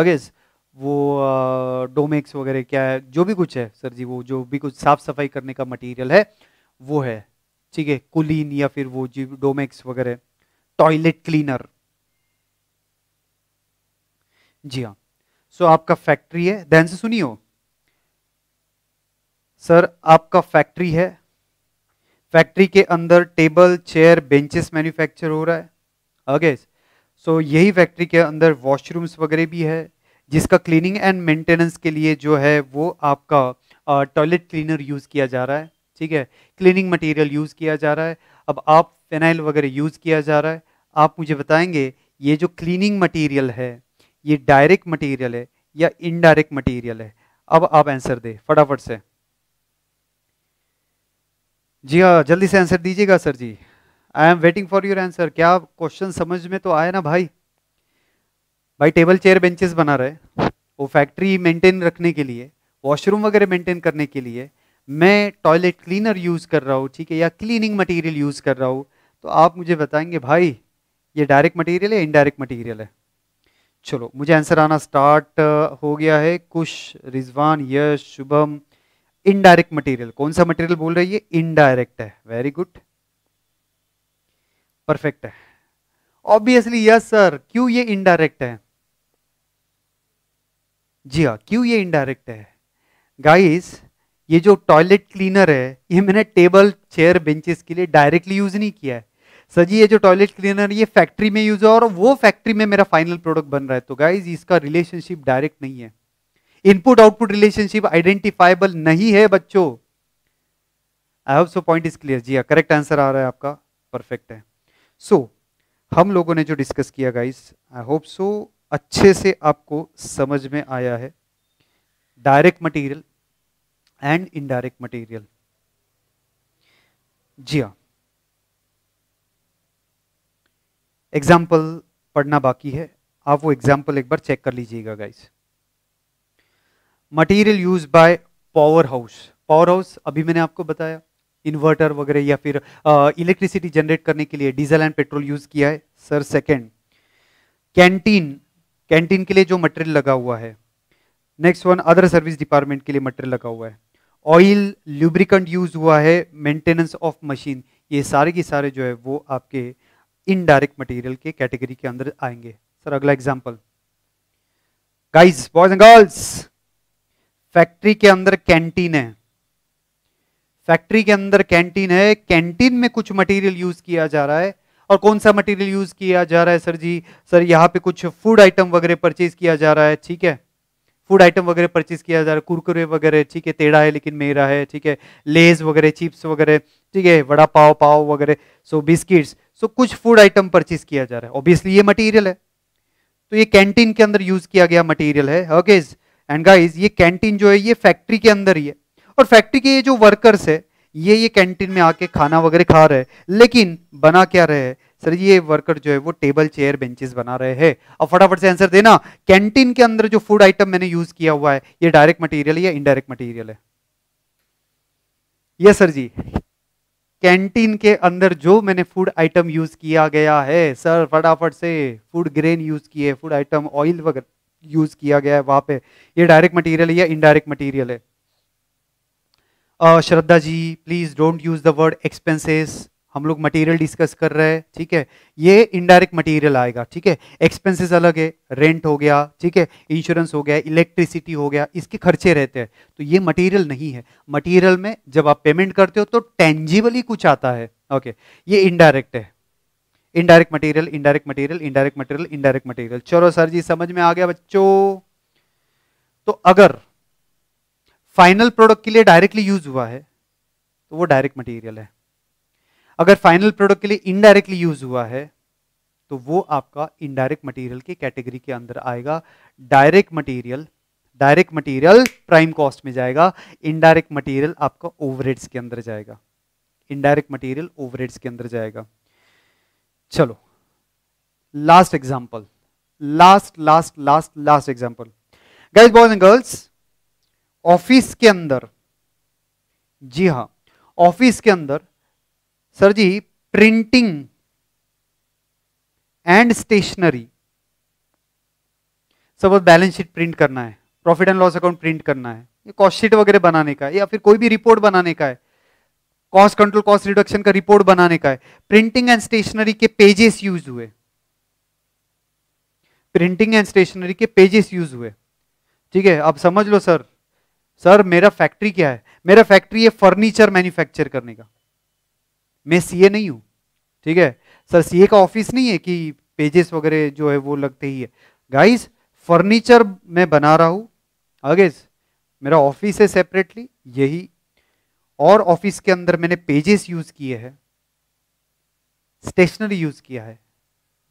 अगेज हाँ वो डोमेक्स वगैरह क्या है जो भी कुछ है सर जी वो जो भी कुछ साफ सफाई करने का मटेरियल है वो है ठीक है कुलीन या फिर वो जी डोमेक्स वगैरह टॉयलेट क्लीनर जी हाँ सो so, आपका फैक्ट्री है ध्यान से सुनियो सर आपका फैक्ट्री है फैक्ट्री के अंदर टेबल चेयर बेंचेस मैन्युफैक्चर हो रहा है ओके सो so, यही फैक्ट्री के अंदर वॉशरूम्स वगैरह भी है जिसका क्लीनिंग एंड मेंटेनेंस के लिए जो है वो आपका टॉयलेट क्लीनर यूज़ किया जा रहा है ठीक है क्लीनिंग मटेरियल यूज़ किया जा रहा है अब आप फेनाइल वगैरह यूज़ किया जा रहा है आप मुझे बताएंगे ये जो क्लीनिंग मटेरियल है ये डायरेक्ट मटेरियल है या इनडायरेक्ट मटेरियल है अब आप आंसर दे फटाफट से जी हाँ जल्दी से आंसर दीजिएगा सर जी I am waiting for your answer क्या क्वेश्चन समझ में तो आया ना भाई भाई टेबल चेयर बेंचेस बना रहे वो फैक्ट्री मेंटेन रखने के लिए वॉशरूम वगैरह मेंटेन करने के लिए मैं टॉयलेट क्लीनर यूज़ कर रहा हूँ ठीक है या क्लीनिंग मटेरियल यूज़ कर रहा हूँ तो आप मुझे बताएंगे भाई ये डायरेक्ट मटेरियल है इनडायरेक्ट मटेरियल है चलो मुझे आंसर आना स्टार्ट uh, हो गया है कुश रिजवान यश शुभम इनडायरेक्ट मटेरियल कौन सा मटेरियल बोल रही है इनडायरेक्ट है वेरी गुड परफेक्ट है ऑब्वियसली यस सर क्यों ये इनडायरेक्ट है जी हाँ क्यों ये इनडायरेक्ट है गाइस ये जो टॉयलेट क्लीनर है ये मैंने टेबल चेयर बेंचेस के लिए डायरेक्टली यूज नहीं किया है सर जी ये जो टॉयलेट क्लीनर ये फैक्ट्री में यूज है और वो फैक्ट्री में मेरा फाइनल प्रोडक्ट बन रहा है तो गाइज इसका रिलेशनशिप डायरेक्ट नहीं है इनपुट आउटपुट रिलेशनशिप आइडेंटिफाइबल नहीं है बच्चों I hope so point is clear जी करेक्ट हाँ, आंसर आ रहा है आपका परफेक्ट है सो so, हम लोगों ने जो डिस्कस किया गाइज आई होप सो अच्छे से आपको समझ में आया है direct material and indirect material जी हाँ एग्जाम्पल पढ़ना बाकी है आप वो एग्जाम्पल एक बार चेक कर लीजिएगा guys material use by power house power house अभी मैंने आपको बताया इन्वर्टर वगैरह या फिर इलेक्ट्रिसिटी जनरेट करने के लिए डीजल एंड पेट्रोल यूज किया है सर सेकेंड कैंटीन कैंटीन के लिए जो मटेरियल लगा हुआ है next one other service department के लिए मटेरियल लगा हुआ है ऑयल ल्यूब्रिकेंट यूज हुआ है मेंटेनेंस ऑफ मशीन ये सारे के सारे जो है वो आपके इनडायरेक्ट मटेरियल के कैटेगरी के अंदर आएंगे सर अगला example guys boys and girls factory के अंदर कैंटीन है फैक्ट्री के अंदर कैंटीन है कैंटीन में कुछ मटेरियल यूज किया जा रहा है और कौन सा मटेरियल यूज किया जा रहा है सर जी सर यहाँ पे कुछ फूड आइटम वगैरह परचेज किया जा रहा है ठीक है फूड आइटम वगैरह परचेज किया जा रहा है कुरकुरे वगैरह ठीक है टेढ़ा है लेकिन मेरा है ठीक है लेज वगैरह चिप्स वगैरह ठीक है वड़ा पाव पाव वगैरह सो बिस्किट्स सो कुछ फूड आइटम परचेज किया जा रहा है ऑब्वियसली ये मटेरियल है तो ये कैंटीन के अंदर यूज किया गया मटेरियल है ओके एंड गाइज ये कैंटीन जो है ये फैक्ट्री के अंदर ही है और फैक्ट्री के ये जो वर्कर्स है ये ये कैंटीन में आके खाना वगैरह खा रहे हैं लेकिन बना क्या रहे हैं सर ये वर्कर जो है वो टेबल चेयर बेंचेस बना रहे हैं अब फटाफट से आंसर देना कैंटीन के अंदर जो फूड आइटम मैंने यूज किया हुआ है ये डायरेक्ट मटेरियल या इनडायरेक्ट मटेरियल है यस सर जी कैंटीन के अंदर जो मैंने फूड आइटम यूज किया गया है सर फटाफट से फूड ग्रेन यूज किए फूड आइटम ऑयल वगैरह यूज किया गया है वहां पे ये डायरेक्ट मटेरियल या इनडायरेक्ट मटेरियल है Shraddha ji please don't use the word expenses हम लोग मटेरियल डिस्कस कर रहे हैं ठीक है ये इनडायरेक्ट मटेरियल आएगा ठीक है एक्सपेंसेस अलग है रेंट हो गया ठीक है इंश्योरेंस हो गया इलेक्ट्रिसिटी हो गया इसके खर्चे रहते हैं तो ये मटेरियल नहीं है मटेरियल में जब आप पेमेंट करते हो तो टेंजिबली कुछ आता है ओके ये इनडायरेक्ट है indirect material indirect material indirect material indirect material चलो सर जी समझ में आ गया बच्चों तो अगर फाइनल प्रोडक्ट के लिए डायरेक्टली यूज हुआ है तो वो डायरेक्ट मटीरियल है अगर फाइनल प्रोडक्ट के लिए इनडायरेक्टली यूज हुआ है तो वो आपका इनडायरेक्ट मटेरियल की कैटेगरी के अंदर आएगा direct material direct material prime cost में जाएगा इनडायरेक्ट मटेरियल आपका ओवरहेड्स के अंदर जाएगा इनडायरेक्ट मटेरियल ओवरहेड्स के अंदर जाएगा चलो last example last last last last example guys boys and girls office के अंदर जी हाँ ऑफिस के अंदर सर जी printing and stationery suppose balance sheet print करना है profit and loss account print करना है ये कॉस्ट शीट वगैरह बनाने का या फिर कोई भी रिपोर्ट बनाने का है कॉस्ट कंट्रोल कॉस्ट रिडक्शन का रिपोर्ट बनाने का है प्रिंटिंग एंड स्टेशनरी के पेजेस यूज हुए प्रिंटिंग एंड स्टेशनरी के पेजेस यूज हुए ठीक है अब समझ लो सर सर मेरा फैक्ट्री क्या है मेरा फैक्ट्री है फर्नीचर मैन्युफैक्चर करने का मैं सीए नहीं हूँ ठीक है सर सीए का ऑफिस नहीं है कि पेजेस वगैरह जो है वो लगते ही है गाइस फर्नीचर मैं बना रहा हूँ अगेज हाँ मेरा ऑफिस है सेपरेटली यही और ऑफिस के अंदर मैंने पेजेस यूज किए हैं स्टेशनरी यूज किया है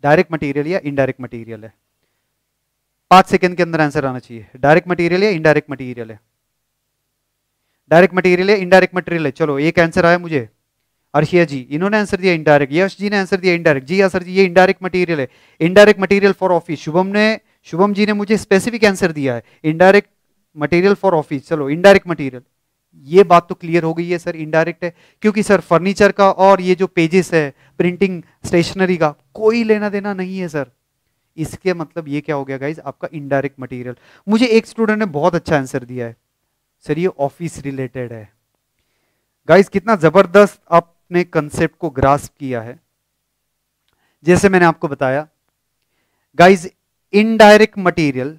डायरेक्ट मटेरियल या इनडायरेक्ट मटेरियल है पाँच सेकंड के अंदर आंसर आना चाहिए डायरेक्ट मटेरियल या इनडायरेक्ट मटेरियल है डायरेक्ट मटेरियल या इनडायरेक्ट मटेरियल है चलो एक आंसर आया मुझे अर्शिया जी इन्होंने आंसर दिया इंडायरेक्ट यश जी ने आंसर दिया इंडायरेक्ट जी सर हाँ जी ये इंडायरेक्ट मटेरियल है indirect material for office Shubham ने शुभम जी ने मुझे स्पेसिफिक आंसर दिया है इंडायरेक्ट मटेरियल फॉर ऑफिस चलो इंडायरेक्ट मटेरियल ये बात तो क्लियर हो गई है सर इनडायरेक्ट है क्योंकि सर फर्नीचर का और ये जो पेजेस है प्रिंटिंग स्टेशनरी का कोई लेना देना नहीं है सर इसके मतलब ये क्या हो गया गाइज आपका इनडायरेक्ट मटेरियल मुझे एक स्टूडेंट ने बहुत अच्छा आंसर दिया है सर ये ऑफिस रिलेटेड है गाइज कितना जबरदस्त आप अपने कंसेप्ट को ग्रास्प किया है जैसे मैंने आपको बताया guys indirect material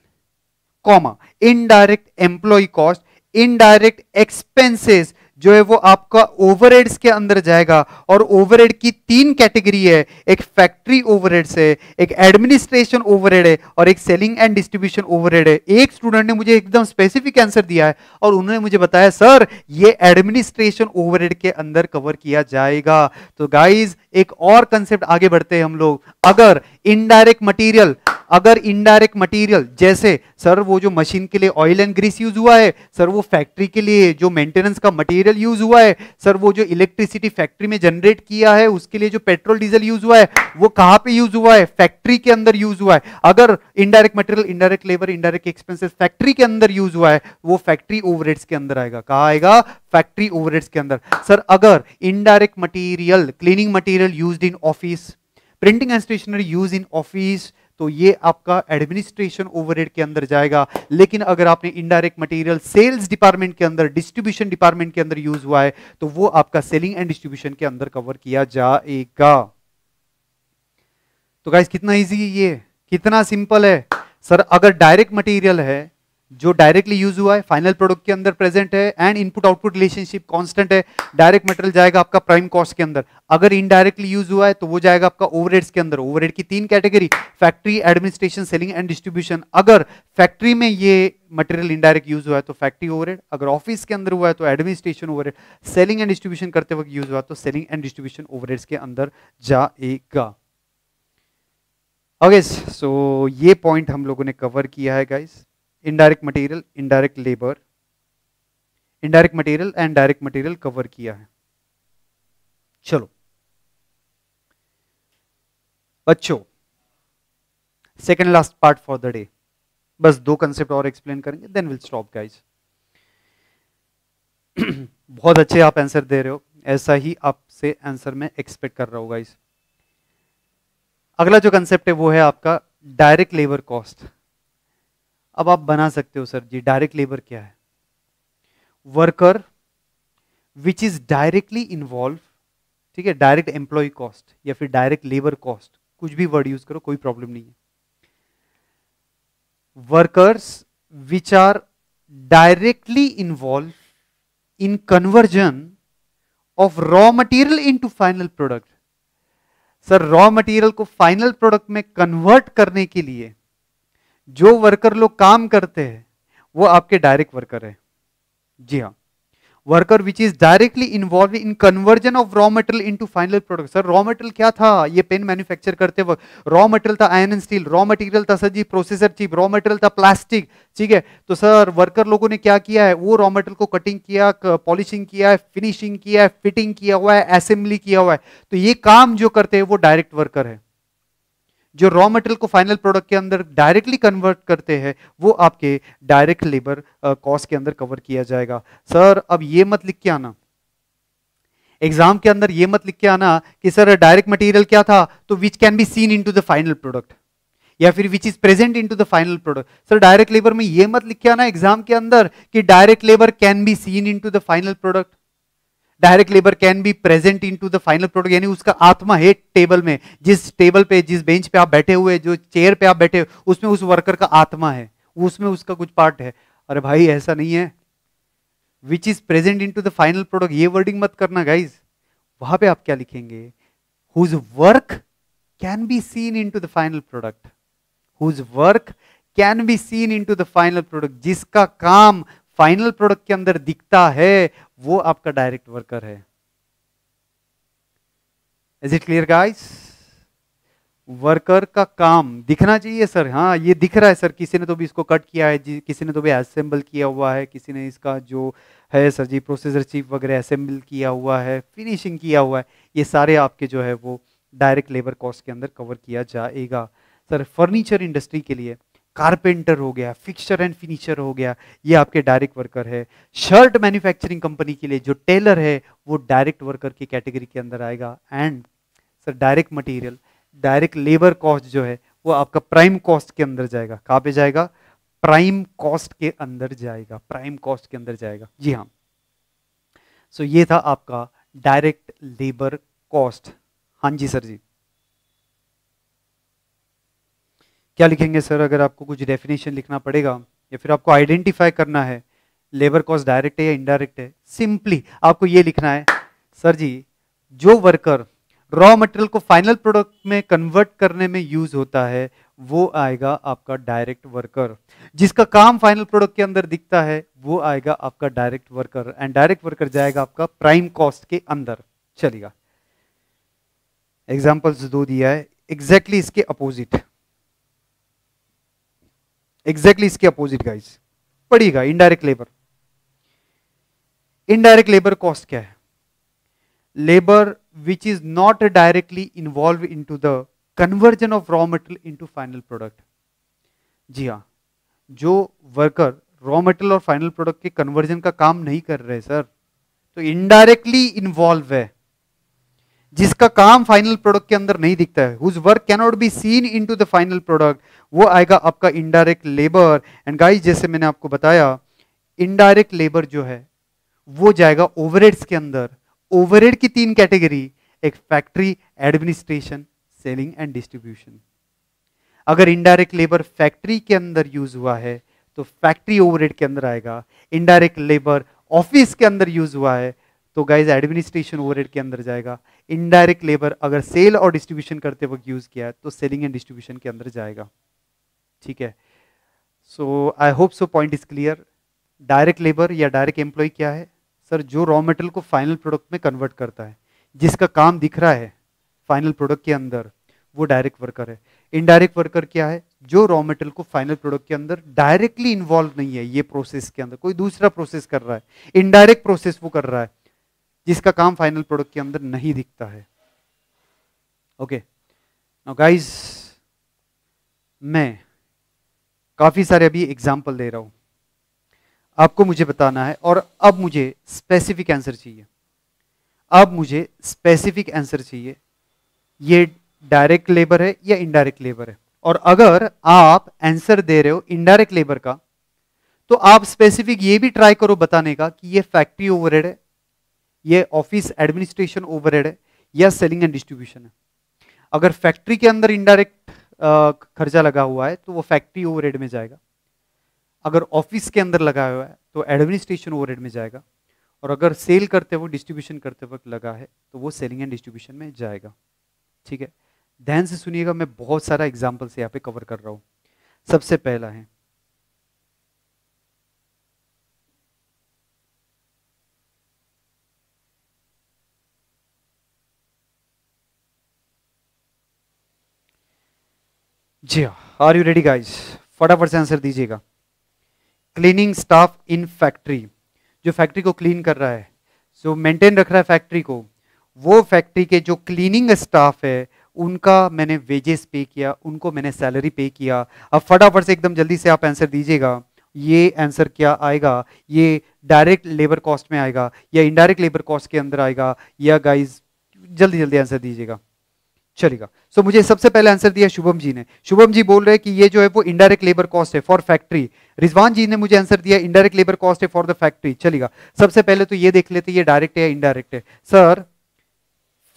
comma indirect employ cost indirect expenses जो है वो आपका ओवरहेड्स के अंदर जाएगा और ओवरहेड की तीन कैटेगरी है एक फैक्ट्री ओवरहेड्स है एक एडमिनिस्ट्रेशन ओवरहेड है और एक सेलिंग एंड डिस्ट्रीब्यूशन ओवरहेड है एक स्टूडेंट ने मुझे एकदम स्पेसिफिक आंसर दिया है और उन्होंने मुझे बताया सर ये एडमिनिस्ट्रेशन ओवरहेड के अंदर कवर किया जाएगा तो गाइज एक और कंसेप्ट आगे बढ़ते हैं हम लोग अगर इनडायरेक्ट मटेरियल अगर इनडायरेक्ट मटेरियल जैसे सर वो जो मशीन के लिए ऑयल एंड ग्रीस यूज हुआ है सर वो फैक्ट्री के लिए जो मेंटेनेंस का मटेरियल यूज हुआ है सर वो जो इलेक्ट्रिसिटी फैक्ट्री में जनरेट किया है उसके लिए जो पेट्रोल डीजल यूज हुआ है वो कहाँ पे यूज हुआ है फैक्ट्री के अंदर यूज हुआ है अगर indirect material indirect labour indirect expenses factory के अंदर यूज हुआ है वो फैक्ट्री ओवरहेड्स के अंदर आएगा कहा आएगा फैक्ट्री ओवरहेड्स के अंदर सर अगर indirect material cleaning material use in office printing and stationery use in office तो ये आपका एडमिनिस्ट्रेशन ओवरहेड के अंदर जाएगा लेकिन अगर आपने इनडायरेक्ट मटेरियल सेल्स डिपार्टमेंट के अंदर डिस्ट्रीब्यूशन डिपार्टमेंट के अंदर यूज हुआ है तो वो आपका सेलिंग एंड डिस्ट्रीब्यूशन के अंदर कवर किया जाएगा तो गाइज कितना इजी है ये कितना सिंपल है सर अगर डायरेक्ट मटेरियल है जो डायरेक्टली यूज हुआ है फाइनल प्रोडक्ट के अंदर प्रेजेंट है and input output relationship constant है डायरेक्ट मटेरियल जाएगा आपका प्राइम कॉस्ट के अंदर अगर इनडायरेक्टली यूज हुआ है तो वो जाएगा आपका ओवरहेड्स के अंदर ओवरहेड की तीन category factory administration selling and distribution अगर फैक्ट्री में ये मटेरियल इनडायरेक्ट यूज हुआ है तो फैक्ट्री ओवरहेड अगर ऑफिस के अंदर हुआ है तो administration overhead selling and distribution करते वक्त यूज हुआ तो सेलिंग एंड डिस्ट्रीब्यूशन ओवरहेड्स के अंदर जाएगा ओके सो ये पॉइंट हम लोगों ने कवर किया है guys indirect material indirect labour indirect material and direct material cover किया है चलो बच्चों second last part for the day बस दो कंसेप्ट और एक्सप्लेन करेंगे देन विल स्टॉप गाइज बहुत अच्छे आप आंसर दे रहे हो ऐसा ही आपसे आंसर में एक्सपेक्ट कर रहा हूँ गाइज अगला जो कंसेप्ट है वो है आपका डायरेक्ट लेबर कॉस्ट अब आप बना सकते हो सर जी डायरेक्ट लेबर क्या है worker which is directly involve ठीक है डायरेक्ट एम्प्लॉय कॉस्ट या फिर डायरेक्ट लेबर कॉस्ट कुछ भी वर्ड यूज करो कोई प्रॉब्लम नहीं है workers which are directly involve in conversion of raw material into final product sir raw material को फाइनल प्रोडक्ट में कन्वर्ट करने के लिए जो वर्कर लोग काम करते हैं वो आपके डायरेक्ट वर्कर है जी हाँ worker which is directly involve in conversion of raw material into final product sir raw material क्या था ये पेन मैन्युफैक्चर करते वक्त रॉ मटेरियल था iron and steel raw material था सर जी प्रोसेसर चिप रॉ मटेरियल था प्लास्टिक ठीक है तो सर वर्कर लोगों ने क्या किया है वो रॉ मटेरियल को कटिंग किया पॉलिशिंग किया है फिनिशिंग किया है फिटिंग किया हुआ है असेंबली किया हुआ है तो ये काम जो करते हैं वो डायरेक्ट वर्कर है जो रॉ मटेरियल को फाइनल प्रोडक्ट के अंदर डायरेक्टली कन्वर्ट करते हैं वो आपके डायरेक्ट लेबर कॉस्ट के अंदर कवर किया जाएगा सर अब ये मत लिख के आना एग्जाम के अंदर ये मत लिख के आना कि सर डायरेक्ट मटेरियल क्या था तो which can be seen into the final product या फिर which is present into the final product sir direct labour में ये मत लिख के आना एग्जाम के अंदर कि direct labour can be seen into the final product direct labour can be present into the final product यानी उसका आत्मा है टेबल में जिस टेबल पे जिस बेंच पे आप बैठे हुए जो चेयर पे आप बैठे उसमें उस वर्कर का आत्मा है उसमें उसका कुछ पार्ट है अरे भाई ऐसा नहीं है which is present into the final product ये वर्डिंग मत करना गाइज वहां पे आप क्या लिखेंगे whose work can be seen into the final product whose work can be seen into the final product जिसका काम फाइनल प्रोडक्ट के अंदर दिखता है वो आपका डायरेक्ट वर्कर है is it clear guys worker का काम दिखना चाहिए सर हाँ ये दिख रहा है सर किसी ने तो भी इसको कट किया है किसी ने तो भी असेंबल किया हुआ है किसी ने इसका जो है सर जी प्रोसेसर चिप वगैरह असेंबल किया हुआ है फिनिशिंग किया हुआ है ये सारे आपके जो है वो डायरेक्ट लेबर कॉस्ट के अंदर कवर किया जाएगा सर फर्नीचर इंडस्ट्री के लिए कारपेंटर हो गया फिक्सर एंड फिनिशर हो गया ये आपके डायरेक्ट वर्कर है शर्ट मैन्युफैक्चरिंग कंपनी के लिए जो टेलर है वो डायरेक्ट वर्कर की कैटेगरी के अंदर आएगा and sir direct material direct labour cost जो है वो आपका प्राइम कॉस्ट के अंदर जाएगा कहाँ पे जाएगा प्राइम कॉस्ट के अंदर जाएगा प्राइम कॉस्ट के अंदर जाएगा जी हाँ सो so ये था आपका डायरेक्ट लेबर कॉस्ट हाँ जी सर जी क्या लिखेंगे सर अगर आपको कुछ डेफिनेशन लिखना पड़ेगा या फिर आपको आइडेंटिफाई करना है लेबर कॉस्ट डायरेक्ट है या इनडायरेक्ट है सिंपली आपको ये लिखना है सर जी जो वर्कर रॉ मटेरियल को फाइनल प्रोडक्ट में कन्वर्ट करने में यूज होता है वो आएगा आपका डायरेक्ट वर्कर जिसका काम फाइनल प्रोडक्ट के अंदर दिखता है वो आएगा आपका direct worker and direct worker जाएगा आपका प्राइम कॉस्ट के अंदर चलेगा एग्जाम्पल्स दो दिया है एग्जैक्टली exactly इसके अपोजिट एग्जैक्टली इसके अपोजिट गाइस पड़ेगा indirect labour indirect labour cost क्या है labour which is not directly involved into the conversion of raw material into final product जी हाँ जो वर्कर रॉ मटेरियल और फाइनल प्रोडक्ट के कन्वर्जन का काम नहीं कर रहे सर तो इनडायरेक्टली इन्वॉल्व है जिसका काम फाइनल प्रोडक्ट के अंदर नहीं दिखता है whose work cannot be seen to the final product वो आएगा आपका इनडायरेक्ट लेबर एंड गाइस जैसे मैंने आपको बताया इनडायरेक्ट लेबर जो है वो जाएगा ओवरहेड्स के अंदर ओवरहेड की तीन कैटेगरी एक factory administration selling and distribution अगर इनडायरेक्ट लेबर फैक्ट्री के अंदर यूज हुआ है तो फैक्ट्री ओवरहेड के अंदर आएगा इनडायरेक्ट लेबर ऑफिस के अंदर यूज हुआ है तो गाइज एडमिनिस्ट्रेशन ओवरहेड के अंदर जाएगा इनडायरेक्ट लेबर अगर सेल और डिस्ट्रीब्यूशन करते वक्त यूज किया है तो सेलिंग एंड डिस्ट्रीब्यूशन के अंदर जाएगा ठीक है so I hope so point is clear direct labour या डायरेक्ट एम्प्लॉय क्या है सर जो रॉ मेटेरियल को फाइनल प्रोडक्ट में कन्वर्ट करता है जिसका काम दिख रहा है फाइनल प्रोडक्ट के अंदर वो डायरेक्ट वर्कर है इनडायरेक्ट वर्कर क्या है जो रॉ मेटेरियल को फाइनल प्रोडक्ट के अंदर डायरेक्टली इन्वॉल्व नहीं है ये प्रोसेस के अंदर कोई दूसरा प्रोसेस कर रहा है इनडायरेक्ट प्रोसेस वो कर रहा है जिसका काम फाइनल प्रोडक्ट के अंदर नहीं दिखता है ओके नाउ गाइस मैं काफ़ी सारे अभी एग्जाम्पल दे रहा हूं आपको मुझे बताना है और अब मुझे स्पेसिफिक आंसर चाहिए अब मुझे स्पेसिफिक आंसर चाहिए ये डायरेक्ट लेबर है या इनडायरेक्ट लेबर है और अगर आप आंसर दे रहे हो इनडायरेक्ट लेबर का तो आप स्पेसिफिक ये भी ट्राई करो बताने का कि ये फैक्ट्री ओवरहेड है ये ऑफिस एडमिनिस्ट्रेशन ओवरहेड है या सेलिंग एंड डिस्ट्रीब्यूशन है अगर फैक्ट्री के अंदर इनडायरेक्ट खर्चा लगा हुआ है तो वो फैक्ट्री ओवरहेड में जाएगा अगर ऑफिस के अंदर लगा हुआ है तो एडमिनिस्ट्रेशन ओवरहेड में जाएगा और अगर सेल करते वक्त डिस्ट्रीब्यूशन करते वक्त लगा है तो वो सेलिंग एंड डिस्ट्रीब्यूशन में जाएगा ठीक है ध्यान से सुनिएगा मैं बहुत सारा एग्जाम्पल्स यहाँ पे कवर कर रहा हूँ सबसे पहला है जी हाँ आर यू रेडी गाइज फटाफट से आंसर दीजिएगा क्लीनिंग स्टाफ इन फैक्ट्री जो फैक्ट्री को क्लीन कर रहा है जो मेंटेन रख रहा है फैक्ट्री को वो फैक्ट्री के जो क्लीनिंग स्टाफ है उनका मैंने वेजेस पे किया उनको मैंने सैलरी पे किया अब फटाफट से एकदम जल्दी से आप आंसर दीजिएगा ये आंसर क्या आएगा ये डायरेक्ट लेबर कॉस्ट में आएगा या इनडायरेक्ट लेबर कॉस्ट के अंदर आएगा या गाइज जल्दी जल्दी आंसर दीजिएगा चलेगा सो so, मुझे सबसे पहले आंसर दिया शुभम जी ने शुभम जी बोल रहे हैं कि ये जो है वो इंडायरेक्ट लेबर कॉस्ट है फॉर फैक्ट्री रिजवान जी ने मुझे आंसर दिया इंडायरेक्ट लेबर कॉस्ट है फॉर द फैक्ट्री चलेगा सबसे पहले तो ये देख लेते ये डायरेक्ट है इनडायरेक्ट है सर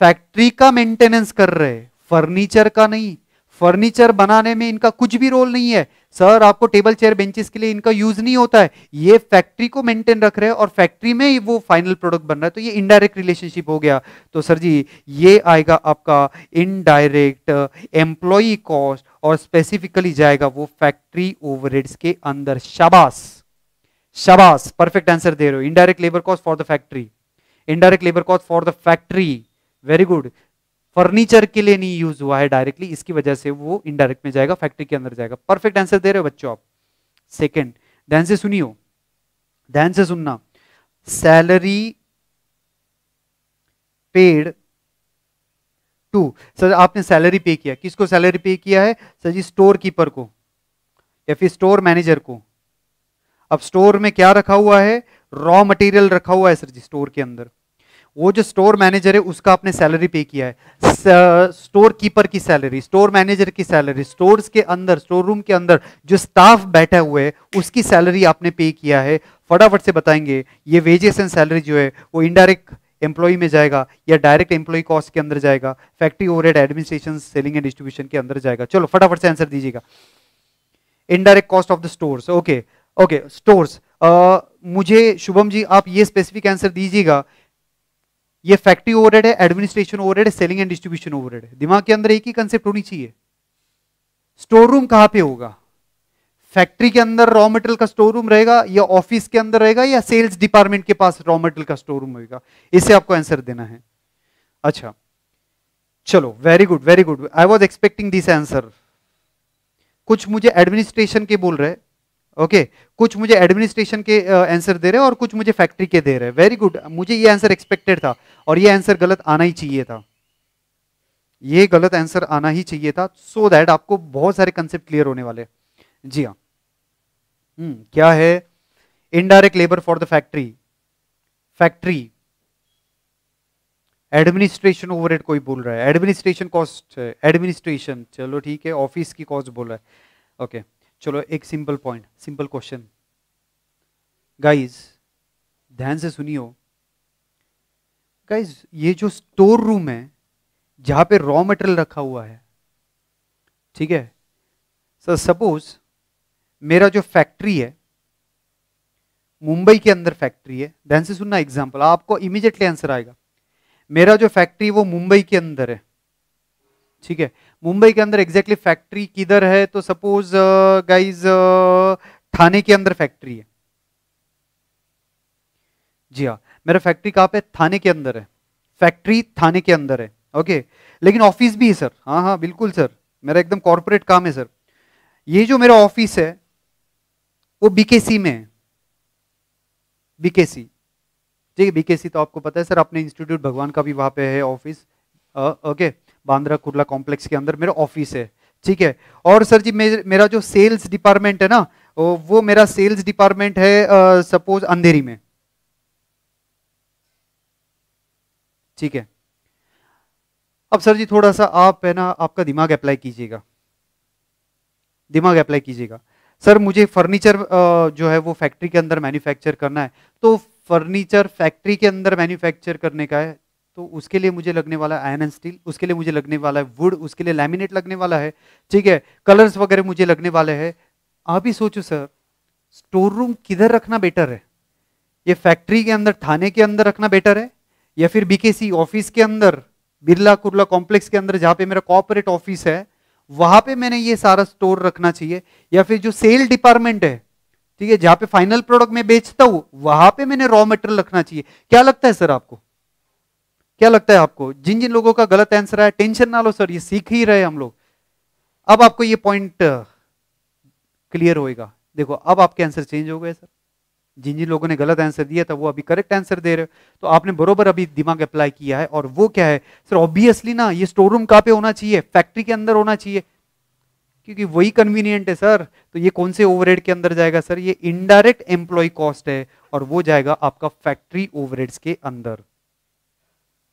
फैक्ट्री का मेंटेनेंस कर रहे फर्नीचर का नहीं फर्नीचर बनाने में इनका कुछ भी रोल नहीं है सर आपको टेबल चेयर बेंचेस के लिए इनका यूज नहीं होता है ये फैक्ट्री को मेंटेन रख रहे हैं और फैक्ट्री में वो फाइनल प्रोडक्ट बन रहा है तो ये इनडायरेक्ट रिलेशनशिप हो गया तो सर जी ये आएगा आपका इनडायरेक्ट एम्प्लॉई कॉस्ट और स्पेसिफिकली जाएगा वो फैक्ट्री ओवर के अंदर शाबाश शाबाश परफेक्ट आंसर दे रहे हो indirect labour cost for the factory indirect labour cost for the factory very good furniture के लिए नहीं यूज हुआ है डायरेक्टली इसकी वजह से वो इनडायरेक्ट में जाएगा फैक्ट्री के अंदर जाएगा परफेक्ट आंसर दे रहे हो बच्चों आप सेकेंड ध्यान से सुनियो ध्यान से सुनना सैलरी पेड टू सर आपने सैलरी पे किया किसको सैलरी पे किया है सर जी स्टोर कीपर को या फिर स्टोर मैनेजर को अब स्टोर में क्या रखा हुआ है रॉ मटेरियल रखा हुआ है सर जी स्टोर के अंदर वो जो स्टोर मैनेजर है उसका आपने सैलरी पे किया है स्टोर कीपर की सैलरी स्टोर मैनेजर की सैलरी स्टोर्स के अंदर स्टोर रूम के अंदर जो स्टाफ बैठा हुए है उसकी सैलरी आपने पे किया है फटाफट से बताएंगे ये वेजेस एंड सैलरी जो है वो इनडायरेक्ट एम्प्लॉय में जाएगा या डायरेक्ट एम्प्लॉय कॉस्ट के अंदर जाएगा factory over administration selling and distribution के अंदर जाएगा चलो फटाफट से आंसर दीजिएगा indirect cost of the stores okay okay stores मुझे शुभम जी आप ये स्पेसिफिक आंसर दीजिएगा ये फैक्ट्री ओवरहेड है एडमिनिस्ट्रेशन ओवरहेड है सेलिंग एंड डिस्ट्रीब्यूशन ओवरहेड है दिमाग के अंदर एक ही कंसेप्ट होनी चाहिए स्टोर रूम कहां पे होगा फैक्ट्री के अंदर रॉ मटेरियल का स्टोर रूम रहेगा या ऑफिस के अंदर रहेगा या सेल्स डिपार्टमेंट के पास रॉ मटेरियल का स्टोर रूम होगा इसे आपको आंसर देना है अच्छा चलो very good very good I was expecting this answer कुछ मुझे एडमिनिस्ट्रेशन के बोल रहे ओके okay, कुछ मुझे एडमिनिस्ट्रेशन के आंसर दे रहे हैं और कुछ मुझे फैक्ट्री के दे रहे हैं वेरी गुड मुझे ये आंसर एक्सपेक्टेड था और ये आंसर गलत आना ही चाहिए था ये गलत आंसर आना ही चाहिए था सो so दैट आपको बहुत सारे कंसेप्ट क्लियर होने वाले जी हाँ हम्म, क्या है indirect labour for the factory factory administration overhead कोई बोल रहा है एडमिनिस्ट्रेशन कॉस्ट एडमिनिस्ट्रेशन चलो ठीक है ऑफिस की कॉस्ट बोल रहा है ओके okay. चलो एक simple point simple question guys ध्यान से सुनियो गाइस ये जो स्टोर रूम है जहां पे रॉ मटेरियल रखा हुआ है ठीक है सर सपोज मेरा जो फैक्ट्री है मुंबई के अंदर फैक्ट्री है ध्यान से सुनना एग्जाम्पल आपको इमीडिएटली आंसर आएगा मेरा जो फैक्ट्री वो मुंबई के अंदर है ठीक है मुंबई के अंदर एग्जैक्टली फैक्ट्री किधर है तो suppose guys uh, uh, Thane के अंदर फैक्ट्री है जी हाँ मेरा फैक्ट्री कहाँ पे थाने के अंदर है फैक्ट्री थाने के अंदर है ओके लेकिन ऑफिस भी है सर हाँ हाँ बिल्कुल सर मेरा एकदम कॉरपोरेट काम है सर ये जो मेरा ऑफिस है वो बीकेसी में है बीकेसी ठीक है बीकेसी तो आपको पता है सर अपने इंस्टीट्यूट भगवान का भी वहाँ पे है office okay Bandra Kurla complex के अंदर मेरा ऑफिस है ठीक है और सर जी मेरा जो सेल्स डिपार्टमेंट है ना वो मेरा सेल्स डिपार्टमेंट है सपोज अंधेरी में ठीक है अब सर जी थोड़ा सा आप है ना आपका दिमाग अप्लाई कीजिएगा दिमाग अप्लाई कीजिएगा सर मुझे फर्नीचर जो है वो फैक्ट्री के अंदर मैन्युफैक्चर करना है तो फर्नीचर फैक्ट्री के अंदर मैन्युफैक्चर करने का है तो उसके लिए मुझे लगने वाला है आयन एंड स्टील उसके लिए मुझे लगने वाला है वुड उसके लिए लैमिनेट लगने वाला है ठीक है कलर्स वगैरह मुझे लगने वाले हैं आप ही सोचो सर स्टोर रूम किधर रखना बेटर है ये फैक्ट्री के अंदर थाने के अंदर रखना बेटर है या फिर बीकेसी ऑफिस के अंदर बिरला कुरला कॉम्प्लेक्स के अंदर जहाँ पे मेरा कॉपोरेट ऑफिस है वहां पे मैंने ये सारा स्टोर रखना चाहिए या फिर जो सेल डिपार्टमेंट है ठीक है जहां पे फाइनल प्रोडक्ट मैं बेचता हूँ वहां पे मैंने रॉ मटेरियल रखना चाहिए क्या लगता है सर आपको क्या लगता है आपको जिन जिन लोगों का गलत आंसर आया टेंशन ना लो सर ये सीख ही रहे हम लोग अब आपको ये पॉइंट क्लियर uh, होएगा देखो अब आपके आंसर चेंज हो गए सर जिन जिन लोगों ने गलत आंसर दिया था वो अभी करेक्ट आंसर दे रहे हो तो आपने बरोबर अभी दिमाग अप्लाई किया है और वो क्या है सर ऑब्वियसली ना ये स्टोर रूम कहाँ पे होना चाहिए फैक्ट्री के अंदर होना चाहिए क्योंकि वही कन्वीनियंट है सर तो ये कौन से ओवरहेड के अंदर जाएगा सर ये इनडायरेक्ट एम्प्लॉय कॉस्ट है और वो जाएगा आपका फैक्ट्री ओवरहेड्स के अंदर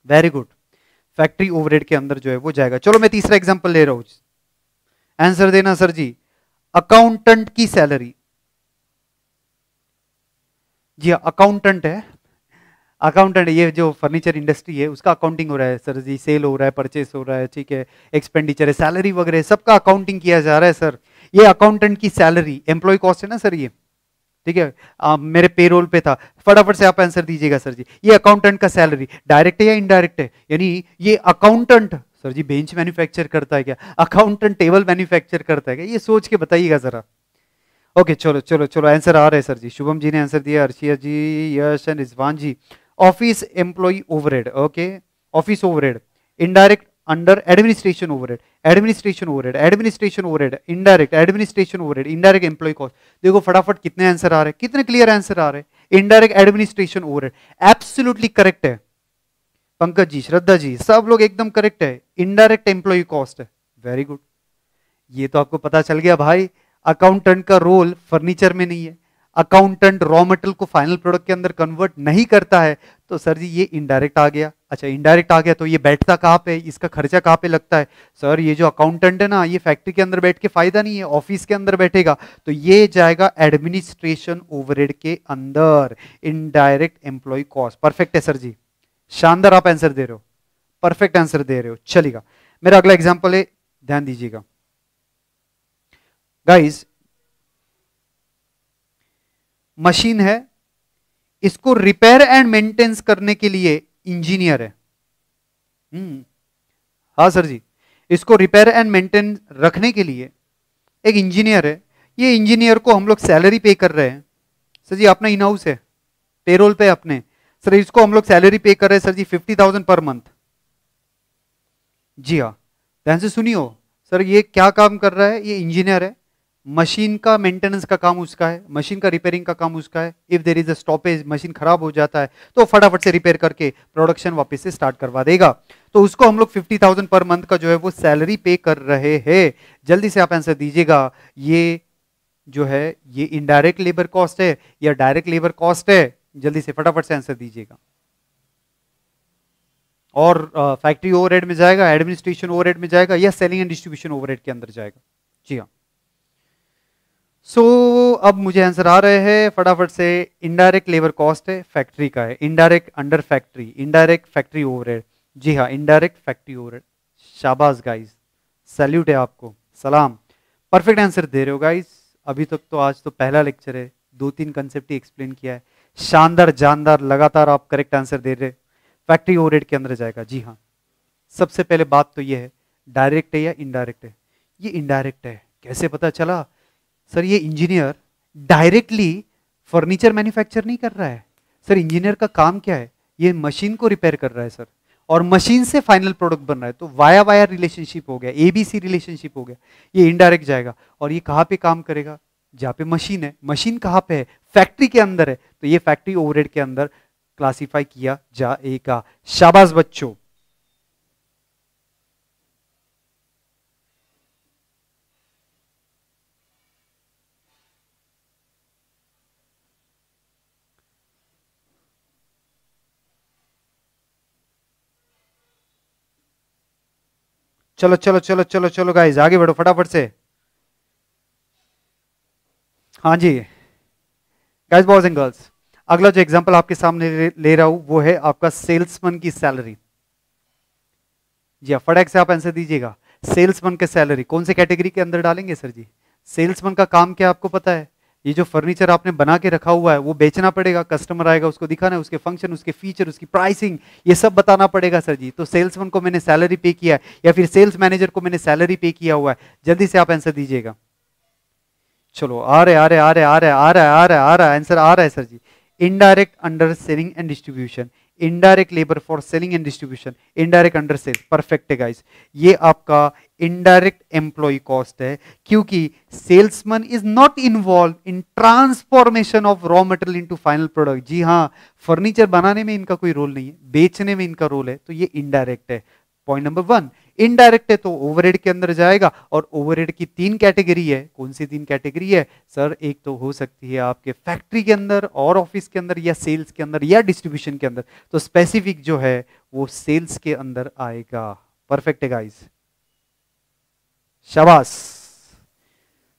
वेरी गुड फैक्ट्री ओवरहेड के अंदर जो है वो जाएगा चलो मैं तीसरा एग्जाम्पल ले रहा हूँ आंसर देना सर जी अकाउंटेंट की सैलरी जी अकाउंटेंट हाँ, है अकाउंटेंट ये जो फर्नीचर इंडस्ट्री है उसका अकाउंटिंग हो रहा है सर जी सेल हो रहा है परचेस हो रहा है ठीक है एक्सपेंडिचर है सैलरी वगैरह सबका अकाउंटिंग किया जा रहा है सर ये अकाउंटेंट की सैलरी एम्प्लॉय कॉस्ट है ना सर ये ठीक है मेरे पेरोल पे था फटाफट से आप आंसर दीजिएगा सर जी ये अकाउंटेंट का सैलरी डायरेक्ट है या इनडायरेक्ट है यानी ये अकाउंटेंट सर जी बेंच मैन्युफैक्चर करता है क्या अकाउंटेंट टेबल मैन्युफैक्चर करता है क्या ये सोच के बताइएगा जरा ओके चलो चलो चलो आंसर आ रहे हैं सर जी शुभम जी ने आंसर दिया Arshiya ji Yash and Rizwan ji office employ overhead okay office overhead indirect under administration overhead administration overhead administration overhead indirect administration overhead indirect employee cost देखो फटाफट कितने आंसर आ रहे हैं कितने क्लियर आंसर आ रहे हैं indirect administration overhead absolutely correct है पंकज जी श्रद्धा जी सब लोग एकदम करेक्ट है इनडायरेक्ट एम्प्लॉय कॉस्ट है वेरी गुड ये तो आपको पता चल गया भाई अकाउंटेंट का रोल फर्नीचर में नहीं है अकाउंटेंट रॉ मटेरियल को फाइनल प्रोडक्ट के अंदर कन्वर्ट नहीं करता है तो सर जी ये इनडायरेक्ट आ गया अच्छा इनडायरेक्ट आ गया तो ये बैठता कहाँ पे इसका खर्चा कहाँ पे लगता है सर ये जो अकाउंटेंट है ना ये फैक्ट्री के अंदर बैठ के फायदा नहीं है ऑफिस के अंदर बैठेगा तो ये जाएगा एडमिनिस्ट्रेशन ओवरहेड के अंदर इनडायरेक्ट एम्प्लॉय कॉस्ट परफेक्ट है सर जी शानदार आप आंसर दे रहे हो परफेक्ट आंसर दे रहे हो चलेगा मेरा अगला एग्जाम्पल है ध्यान दीजिएगा गाइज मशीन है इसको रिपेयर एंड मेंटेनेंस करने के लिए इंजीनियर है हम्म। हाँ सर जी इसको रिपेयर एंड मेंटेन रखने के लिए एक इंजीनियर है ये इंजीनियर को हम लोग सैलरी पे कर रहे हैं सर जी अपना इन हाउस है पेरोल पे अपने सर इसको हम लोग सैलरी पे कर रहे हैं सर जी फिफ्टी थाउजेंड पर मंथ जी हाँ ध्यान से सुनियो सर ये क्या काम कर रहा है ये इंजीनियर है मशीन का मेंटेनेंस का काम उसका है मशीन का रिपेयरिंग का काम उसका है if there is a stoppage machine खराब हो जाता है तो फटाफट से रिपेयर करके प्रोडक्शन वापस से स्टार्ट करवा देगा तो उसको हम लोग फिफ्टी थाउजेंड पर मंथ का जो है वो सैलरी पे कर रहे हैं जल्दी से आप आंसर दीजिएगा ये जो है ये इनडायरेक्ट लेबर कॉस्ट है या डायरेक्ट लेबर कॉस्ट है जल्दी से फटाफट से आंसर दीजिएगा और फैक्ट्री ओवर में जाएगा एडमिनिस्ट्रेशन ओवर में जाएगा या सेलिंग एंड डिस्ट्रीब्यूशन ओवर के अंदर जाएगा जी हाँ सो so, अब मुझे आंसर आ रहे हैं फटाफट से इनडायरेक्ट लेबर कॉस्ट है फैक्ट्री का है indirect under factory indirect factory over जी हाँ इनडायरेक्ट फैक्ट्री ओवर शाबाश गाइज सैल्यूट है आपको सलाम परफेक्ट आंसर दे रहे हो गाइज अभी तक तो आज तो पहला लेक्चर है दो तीन कंसेप्ट ही एक्सप्लेन किया है शानदार जानदार लगातार आप करेक्ट आंसर दे रहे फैक्ट्री ओवर के अंदर जाएगा जी हाँ सबसे पहले बात तो ये है डायरेक्ट है या इनडायरेक्ट है ये इनडायरेक्ट है कैसे पता चला सर ये इंजीनियर डायरेक्टली फर्नीचर मैन्युफैक्चर नहीं कर रहा है सर इंजीनियर का काम क्या है ये मशीन को रिपेयर कर रहा है सर और मशीन से फाइनल प्रोडक्ट बन रहा है तो वाया वाया रिलेशनशिप हो गया एबीसी रिलेशनशिप हो गया ये इनडायरेक्ट जाएगा और ये कहाँ पे काम करेगा जहाँ पे मशीन है मशीन कहाँ पे है फैक्ट्री के अंदर है तो ये फैक्ट्री ओवरहेड के अंदर क्लासीफाई किया जाएगा शाबाश बच्चों चलो चलो चलो चलो चलो गाइज आगे बढ़ो फटाफट से हाँ जी गाइज बॉयज एंड गर्ल्स अगला जो एग्जांपल आपके सामने ले रहा हूं वो है आपका सेल्समैन की सैलरी जी हाँ, फटाक से आप आंसर दीजिएगा सेल्समैन के सैलरी कौन से कैटेगरी के अंदर डालेंगे सर जी सेल्समैन का काम क्या आपको पता है ये जो फर्नीचर आपने बना के रखा हुआ है वो बेचना पड़ेगा कस्टमर आएगा उसको दिखाना है उसके फंक्शन उसके फीचर उसकी प्राइसिंग ये सब बताना पड़ेगा सर जी तो सेल्समैन को मैंने सैलरी पे किया है या फिर सेल्स मैनेजर को मैंने सैलरी पे किया हुआ है जल्दी से आप आंसर दीजिएगा चलो आ रहे आ रहे आ रहे आ रहे आ रहा है आ रहा है आ रहा है आंसर आ रहा है सर जी indirect under selling and distribution indirect labour for selling and distribution indirect under sales perfect है गाइस ये आपका इनडायरेक्ट एम्प्लॉय कॉस्ट है क्योंकि salesman is not involve in transformation of raw material into final product जी हाँ furniture बनाने में इनका कोई रोल नहीं है बेचने में इनका रोल है तो ये इनडायरेक्ट है पॉइंट नंबर वन इनडायरेक्ट है तो ओवरहेड के अंदर जाएगा और ओवरहेड की तीन कैटेगरी है कौन सी तीन कैटेगरी है सर एक तो हो सकती है आपके फैक्ट्री के अंदर और ऑफिस के अंदर या सेल्स के अंदर या डिस्ट्रीब्यूशन के अंदर तो स्पेसिफिक जो है वो सेल्स के अंदर आएगा परफेक्ट है गाइस शबास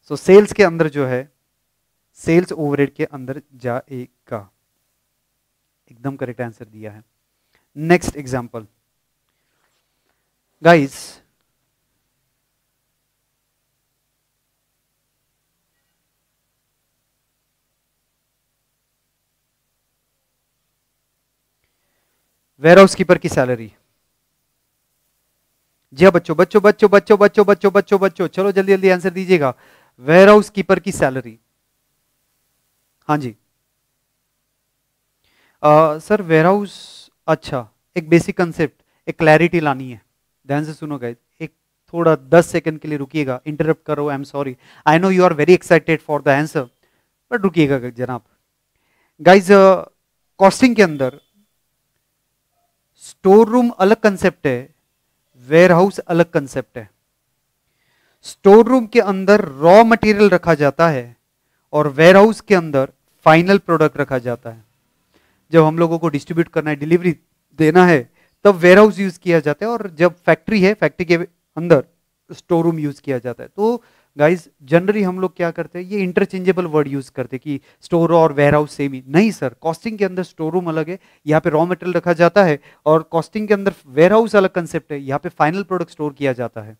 सो सेल्स के अंदर जो है सेल्स ओवरहेड के अंदर जाएगा एकदम करेक्ट आंसर दिया है next example guys warehouse keeper की सैलरी जी हाँ बच्चों बच्चों बच्चों बच्चों बच्चों बच्चों बच्चों बच्चों चलो जल्दी जल्दी आंसर दीजिएगा वेयर हाउस कीपर की सैलरी हाँ जी आ, सर वेयर हाउस अच्छा एक बेसिक कंसेप्ट एक क्लैरिटी लानी है ध्यान से सुनो गाइज एक थोड़ा दस सेकंड के लिए रुकिएगा इंटरप्ट करो I am sorry I know you are very excited for the answer but रुकिएगा जनाब गाइज कॉस्टिंग के अंदर स्टोर रूम अलग कंसेप्ट है वेयर हाउस अलग कंसेप्ट है स्टोर रूम के अंदर रॉ मटेरियल रखा जाता है और वेयर हाउस के अंदर फाइनल प्रोडक्ट रखा जाता है जब हम लोगों को डिस्ट्रीब्यूट करना है डिलीवरी देना है तब वेयर हाउस यूज किया जाता है और जब फैक्ट्री है फैक्ट्री के अंदर स्टोर रूम यूज किया जाता है तो गाइज जनरली हम लोग क्या करते हैं ये इंटरचेंजेबल वर्ड यूज करते हैं कि स्टोर और वेयर हाउस सेम ही नहीं सर कॉस्टिंग के अंदर स्टोर रूम अलग है यहाँ पे रॉ मटेरियल रखा जाता है और कॉस्टिंग के अंदर वेयर हाउस अलग कंसेप्ट है यहाँ पे फाइनल प्रोडक्ट स्टोर किया जाता है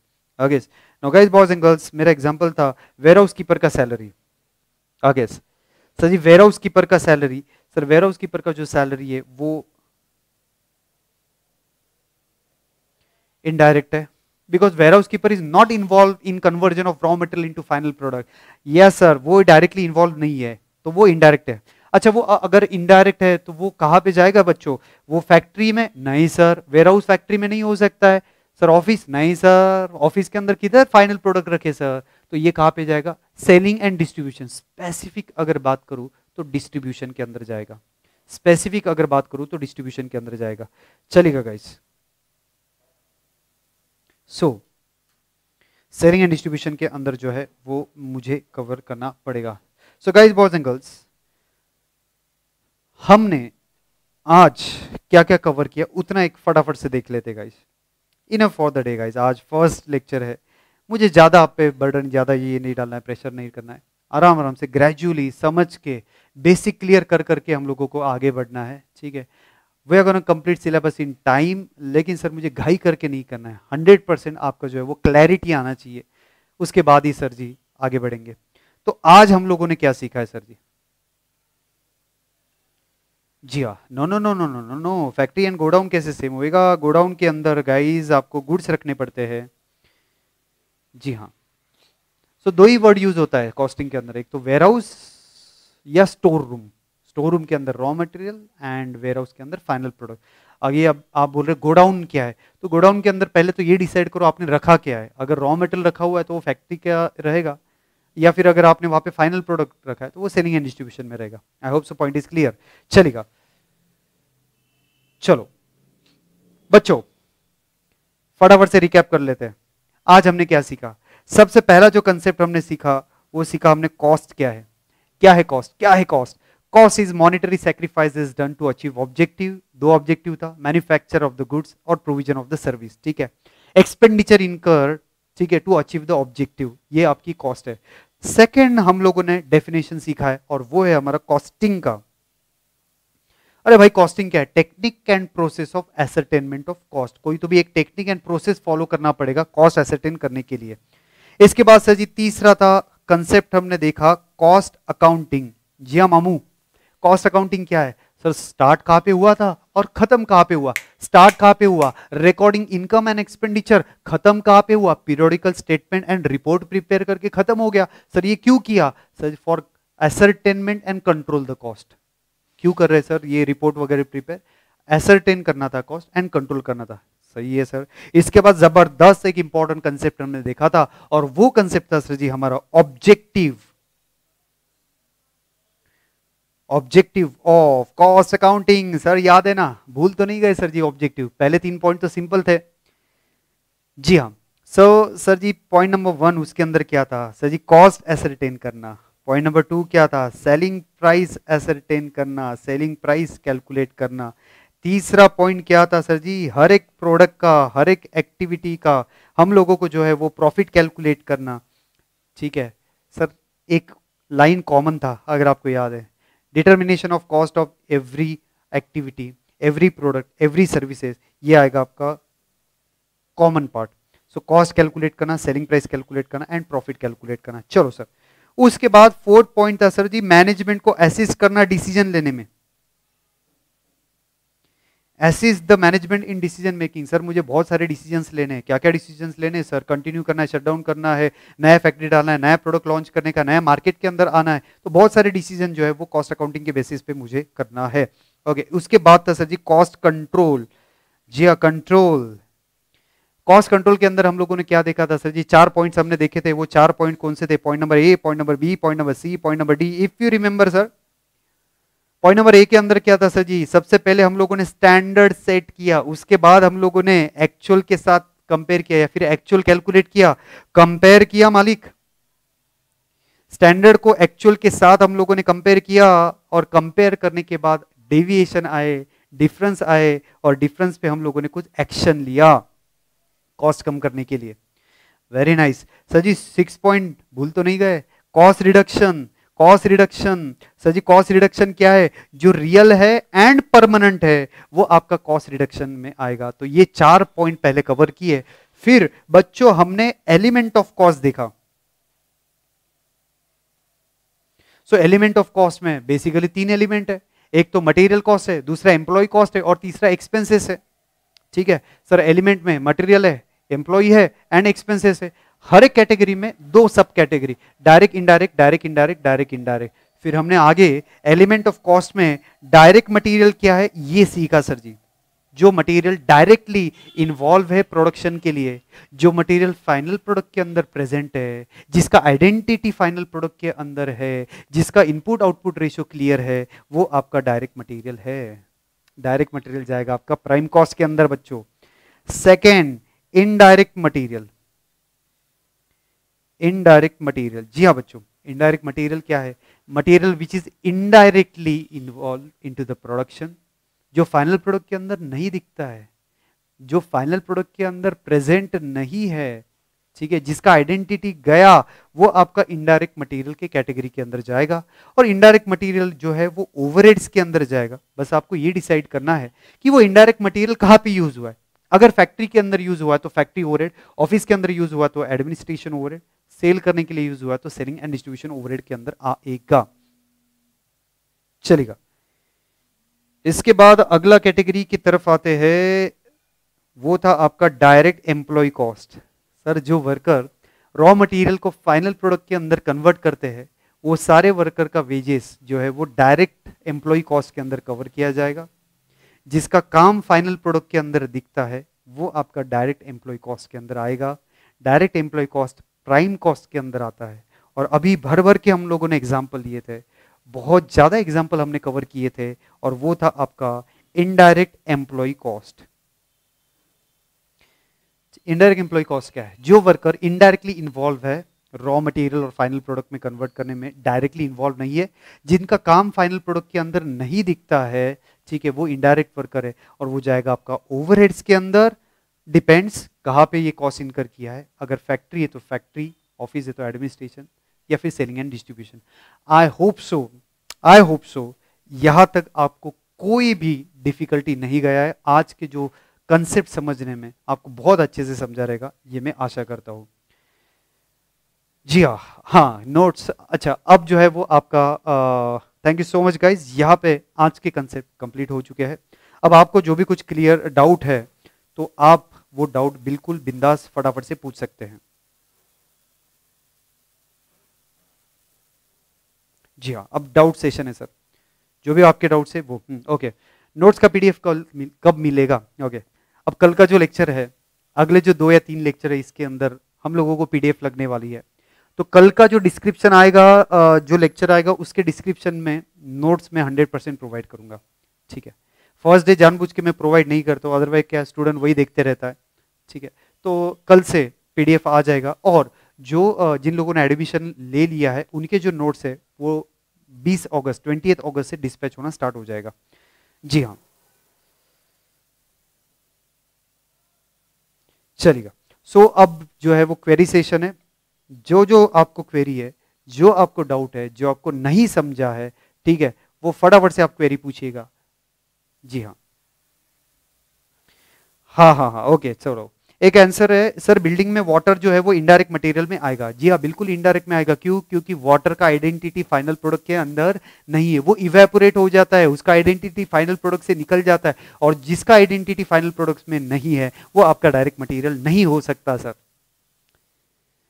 अगेस no guys boys and girls मेरा एग्जाम्पल था वेयर हाउस कीपर का सैलरी अगेस सर जी वेयर हाउस कीपर का salary sir warehouse keeper का जो सैलरी है वो इनडायरेक्ट है because warehouse keeper is not involved in conversion of raw material into final product yes sir वो directly involved नहीं है तो वो indirect है अच्छा वो अगर इनडायरेक्ट है तो वो कहाँ पे जाएगा बच्चों वो फैक्ट्री में नहीं सर वेयरहाउस हाउस फैक्ट्री में नहीं हो सकता है सर ऑफिस नहीं सर ऑफिस के अंदर किधर फाइनल प्रोडक्ट रखे सर तो ये कहाँ पे जाएगा सेलिंग एंड डिस्ट्रीब्यूशन स्पेसिफिक अगर बात करूँ तो डिस्ट्रीब्यूशन के अंदर जाएगा स्पेसिफिक अगर बात करूँ तो डिस्ट्रीब्यूशन के अंदर जाएगा चलेगा guys so selling and distribution के अंदर जो है वो मुझे कवर करना पड़ेगा so guys boys and girls हमने आज क्या क्या कवर किया उतना एक फटाफट से देख लेते guys enough for the day guys आज फर्स्ट लेक्चर है मुझे ज़्यादा आप पे बर्डन ज़्यादा ये नहीं डालना है प्रेशर नहीं करना है आराम आराम से ग्रेजुअली समझ के बेसिक क्लियर कर करके हम लोगों को आगे बढ़ना है ठीक है वे अगर कंप्लीट सिलेबस इन टाइम लेकिन सर मुझे घाई करके नहीं करना है हंड्रेड परसेंट आपका जो है वो क्लैरिटी आना चाहिए उसके बाद ही सर जी आगे बढ़ेंगे तो आज हम लोगों ने क्या सीखा है सर जी जी हाँ no no no no no no no factory and godown कैसे सेम होएगा गोडाउन के अंदर गाइज आपको गुड्स रखने पड़ते हैं जी हाँ सो so, दो ही वर्ड यूज होता है कॉस्टिंग के अंदर एक तो वेयर हाउस या स्टोर रूम स्टोर रूम के अंदर raw material and warehouse के अंदर फाइनल प्रोडक्ट अब ये अब आप बोल रहे गोडाउन क्या है तो गोडाउन के अंदर पहले तो ये डिसाइड करो आपने रखा क्या है अगर रॉ मटेरियल रखा हुआ है तो वो फैक्ट्री क्या रहेगा या फिर अगर आपने वहाँ पे फाइनल प्रोडक्ट रखा है तो वो सेलिंग एंड डिस्ट्रीब्यूशन में रहेगा I hope so point is clear चलेगा चलो बच्चों फटाफट से रिकैप कर लेते हैं आज हमने क्या सीखा सबसे पहला जो कंसेप्ट हमने सीखा वो सीखा हमने कॉस्ट क्या है क्या है कॉस्ट क्या है cost cost is monetary sacrifice is done to achieve objective दो ऑब्जेक्टिव था मैन्युफैक्चर ऑफ द गुड्स और प्रोविजन ऑफ द सर्विस ठीक है एक्सपेंडिचर इनकर ठीक है टू अचीव द ऑब्जेक्टिव ये आपकी कॉस्ट है सेकेंड हम लोगों ने डेफिनेशन सीखा है और वो है हमारा कॉस्टिंग का अरे भाई कॉस्टिंग क्या है technique and process of ascertainment of cost कोई तो भी एक टेक्निक एंड प्रोसेस फॉलो करना पड़ेगा कॉस्ट एसरटेन करने के लिए इसके बाद सर जी तीसरा था कंसेप्ट हमने देखा कॉस्ट अकाउंटिंग जिया मामू कॉस्ट अकाउंटिंग क्या है सर स्टार्ट कहाँ पे हुआ था और खत्म कहाँ पे हुआ स्टार्ट कहाँ पे हुआ रिकॉर्डिंग इनकम एंड एक्सपेंडिचर खत्म कहाँ पे हुआ periodical statement and report prepare करके खत्म हो गया सर ये क्यों किया sir for ascertainment and control the cost क्यों कर रहे हैं सर ये रिपोर्ट वगैरह प्रिपेयर एसरटेन करना था कॉस्ट एंड कंट्रोल करना था सही है सर इसके बाद जबरदस्त एक इंपॉर्टेंट कंसेप्ट हमने देखा था और वो कंसेप्ट था सर जी हमारा objective objective of cost accounting sir याद है ना भूल तो नहीं गए सर जी ऑब्जेक्टिव पहले तीन पॉइंट तो सिंपल थे जी हाँ सो so, सर जी पॉइंट नंबर वन उसके अंदर क्या था सर जी कॉस्ट एसरटेन करना पॉइंट नंबर टू क्या था सेलिंग प्राइस एसरटेन करना सेलिंग प्राइस कैलकुलेट करना तीसरा पॉइंट क्या था सर जी हर एक प्रोडक्ट का हर एक एक्टिविटी का हम लोगों को जो है वो प्रॉफिट कैलकुलेट करना ठीक है सर एक लाइन कॉमन था अगर आपको याद है determination of cost of every activity every product every services ये आएगा आपका common part so cost calculate करना सेलिंग प्राइस कैलकुलेट करना एंड प्रॉफिट कैलकुलेट करना चलो सर उसके बाद फोर्थ पॉइंट था सर जी मैनेजमेंट को असिस्ट करना डिसीजन लेने में is the management in decision making sir मुझे बहुत सारे डिसीजंस लेने हैं क्या क्या डिसीजंस लेने हैं सर कंटिन्यू करना है शटडाउन करना है नया फैक्ट्री डालना है नया प्रोडक्ट लॉन्च करने का नया मार्केट के अंदर आना है तो बहुत सारे डिसीजन जो है वो कॉस्ट अकाउंटिंग के बेसिस पे मुझे करना है ओके okay, उसके बाद था सर जी कॉस्ट कंट्रोल जी हाँ कंट्रोल कॉस्ट कंट्रोल के अंदर हम लोगों ने क्या देखा था सर जी चार पॉइंट्स हमने देखे थे वो चार पॉइंट कौन से थे point number A point number B point number C point number D if you remember sir point number A के अंदर क्या था सर जी सबसे पहले हम लोगों ने स्टैंडर्ड सेट किया उसके बाद हम लोगों ने एक्चुअल के साथ कंपेयर किया या फिर एक्चुअल कैलकुलेट किया कंपेयर किया मालिक स्टैंडर्ड को एक्चुअल के साथ हम लोगों ने कंपेयर किया और कंपेयर करने के बाद डेविएशन आए डिफरेंस आए और डिफरेंस पे हम लोगों ने कुछ एक्शन लिया कॉस्ट कम करने के लिए वेरी नाइस सर जी सिक्स पॉइंट भूल तो नहीं गए cost reduction cost reduction sir जी कॉस्ट रिडक्शन क्या है जो रियल है एंड परमानेंट है वो आपका कॉस्ट रिडक्शन में आएगा तो ये चार पॉइंट पहले कवर किए फिर बच्चों हमने एलिमेंट ऑफ कॉस्ट देखा सो एलिमेंट ऑफ कॉस्ट में बेसिकली तीन एलिमेंट है एक तो मटेरियल कॉस्ट है दूसरा एम्प्लॉय कॉस्ट है और तीसरा एक्सपेंसेस है ठीक है सर एलिमेंट में मटेरियल है एम्प्लॉय है एंड एक्सपेंसेस है हर एक कैटेगरी में दो sub category direct indirect direct indirect direct indirect फिर हमने आगे एलिमेंट ऑफ कॉस्ट में डायरेक्ट मटेरियल क्या है ये सीखा सर जी जो मटेरियल डायरेक्टली इन्वॉल्व है प्रोडक्शन के लिए जो मटेरियल फाइनल प्रोडक्ट के अंदर प्रेजेंट है जिसका आइडेंटिटी फाइनल प्रोडक्ट के अंदर है जिसका इनपुट आउटपुट रेशियो क्लियर है वो आपका डायरेक्ट मटेरियल है डायरेक्ट मटेरियल जाएगा आपका प्राइम कॉस्ट के अंदर बच्चों second indirect material indirect material जी हाँ बच्चों इनडायरेक्ट मटेरियल क्या है material which is indirectly involve into the production जो फाइनल प्रोडक्ट के अंदर नहीं दिखता है जो फाइनल प्रोडक्ट के अंदर प्रेजेंट नहीं है ठीक है जिसका आइडेंटिटी गया वो आपका इनडायरेक्ट मटेरियल के कैटेगरी के अंदर जाएगा और इनडायरेक्ट मटेरियल जो है वो ओवरहेड्स के अंदर जाएगा बस आपको ये डिसाइड करना है कि वो इनडायरेक्ट मटेरियल कहाँ पे यूज हुआ है अगर फैक्ट्री के अंदर यूज हुआ तो फैक्ट्री ओवरहेड ऑफिस के अंदर यूज हुआ तो एडमिनिस्ट्रेशन ओवरहेड सेल करने के लिए यूज हुआ तो सेलिंग एंड डिस्ट्रीब्यूशन ओवरहेड के अंदर आएगा चलेगा इसके बाद अगला कैटेगरी की तरफ आते हैं वो था आपका डायरेक्ट एम्प्लॉय कॉस्ट सर जो वर्कर रॉ मटेरियल को फाइनल प्रोडक्ट के अंदर कन्वर्ट करते हैं वो सारे वर्कर का वेजेस जो है वो डायरेक्ट एम्प्लॉय कॉस्ट के अंदर कवर किया जाएगा जिसका काम फाइनल प्रोडक्ट के अंदर दिखता है वो आपका डायरेक्ट एम्प्लॉय कॉस्ट के अंदर आएगा direct employ cost prime cost के अंदर आता है और अभी भर भर के हम लोगों ने एग्जाम्पल दिए थे बहुत ज़्यादा एग्जाम्पल हमने कवर किए थे और वो था आपका indirect employ cost indirect employ cost क्या है जो वर्कर इनडायरेक्टली इन्वॉल्व है रॉ मटेरियल और फाइनल प्रोडक्ट में कन्वर्ट करने में डायरेक्टली इन्वॉल्व नहीं है जिनका काम फाइनल प्रोडक्ट के अंदर नहीं दिखता है ठीक है वो इनडायरेक्ट वर्कर है और वो जाएगा आपका ओवरहेड्स के अंदर डिपेंड्स कहाँ पे ये कॉस्ट इनकर किया है अगर फैक्ट्री है तो फैक्ट्री ऑफिस है तो एडमिनिस्ट्रेशन या फिर selling and distribution I hope so I hope so यहाँ तक आपको कोई भी डिफिकल्टी नहीं गया है आज के जो कंसेप्ट समझने में आपको बहुत अच्छे से समझा रहेगा ये मैं आशा करता हूँ जी हाँ हाँ नोट्स अच्छा अब जो है वो आपका thank you so much guys यहाँ पे आज के कंसेप्ट कंप्लीट हो चुके हैं अब आपको जो भी कुछ क्लियर डाउट है तो आप वो डाउट बिल्कुल बिंदास फटाफट से पूछ सकते हैं जी हाँ अब डाउट सेशन है सर जो भी आपके डाउट्स है वो ओके हम्म, नोट्स का पीडीएफ कल कब मिलेगा ओके अब कल का जो लेक्चर है अगले जो दो या तीन लेक्चर है इसके अंदर हम लोगों को पीडीएफ लगने वाली है तो कल का जो डिस्क्रिप्शन आएगा जो लेक्चर आएगा उसके डिस्क्रिप्शन में नोट्स में हंड्रेड परसेंट प्रोवाइड करूंगा ठीक है फर्स्ट डे जानबूझ के मैं प्रोवाइड नहीं करता हूँ अदरवाइज क्या स्टूडेंट वही देखते रहता है ठीक है तो कल से पीडीएफ आ जाएगा और जो जिन लोगों ने एडमिशन ले लिया है उनके जो नोट्स है वो 20 अगस्त ट्वेंटी अगस्त से डिस्पैच होना स्टार्ट हो जाएगा जी हाँ चलेगा सो so, अब जो है वो क्वेरी सेशन है जो जो आपको क्वेरी है जो आपको डाउट है जो आपको नहीं समझा है ठीक है वो फटाफट से आप क्वेरी पूछिएगा जी हाँ हाँ हाँ हाँ ओके चलो एक आंसर है सर बिल्डिंग में वाटर जो है वो इनडायरेक्ट मटेरियल में आएगा जी हाँ बिल्कुल इनडायरेक्ट में आएगा क्यों क्योंकि वाटर का आइडेंटिटी फाइनल प्रोडक्ट के अंदर नहीं है वो इवेपोरेट हो जाता है उसका आइडेंटिटी फाइनल प्रोडक्ट से निकल जाता है और जिसका आइडेंटिटी फाइनल प्रोडक्ट में नहीं है वो आपका डायरेक्ट मटीरियल नहीं हो सकता सर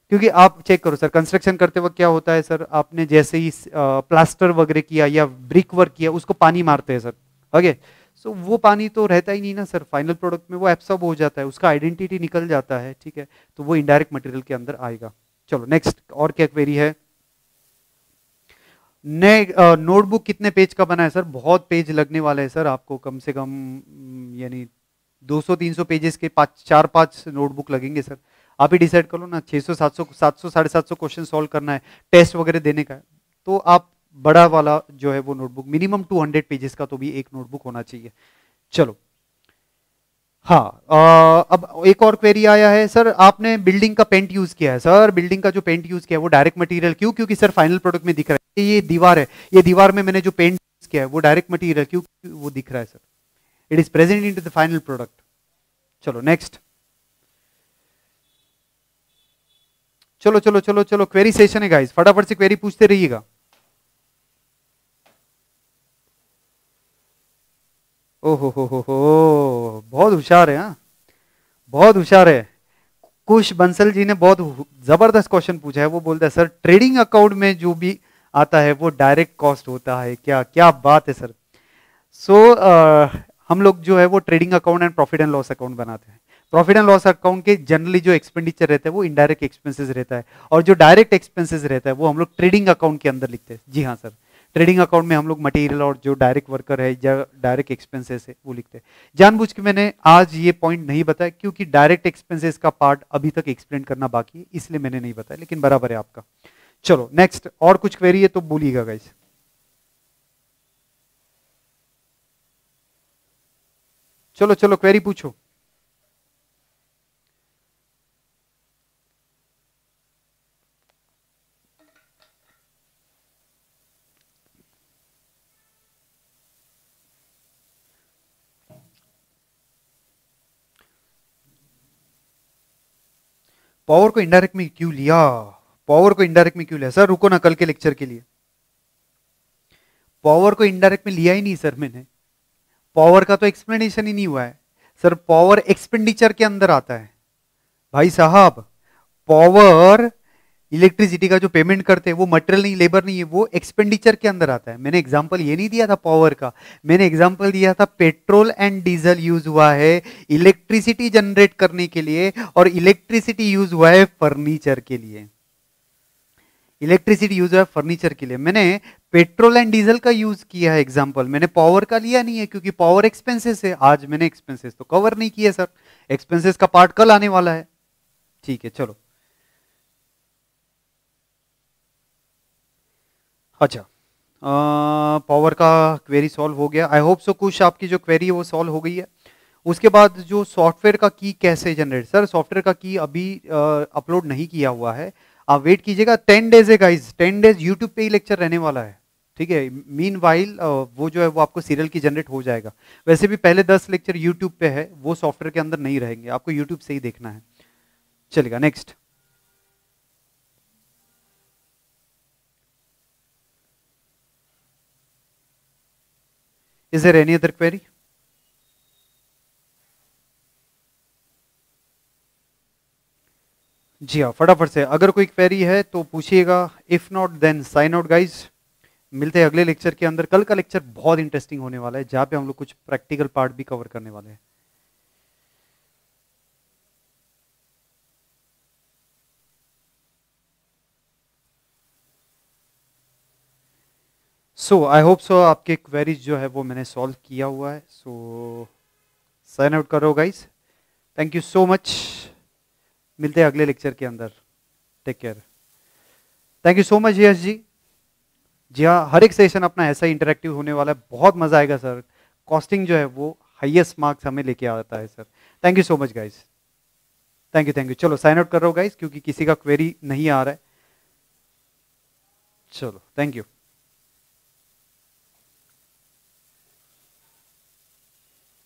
क्योंकि आप चेक करो सर कंस्ट्रक्शन करते वक्त क्या होता है सर आपने जैसे ही प्लास्टर वगैरह किया या ब्रिक वर्क किया उसको पानी मारते हैं sir okay okay? So so, वो पानी तो रहता ही नहीं ना सर फाइनल प्रोडक्ट में वो एब्सॉर्ब हो जाता है उसका आइडेंटिटी निकल जाता है ठीक है तो वो इनडायरेक्ट मटेरियल के अंदर आएगा चलो नेक्स्ट और क्या क्वेरी है ने नोटबुक कितने पेज का बना है सर बहुत पेज लगने वाला है सर आपको कम से कम यानी 200-300 पेजेस के पाँच चार पाँच नोटबुक लगेंगे सर आप ही डिसाइड कर लो ना 600 700 700 साढ़े सात क्वेश्चन सॉल्व करना है टेस्ट वगैरह देने का है तो आप बड़ा वाला जो है वो नोटबुक मिनिमम 200 पेजेस का तो भी एक नोटबुक होना चाहिए चलो हाँ आ, अब एक और क्वेरी आया है सर आपने बिल्डिंग का पेंट यूज किया है सर बिल्डिंग का जो पेंट यूज किया है वो डायरेक्ट मटेरियल क्यों क्योंकि सर फाइनल प्रोडक्ट में दिख रहा है ये दीवार है ये दीवार में मैंने जो पेंट यूज किया है वो डायरेक्ट मटेरियल क्यों वो दिख रहा है sir it is present in the final product चलो नेक्स्ट चलो चलो चलो चलो क्वेरी सेशन है गाइज फटाफट से क्वेरी पूछते रहिएगा ओहो हो हो हो बहुत होशियार है हाँ बहुत होशियार है कुश बंसल जी ने बहुत जबरदस्त क्वेश्चन पूछा है वो बोलता है सर ट्रेडिंग अकाउंट में जो भी आता है वो डायरेक्ट कॉस्ट होता है क्या क्या बात है सर सो so, uh, हम लोग जो है वो trading account and profit and loss account बनाते हैं प्रॉफिट एंड लॉस अकाउंट के जनरली जो एक्सपेंडिचर रहता है वो इनडायरेक्ट एक्सपेंसेस रहता है और जो डायरेक्ट एक्सपेंसेस रहता है वो हम लोग ट्रेडिंग अकाउंट के अंदर लिखते हैं जी हाँ सर ट्रेडिंग अकाउंट में हम लोग मटेरियल और जो डायरेक्ट वर्कर है या डायरेक्ट एक्सपेंसेस है वो लिखते हैं जानबूझ के मैंने आज ये पॉइंट नहीं बताया क्योंकि डायरेक्ट एक्सपेंसेस का पार्ट अभी तक एक्सप्लेन करना बाकी है इसलिए मैंने नहीं बताया लेकिन बराबर है आपका चलो नेक्स्ट और कुछ क्वेरी है तो बोलिएगा गाइस चलो चलो क्वेरी पूछो पावर को इंडायरेक्ट में क्यों लिया पावर को इंडायरेक्ट में क्यों लिया सर रुको ना कल के लेक्चर के लिए पावर को इंडायरेक्ट में लिया ही नहीं सर मैंने पावर का तो एक्सप्लेनेशन ही नहीं हुआ है सर पावर एक्सपेंडिचर के अंदर आता है भाई साहब पावर इलेक्ट्रिसिटी का जो पेमेंट करते हैं वो मटेरियल नहीं लेबर नहीं है वो एक्सपेंडिचर के अंदर आता है मैंने एग्जाम्पल ये नहीं दिया था पावर का मैंने एग्जाम्पल दिया था पेट्रोल एंड डीजल यूज हुआ है इलेक्ट्रिसिटी जनरेट करने के लिए और इलेक्ट्रिसिटी यूज हुआ है फर्नीचर के लिए इलेक्ट्रिसिटी यूज हुआ है फर्नीचर के लिए मैंने पेट्रोल एंड डीजल का यूज किया है एग्जाम्पल मैंने पावर का लिया नहीं है क्योंकि पावर एक्सपेंसिस है आज मैंने एक्सपेंसिस तो कवर नहीं किया सर एक्सपेंसिस का पार्ट कल आने वाला है ठीक है चलो अच्छा पावर का क्वेरी सॉल्व हो गया आई होप सो कुछ आपकी जो क्वेरी है वो सॉल्व हो गई है उसके बाद जो सॉफ्टवेयर का की कैसे जनरेट सर सॉफ्टवेयर का की अभी अपलोड नहीं किया हुआ है आप वेट कीजिएगा टेन डेज है गाइज टेन डेज यूट्यूब पे ही लेक्चर रहने वाला है ठीक है मीन वाइल वो जो है वो आपको सीरियल की जनरेट हो जाएगा वैसे भी पहले दस लेक्चर यूट्यूब पे है वो सॉफ्टवेयर के अंदर नहीं रहेंगे आपको यूट्यूब से ही देखना है चलेगा next Is there any other query? जी हाँ फटाफट से अगर कोई क्वेरी है तो पूछिएगा if not then sign out guys मिलते हैं अगले लेक्चर के अंदर कल का लेक्चर बहुत इंटरेस्टिंग होने वाला है जहाँ पे हम लोग कुछ प्रैक्टिकल पार्ट भी कवर करने वाले हैं सो आई होप सो आपके क्वेरीज जो है वो मैंने सॉल्व किया हुआ है सो साइन आउट करो guys thank you so much मिलते हैं अगले लेक्चर के अंदर take care thank you so much Yash ji जी हाँ हर एक सेशन अपना ऐसा इंटरेक्टिव होने वाला है बहुत मजा आएगा सर कॉस्टिंग जो है वो हाईएस्ट मार्क्स हमें लेके आता है sir thank you so much guys thank you thank you चलो साइन आउट कर रहा हूँ गाइज क्योंकि किसी का क्वेरी नहीं आ रहा है चलो थैंक यू